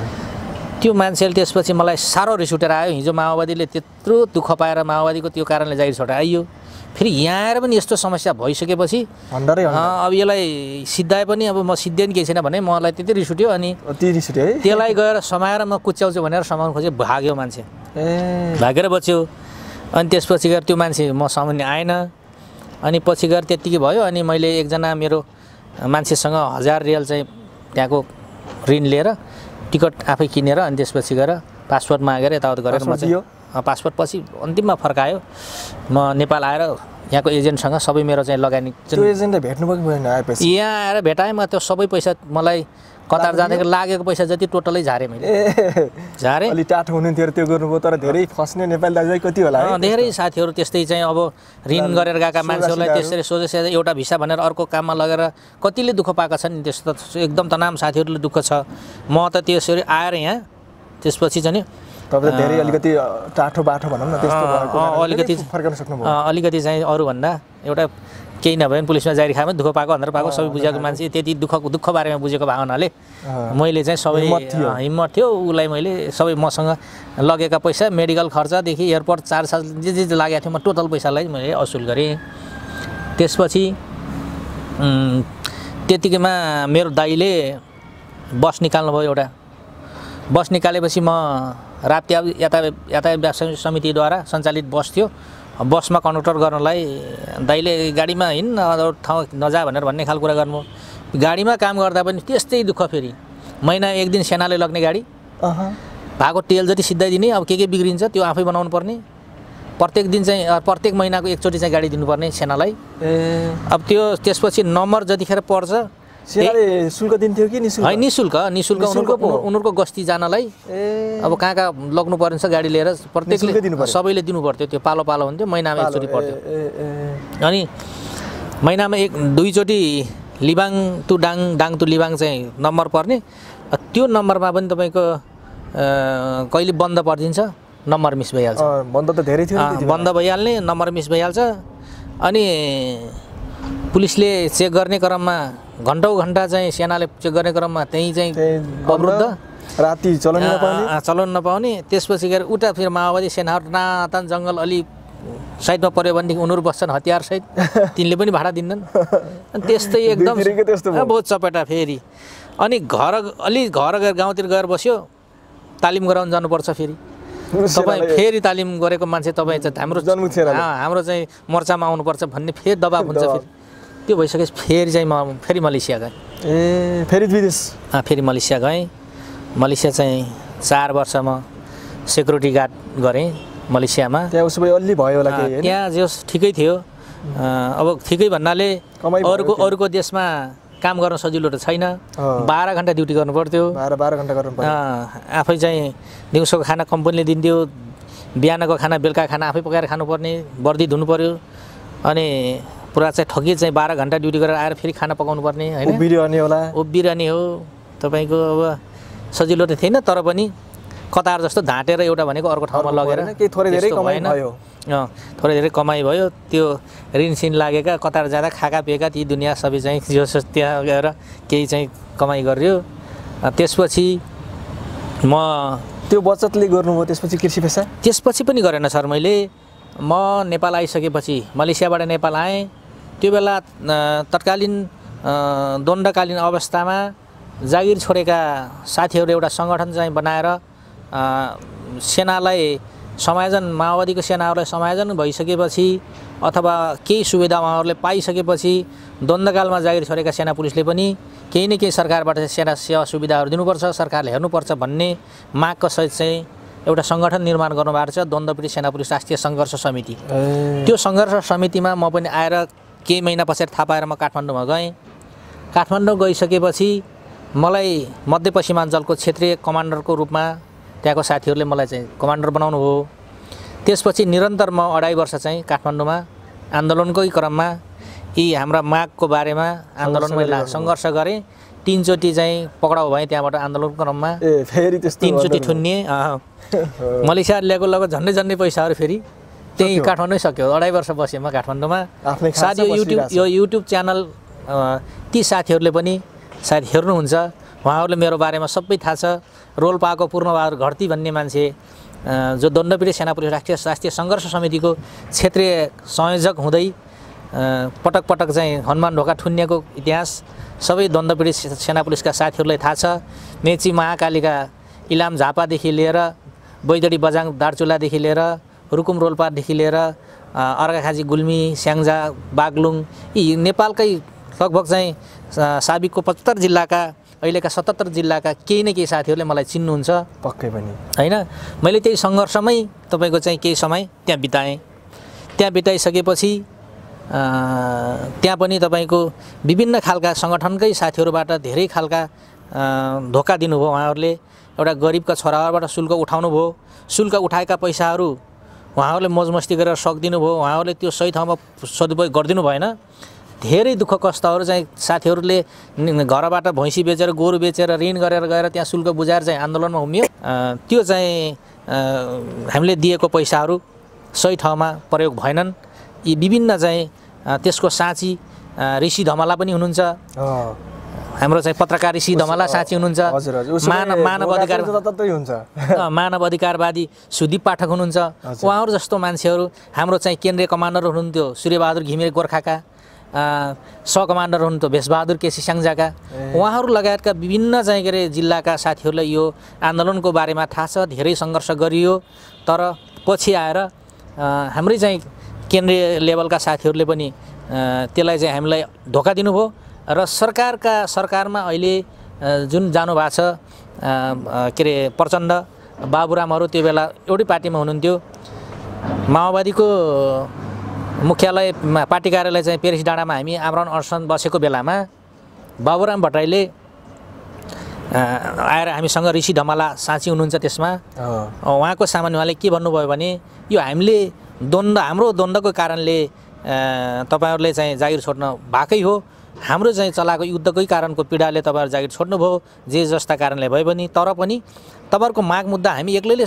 त्यो मान्छेले त्यसपछि मलाई साह्रो रिस उठेर आयो हिजो माओवादीले त्यत्रो दुःख पाएर माओवादीको त्यो कारणले जागिर छोडेर आइयो फेरि यहाँ आएर पनि यस्तो समस्या भइसकेपछि अब यसलाई सिद्धाए पनि अब म सिद्धेँ केही छैन भने मलाई त्यति रिस उठ्यो अनि त्यसलाई गएर समाएर म कुच्याउँछु भनेर समाउनु खोजेँ भाग्यो मान्छे भागेर बच्यो अनि त्यसपछि गएर त्यो मान्छे म समाउने आएन अनि पछि गएर त्यत्तिकै भयो अनि मैले एकजना मेरो मान्छेसँग हजार रियल चाहिँ त्यहाँको ऋण लिएर टिकट आफै किनेर अनि त्यसपछि गएर पासवर्ड मागेर यताउता गरेर म चाहिँ पासपोर्ट पछि अन्तिममा फर्कायो म नेपाल आएर यहाँको एजेन्टसँग सबै मेरो चाहिँ लगानी त्यो एजेन्टले भेट्नु भएन आएपछि यहाँ आएर भेटाएँ म त्यो सबै पैसा मलाई कतार जाँदाखेरि लागेको पैसा जति टोटलै झारेँ मैले झारेँ अलिक टाठो हुनुहुन्थ्यो त्यो गर्नुभयो तर धेरै फस्ने नेपाली दाजुभाइ कति होला धेरै साथीहरू त्यस्तै चाहिँ अब ऋण गरेर गएका मान्छेहरूलाई त्यसरी सोझै एउटा भिसा भनेर अर्को काममा लगेर कतिले दुःख पाएका छन् त्यस्तो एकदम तनाम साथीहरूले दुःख छ म त त्यसरी आएर यहाँ त्यसपछि चाहिँ तपाईँ धेरै अलिकति टाठो बाठो भनौँ न त्यस्तो अलिकति फर्काउन सक्नुभयो अलिकति चाहिँ अरूभन्दा एउटा केही नभए पनि पुलिसमा जारी खाए दुःख पाएको अन्तर पाएको सबै बुझेको मान्छे त्यति दुःख दुःख बारेमा बुझेको भावनाले मैले चाहिँ सबै हिम्मत थियो उसलाई मैले सबै मसँग लगेका पैसा मेडिकल खर्चदेखि एयरपोर्ट चार्ज जे जे लागेको थियो म टोटल पैसालाई मैले असुल गरेँ त्यसपछि त्यतिकैमा मेरो दाईले बस निकाल्नुभयो एउटा बस निकालेपछि म राप्ती याता यातायात व्यवसाय समितिद्वारा सञ्चालित बस थियो बसमा कन्डक्टर गर्नलाई दाइले गाडीमा हिँड अरू ठाउँ नजा भनेर भन्ने खालको कुरा गर्नु गाडीमा काम गर्दा पनि त्यस्तै दुःख फेरि महिना एक दिन सेनाले लग्ने गाडी भएको तेल जति सिद्धाइदिने अब के के बिग्रिन्छ त्यो आफै बनाउनु पर्ने प्रत्येक दिन चाहिँ प्रत्येक महिनाको एकचोटि चाहिँ गाडी दिनुपर्ने सेनालाई अब त्यो त्यसपछि नम्बर जतिखेर पर्छ शुल्क दिन्थ्यो कि नि निशुल्क निशुल्क उनीहरूको उनीहरूको गस्ती जानलाई अब कहाँ कहाँ लग्नु पर्ने गाडी लिएर प्रत्येक सबैले दिनु पर्थ्यो त्यो पालो पालो हुन्थ्यो महिनामा एकचोटि पर्थ्यो अनि महिनामा एक दुईचोटि लिबाङ टु डाङ डाङ टु लिबाङ चाहिँ नम्बर पर्ने त्यो नम्बरमा पनि तपाईँको कहिले बन्द परिदिन्छ नम्बर मिस भइहाल्छ बन्द त धेरै थियो बन्द भइहाल्ने नम्बर मिस भइहाल्छ अनि पुलिसले चेक गर्ने क्रममा घन्टौँ घन्टा चाहिँ सेनाले चेक गर्ने क्रममा त्यहीँ चाहिँ अवरुद्ध राति चलन नपाउने चलन नपाउने त्यसपछि गएर उता फेरि माओवादी सेनाहरू नातान जङ्गल अलि साइडमा पऱ्यो भनेदेखि उनीहरू बस्छन् हतियारसहित तिनले पनि भाडा दिन्नन् अनि त्यस्तै एकदम बहुत चपेटा फेरि अनि घर अलि घर गएर गाउँतिर गएर बस्यो तालिम गराउनु जानुपर्छ फेरि तपाईँ फेरि तालिम गरेको मान्छे तपाईँ चाहिँ हाम्रो हाम्रो चाहिँ मोर्चामा आउनुपर्छ भन्ने फेरि दबाब हुन्छ फेरि त्यो भइसकेपछि फेरि चाहिँ म फेरि मलेसिया गएँ ए फेरि विदेश फेरि मलेसिया गएँ मलेसिया चाहिँ चार वर्ष म सेक्युरिटी गार्ड गरेँ मलेसियामा त्यहाँ उसो अलि भयो होला त्यहाँ जोस् ठिकै थियो अब ठिकै भन्नाले अरूको अरूको देशमा काम गर्न सजिलो त छैन बाह्र घन्टा ड्युटी गर्नु पर्थ्यो बाह्र बाह्र घन्टा गर्नु आफै चाहिँ दिउँसोको खाना कम्पनीले दिन्थ्यो बिहानको खाना बेलुका खाना आफै पकाएर खानुपर्ने बर्दी धुनु पऱ्यो अनि पुरा चाहिँ ठगी चाहिँ बाह्र घन्टा ड्युटी गरेर आएर फेरि खाना पकाउनु पर्ने होइन बिरयानी होला ऊ बिरयानी हो तपाईँको अब सजिलो त थिएन तर पनि कतार जस्तो ढाँटेर एउटा भनेको अर्को ठाउँमा लगेर केही थोरै धेरै होइन भयो थोरै धेरै कमाइ भयो त्यो ऋणसिन लागेका कतार जाँदा खाका पिएका ती दुनियाँ सबै चाहिँ जो त्यहाँ गएर केही चाहिँ कमाइ गरियो त्यसपछि म त्यो बचतले गर्नुभयो त्यसपछि कृषि पेसा त्यसपछि पनि गरेन सर मैले म नेपाल आइसकेपछि मलेसियाबाट नेपाल आएँ त्यो बेला तत्कालीन दण्डकालीन अवस्थामा जागिर छोडेका साथीहरू एउटा सङ्गठन चाहिँ बनाएर सेनालाई समायोजन माओवादीको सेनाहरूलाई समायोजन भइसकेपछि अथवा केही सुविधा उहाँहरूले पाइसकेपछि द्वन्द्वकालमा जागिर छोडेका सेना पुलिसले पनि केही न केही सरकारबाट सेना सेवा सुविधाहरू दिनुपर्छ सरकारले हेर्नुपर्छ भन्ने मागको सहित चाहिँ एउटा सङ्गठन निर्माण गर्नुभएको छ द्वन्द्वपीडित सेना पुलिस राष्ट्रिय सङ्घर्ष समिति त्यो सङ्घर्ष समितिमा म पनि आएर केही महिना पछाडि थाहा पाएर म काठमाडौँमा गएँ काठमाडौँ गइसकेपछि मलाई मध्यपश्चिमाञ्चलको क्षेत्रीय कमान्डरको रूपमा त्यहाँको साथीहरूले मलाई चाहिँ कमान्डर बनाउनु हो त्यसपछि निरन्तर म अढाई वर्ष चाहिँ काठमाडौँमा आन्दोलनकै क्रममा यी हाम्रा मागको बारेमा आन्दोलनमा सङ्घर्ष गरेँ तिनचोटि चाहिँ पक्राउ भएँ त्यहाँबाट आन्दोलनको क्रममा फेरि तिनचोटि ठुन्ने मलेसिया ल्याएको लगभग झन्डै झन्डै पैसाहरू फेरि त्यही काठमाडौँ सक्यो अढाई वर्ष बसेँ म काठमाडौँमा सायद यो युट्युब यो युट्युब च्यानल ती साथीहरूले पनि सायद हेर्नुहुन्छ उहाँहरूले मेरो बारेमा सबै थाहा छ रोल पाएको पूर्णबहादुर घरती भन्ने मान्छे जो दण्डपीठ सेना पुलिस राष्ट्रिय स्वास्थ्य सङ्घर्ष समितिको क्षेत्रीय संयोजक हुँदै पटक पटक चाहिँ हनुमान ढोका ठुन्नेको इतिहास सबै दण्डपीठ सेना पुलिसका साथीहरूलाई थाहा छ मेची महाकालीका इलाम झापादेखि लिएर बैतडी बजाङ दार्चुलादेखि लिएर रुकुम रोल्पादेखि लिएर अर्घाखाजी गुल्मी स्याङ्जा बागलुङ यी नेपालकै लगभग चाहिँ साबिकको पचहत्तर जिल्लाका अहिलेका सतहत्तर जिल्लाका केही न केही साथीहरूले मलाई चिन्नुहुन्छ पक्कै पनि होइन मैले त्यही सङ्घर्षमै तपाईँको चाहिँ केही समय त्यहाँ बिताएँ त्यहाँ बिताइसकेपछि त्यहाँ पनि तपाईँको विभिन्न खालका सङ्गठनकै साथीहरूबाट धेरै खालका धोका दिनुभयो उहाँहरूले एउटा गरिबका छोराहरूबाट शुल्क उठाउनुभयो शुल्क उठाएका पैसाहरू उहाँहरूले मस्ती गरेर सकिदिनु भयो उहाँहरूले त्यो सही ठाउँमा सदुपयोग गरिदिनु भएन धेरै दुःख कष्टहरू चाहिँ साथीहरूले घरबाट भैँसी बेचेर गोरु बेचेर ऋण गरेर गएर त्यहाँ शुल्क बुझाएर चाहिँ आन्दोलनमा उमियो त्यो चाहिँ हामीले दिएको पैसाहरू सही ठाउँमा प्रयोग भएनन् यी विभिन्न चाहिँ त्यसको साँची ऋषि धमला पनि हुनुहुन्छ हाम्रो चाहिँ पत्रकार ऋषि धमला साँची हुनुहुन्छ मानव मानव अधिकार हुन्छ मानव अधिकारवादी सुदीप पाठक हुनुहुन्छ उहाँहरू जस्तो मान्छेहरू हाम्रो चाहिँ केन्द्रीय कमान्डर हुनुहुन्थ्यो सूर्यबहादुर घिमिरे गोर्खाका सकमान्डर कमान्डर हुनुहुन्थ्यो भेषबहादुर केसी स्याङ्जाका उहाँहरू लगायतका विभिन्न चाहिँ के अरे जिल्लाका साथीहरूलाई यो आन्दोलनको बारेमा थाहा छ धेरै सङ्घर्ष गरियो तर पछि आएर हाम्रै चाहिँ केन्द्रीय लेभलका साथीहरूले पनि त्यसलाई चाहिँ हामीलाई धोका दिनुभयो र सरकारका सरकारमा अहिले जुन जानुभएको छ के अरे प्रचण्ड बाबुरामहरू त्यो बेला एउटै पार्टीमा हुनुहुन्थ्यो माओवादीको मुख्यालय पार्टी कार्यालय चाहिँ पेरिस डाँडामा हामी आमरण अनसन बसेको बेलामा बाबुराम भट्टराईले आएर हामीसँग ऋषि धमाला साँची हुनुहुन्छ त्यसमा उहाँको सामान्य उहाँले के भन्नुभयो भने यो हामीले द्वन्द्व हाम्रो द्वन्द्वको कारणले तपाईँहरूले चाहिँ जागिर छोड्न भएकै हो हाम्रो चाहिँ चलाएको युद्धकै कारणको पीडाले तपाईँहरू जागिर छोड्नुभयो जे जस्ता कारणले भए पनि तर पनि तपाईँहरूको माग मुद्दा हामी एक्लैले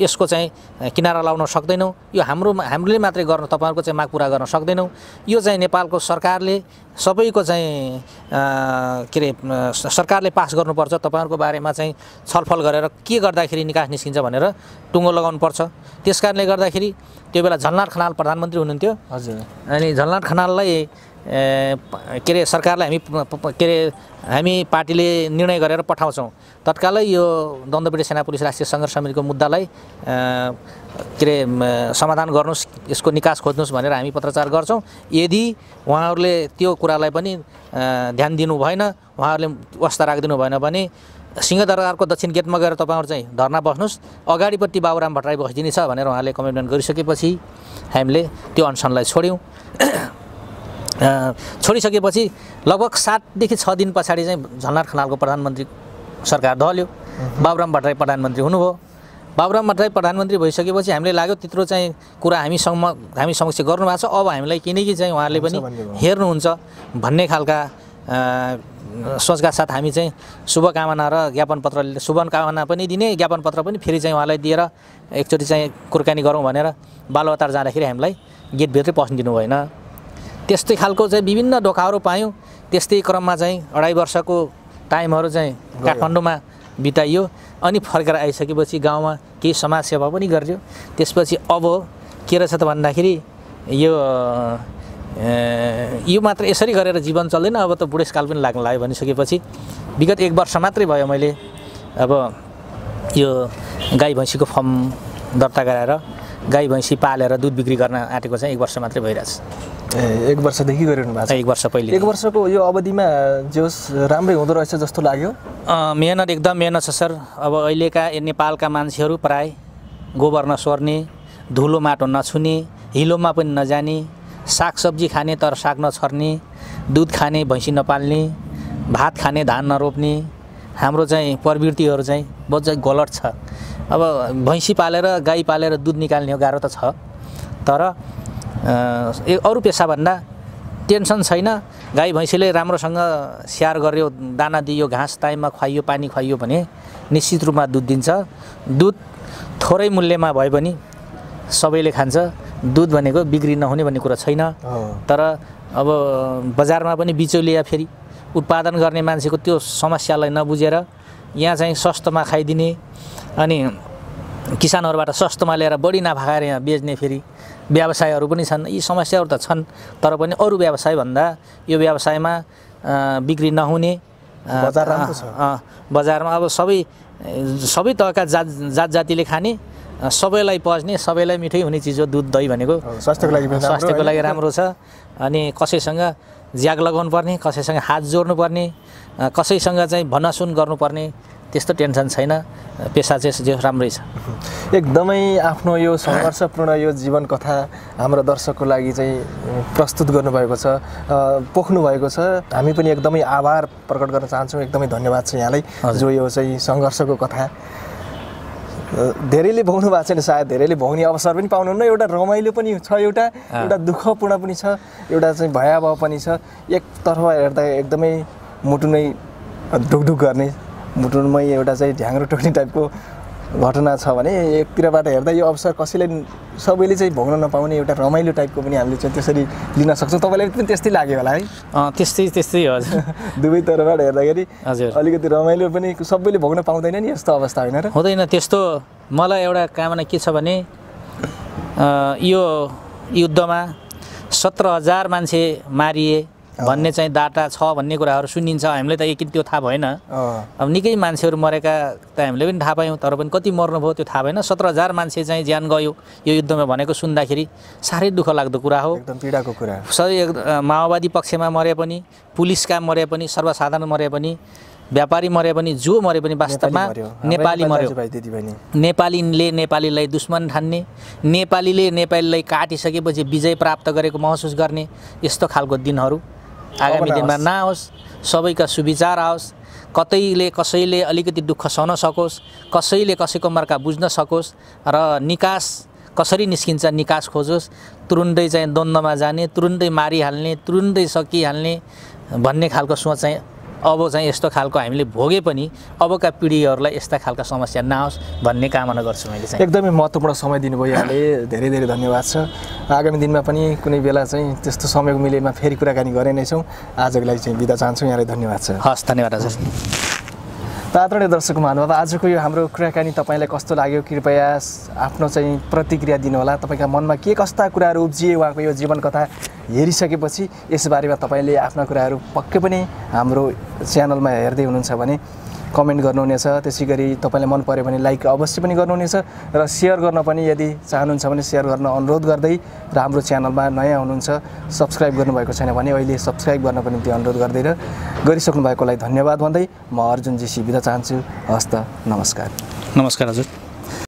यसको चाहिँ किनारा लाउन सक्दैनौँ यो हाम्रो हामीले मात्रै गर्न तपाईँहरूको चाहिँ माग पुरा गर्न सक्दैनौँ यो चाहिँ नेपालको सरकारले सबैको चाहिँ के अरे सरकारले पास गर्नुपर्छ तपाईँहरूको बारेमा चाहिँ छलफल गरेर के गर्दाखेरि निकास निस्किन्छ भनेर टुङ्गो लगाउनुपर्छ त्यस कारणले गर्दाखेरि त्यो बेला झलनाथ खनाल प्रधानमन्त्री हुनुहुन्थ्यो हजुर अनि झलनाथ खनाललाई के अरे सरकारलाई हामी के अरे हामी पार्टीले निर्णय गरेर पठाउँछौँ तत्कालै यो द्वन्द्वपीडित सेना पुलिस राष्ट्रिय सङ्घर्ष समितिको मुद्दालाई के अरे समाधान गर्नुहोस् यसको निकास खोज्नुहोस् भनेर हामी पत्रचार गर्छौँ यदि उहाँहरूले त्यो कुरालाई पनि ध्यान दिनु भएन उहाँहरूले वास्ता राखिदिनु भएन भने सिंहदरबारको दक्षिण गेटमा गएर तपाईँहरू चाहिँ धर्ना बस्नुहोस् अगाडिपट्टि बाबुराम भट्टराई बसिदिनेछ भनेर उहाँले कमिटमेन्ट गरिसकेपछि हामीले त्यो अनसनलाई छोड्यौँ छोडिसकेपछि लगभग सातदेखि छ दिन पछाडि चाहिँ झन्नार खनालको प्रधानमन्त्री सरकार ढल्यो बाबुराम भट्टराई प्रधानमन्त्री हुनुभयो बाबुराम भट्टराई प्रधानमन्त्री भइसकेपछि हामीले लाग्यो त्यत्रो चाहिँ कुरा हामीसँग हामी समक्ष गर्नुभएको छ अब हामीलाई किनकि चाहिँ उहाँले पनि हेर्नुहुन्छ भन्ने खालका सोचका साथ हामी चाहिँ शुभकामना र ज्ञापन पत्र शुभकामना पनि दिने ज्ञापन पत्र पनि फेरि चाहिँ उहाँलाई दिएर एकचोटि चाहिँ कुर्कानी गरौँ भनेर बालुवातार जाँदाखेरि हामीलाई गेटभित्रै पस्नु दिनु भएन त्यस्तै खालको चाहिँ विभिन्न ढोकाहरू पायौँ त्यस्तै क्रममा चाहिँ अढाई वर्षको टाइमहरू चाहिँ काठमाडौँमा बिताइयो अनि फर्केर आइसकेपछि गाउँमा केही समाजसेवा पनि गरियो त्यसपछि अब के रहेछ त भन्दाखेरि यो ए, यो मात्र यसरी गरेर जीवन चल्दैन अब त बुढेसकाल पनि लाग्न लाग्यो भनिसकेपछि विगत एक वर्ष मात्रै भयो मैले अब यो गाई भैँसीको फर्म दर्ता गराएर गाई भैँसी पालेर दुध बिक्री गर्न आँटेको चाहिँ एक वर्ष मात्रै भइरहेछ एक वर्षदेखि गरिरहनु भएको छ एक वर्ष पहिले एक वर्षको यो अवधिमा जो राम्रै हुँदो रहेछ जस्तो लाग्यो मेहनत एकदम मेहनत छ सर अब अहिलेका नेपालका मान्छेहरू प्राय गोबर नसोर्ने धुलो माटो नछुने हिलोमा पनि नजाने सागसब्जी खाने तर साग नछर्ने दुध खाने भैँसी नपाल्ने भात खाने धान नरोप्ने हाम्रो चाहिँ प्रवृत्तिहरू चाहिँ बहुत चाहिँ गलत छ अब भैँसी पालेर गाई पालेर दुध निकाल्ने गाह्रो त छ तर अरू पेसाभन्दा टेन्सन छैन गाई भैँसीले राम्रोसँग स्याहार गर्यो दाना दियो घाँस टाइममा खुवाइयो पानी खुवाइयो भने निश्चित रूपमा दुध दिन्छ दुध थोरै मूल्यमा भए पनि सबैले खान्छ दुध भनेको बिक्री नहुने भन्ने कुरा छैन तर अब बजारमा पनि बिचौलिया फेरि उत्पादन गर्ने मान्छेको त्यो समस्यालाई नबुझेर यहाँ चाहिँ सस्तोमा खाइदिने अनि किसानहरूबाट सस्तोमा ल्याएर बढी नाफा खाएर यहाँ बेच्ने फेरि व्यवसायहरू पनि छन् यी समस्याहरू त छन् तर पनि अरू व्यवसायभन्दा यो व्यवसायमा बिक्री नहुने बजार बजारमा अब सबै सबै तहका जात जात जातिले खाने सबैलाई पच्ने सबैलाई मिठै हुने चिज हो दुध दही भनेको स्वास्थ्यको लागि स्वास्थ्यको लागि राम्रो छ अनि कसैसँग ज्याग लगाउनु पर्ने कसैसँग हात जोड्नुपर्ने कसैसँग चाहिँ भनासुन गर्नुपर्ने त्यस्तो टेन्सन छैन पेसा चाहिँ जे राम्रै छ एकदमै आफ्नो यो सङ्घर्षपूर्ण यो जीवन कथा हाम्रो दर्शकको लागि चाहिँ प्रस्तुत गर्नुभएको छ पोख्नु भएको छ हामी पनि एकदमै आभार प्रकट गर्न चाहन्छौँ एकदमै धन्यवाद छ यहाँलाई जो यो चाहिँ सङ्घर्षको कथा धेरैले भाउनु भएको छैन सायद धेरैले भाउने अवसर पनि पाउनुहुन्न एउटा रमाइलो पनि छ एउटा एउटा दुःखपूर्ण पनि छ एउटा चाहिँ भयावह पनि छ एकतर्फ हेर्दा एकदमै मुटु नै ढुकढुक गर्ने मुटुनमै एउटा चाहिँ ढ्याङ्रो टोक्ने टाइपको घटना छ भने एकतिरबाट हेर्दा यो अवसर कसैले सबैले चाहिँ भोग्न नपाउने एउटा रमाइलो टाइपको पनि हामीले चाहिँ त्यसरी लिन सक्छौँ तपाईँलाई पनि त्यस्तै लाग्यो होला है त्यस्तै त्यस्तै हजुर दुवै तर्फबाट हेर्दाखेरि हजुर अलिकति रमाइलो पनि सबैले भोग्न पाउँदैन नि यस्तो अवस्था होइन र हुँदैन त्यस्तो मलाई एउटा कामना के छ भने यो युद्धमा सत्र हजार मान्छे मारिए भन्ने चाहिँ डाटा छ भन्ने कुराहरू सुनिन्छ हामीले त यकिन त्यो थाहा भएन अब निकै मान्छेहरू मरेका त हामीले पनि थाहा पायौँ तर पनि कति मर्नुभयो त्यो थाहा भएन सत्र हजार मान्छे चाहिँ ज्यान गयो यो युद्धमा भनेको सुन्दाखेरि साह्रै दुःख लाग्दो कुरा हो एकदम पीडाको कुरा सबै माओवादी पक्षमा मरे पनि पुलिसका मरे पनि सर्वसाधारण मरे पनि व्यापारी मरे पनि जो मरे पनि वास्तवमा नेपाली मर्यो नेपालीले नेपालीलाई दुश्मन ठान्ने नेपालीले नेपालीलाई काटिसकेपछि विजय प्राप्त गरेको महसुस गर्ने यस्तो खालको दिनहरू आगामी दिनमा नआओस् सबैका सुविचार आओस् कतैले कसैले अलिकति दुःख सहन सकोस् कसैले कसैको मर्का बुझ्न सकोस् र निकास कसरी निस्किन्छ निकास खोजोस् तुरुन्तै चाहिँ द्वन्द्वमा जाने तुरुन्तै मारिहाल्ने तुरुन्तै सकिहाल्ने भन्ने खालको सोच चाहिँ अब चाहिँ यस्तो खालको हामीले भोगे पनि अबका पिँढीहरूलाई यस्ता खालका समस्या नआओस् भन्ने कामना गर्छु मैले चाहिँ एकदमै महत्त्वपूर्ण समय दिनुभयो यहाँले धेरै धेरै धन्यवाद छ आगामी दिनमा पनि कुनै बेला चाहिँ त्यस्तो समय मिलेमा फेरि कुराकानी गरे नै छौँ आजको लागि चाहिँ बिदा चाहन्छौँ यहाँलाई धन्यवाद छ हस् धन्यवाद हजुर आदरणीय दर्शक महानुभाव आजको यो हाम्रो कुराकानी तपाईँलाई कस्तो लाग्यो कृपया आफ्नो चाहिँ प्रतिक्रिया दिनुहोला तपाईँका मनमा के कस्ता कुराहरू उब्जिए उहाँको यो जीवन कथा हेरिसकेपछि यसबारेमा तपाईँले आफ्ना कुराहरू पक्कै पनि हाम्रो च्यानलमा हेर्दै हुनुहुन्छ भने कमेन्ट गर्नुहुनेछ त्यसै गरी तपाईँलाई मन पऱ्यो भने लाइक अवश्य पनि गर्नुहुनेछ र सेयर गर्न पनि यदि चाहनुहुन्छ भने सेयर गर्न अनुरोध गर्दै र हाम्रो च्यानलमा नयाँ हुनुहुन्छ सब्सक्राइब गर्नुभएको छैन भने अहिले सब्सक्राइब गर्नको निम्ति अनुरोध गर्दै र गरिसक्नु भएकोलाई धन्यवाद भन्दै म अर्जुन जीसी बिदा चाहन्छु हस्त नमस्कार नमस्कार हजुर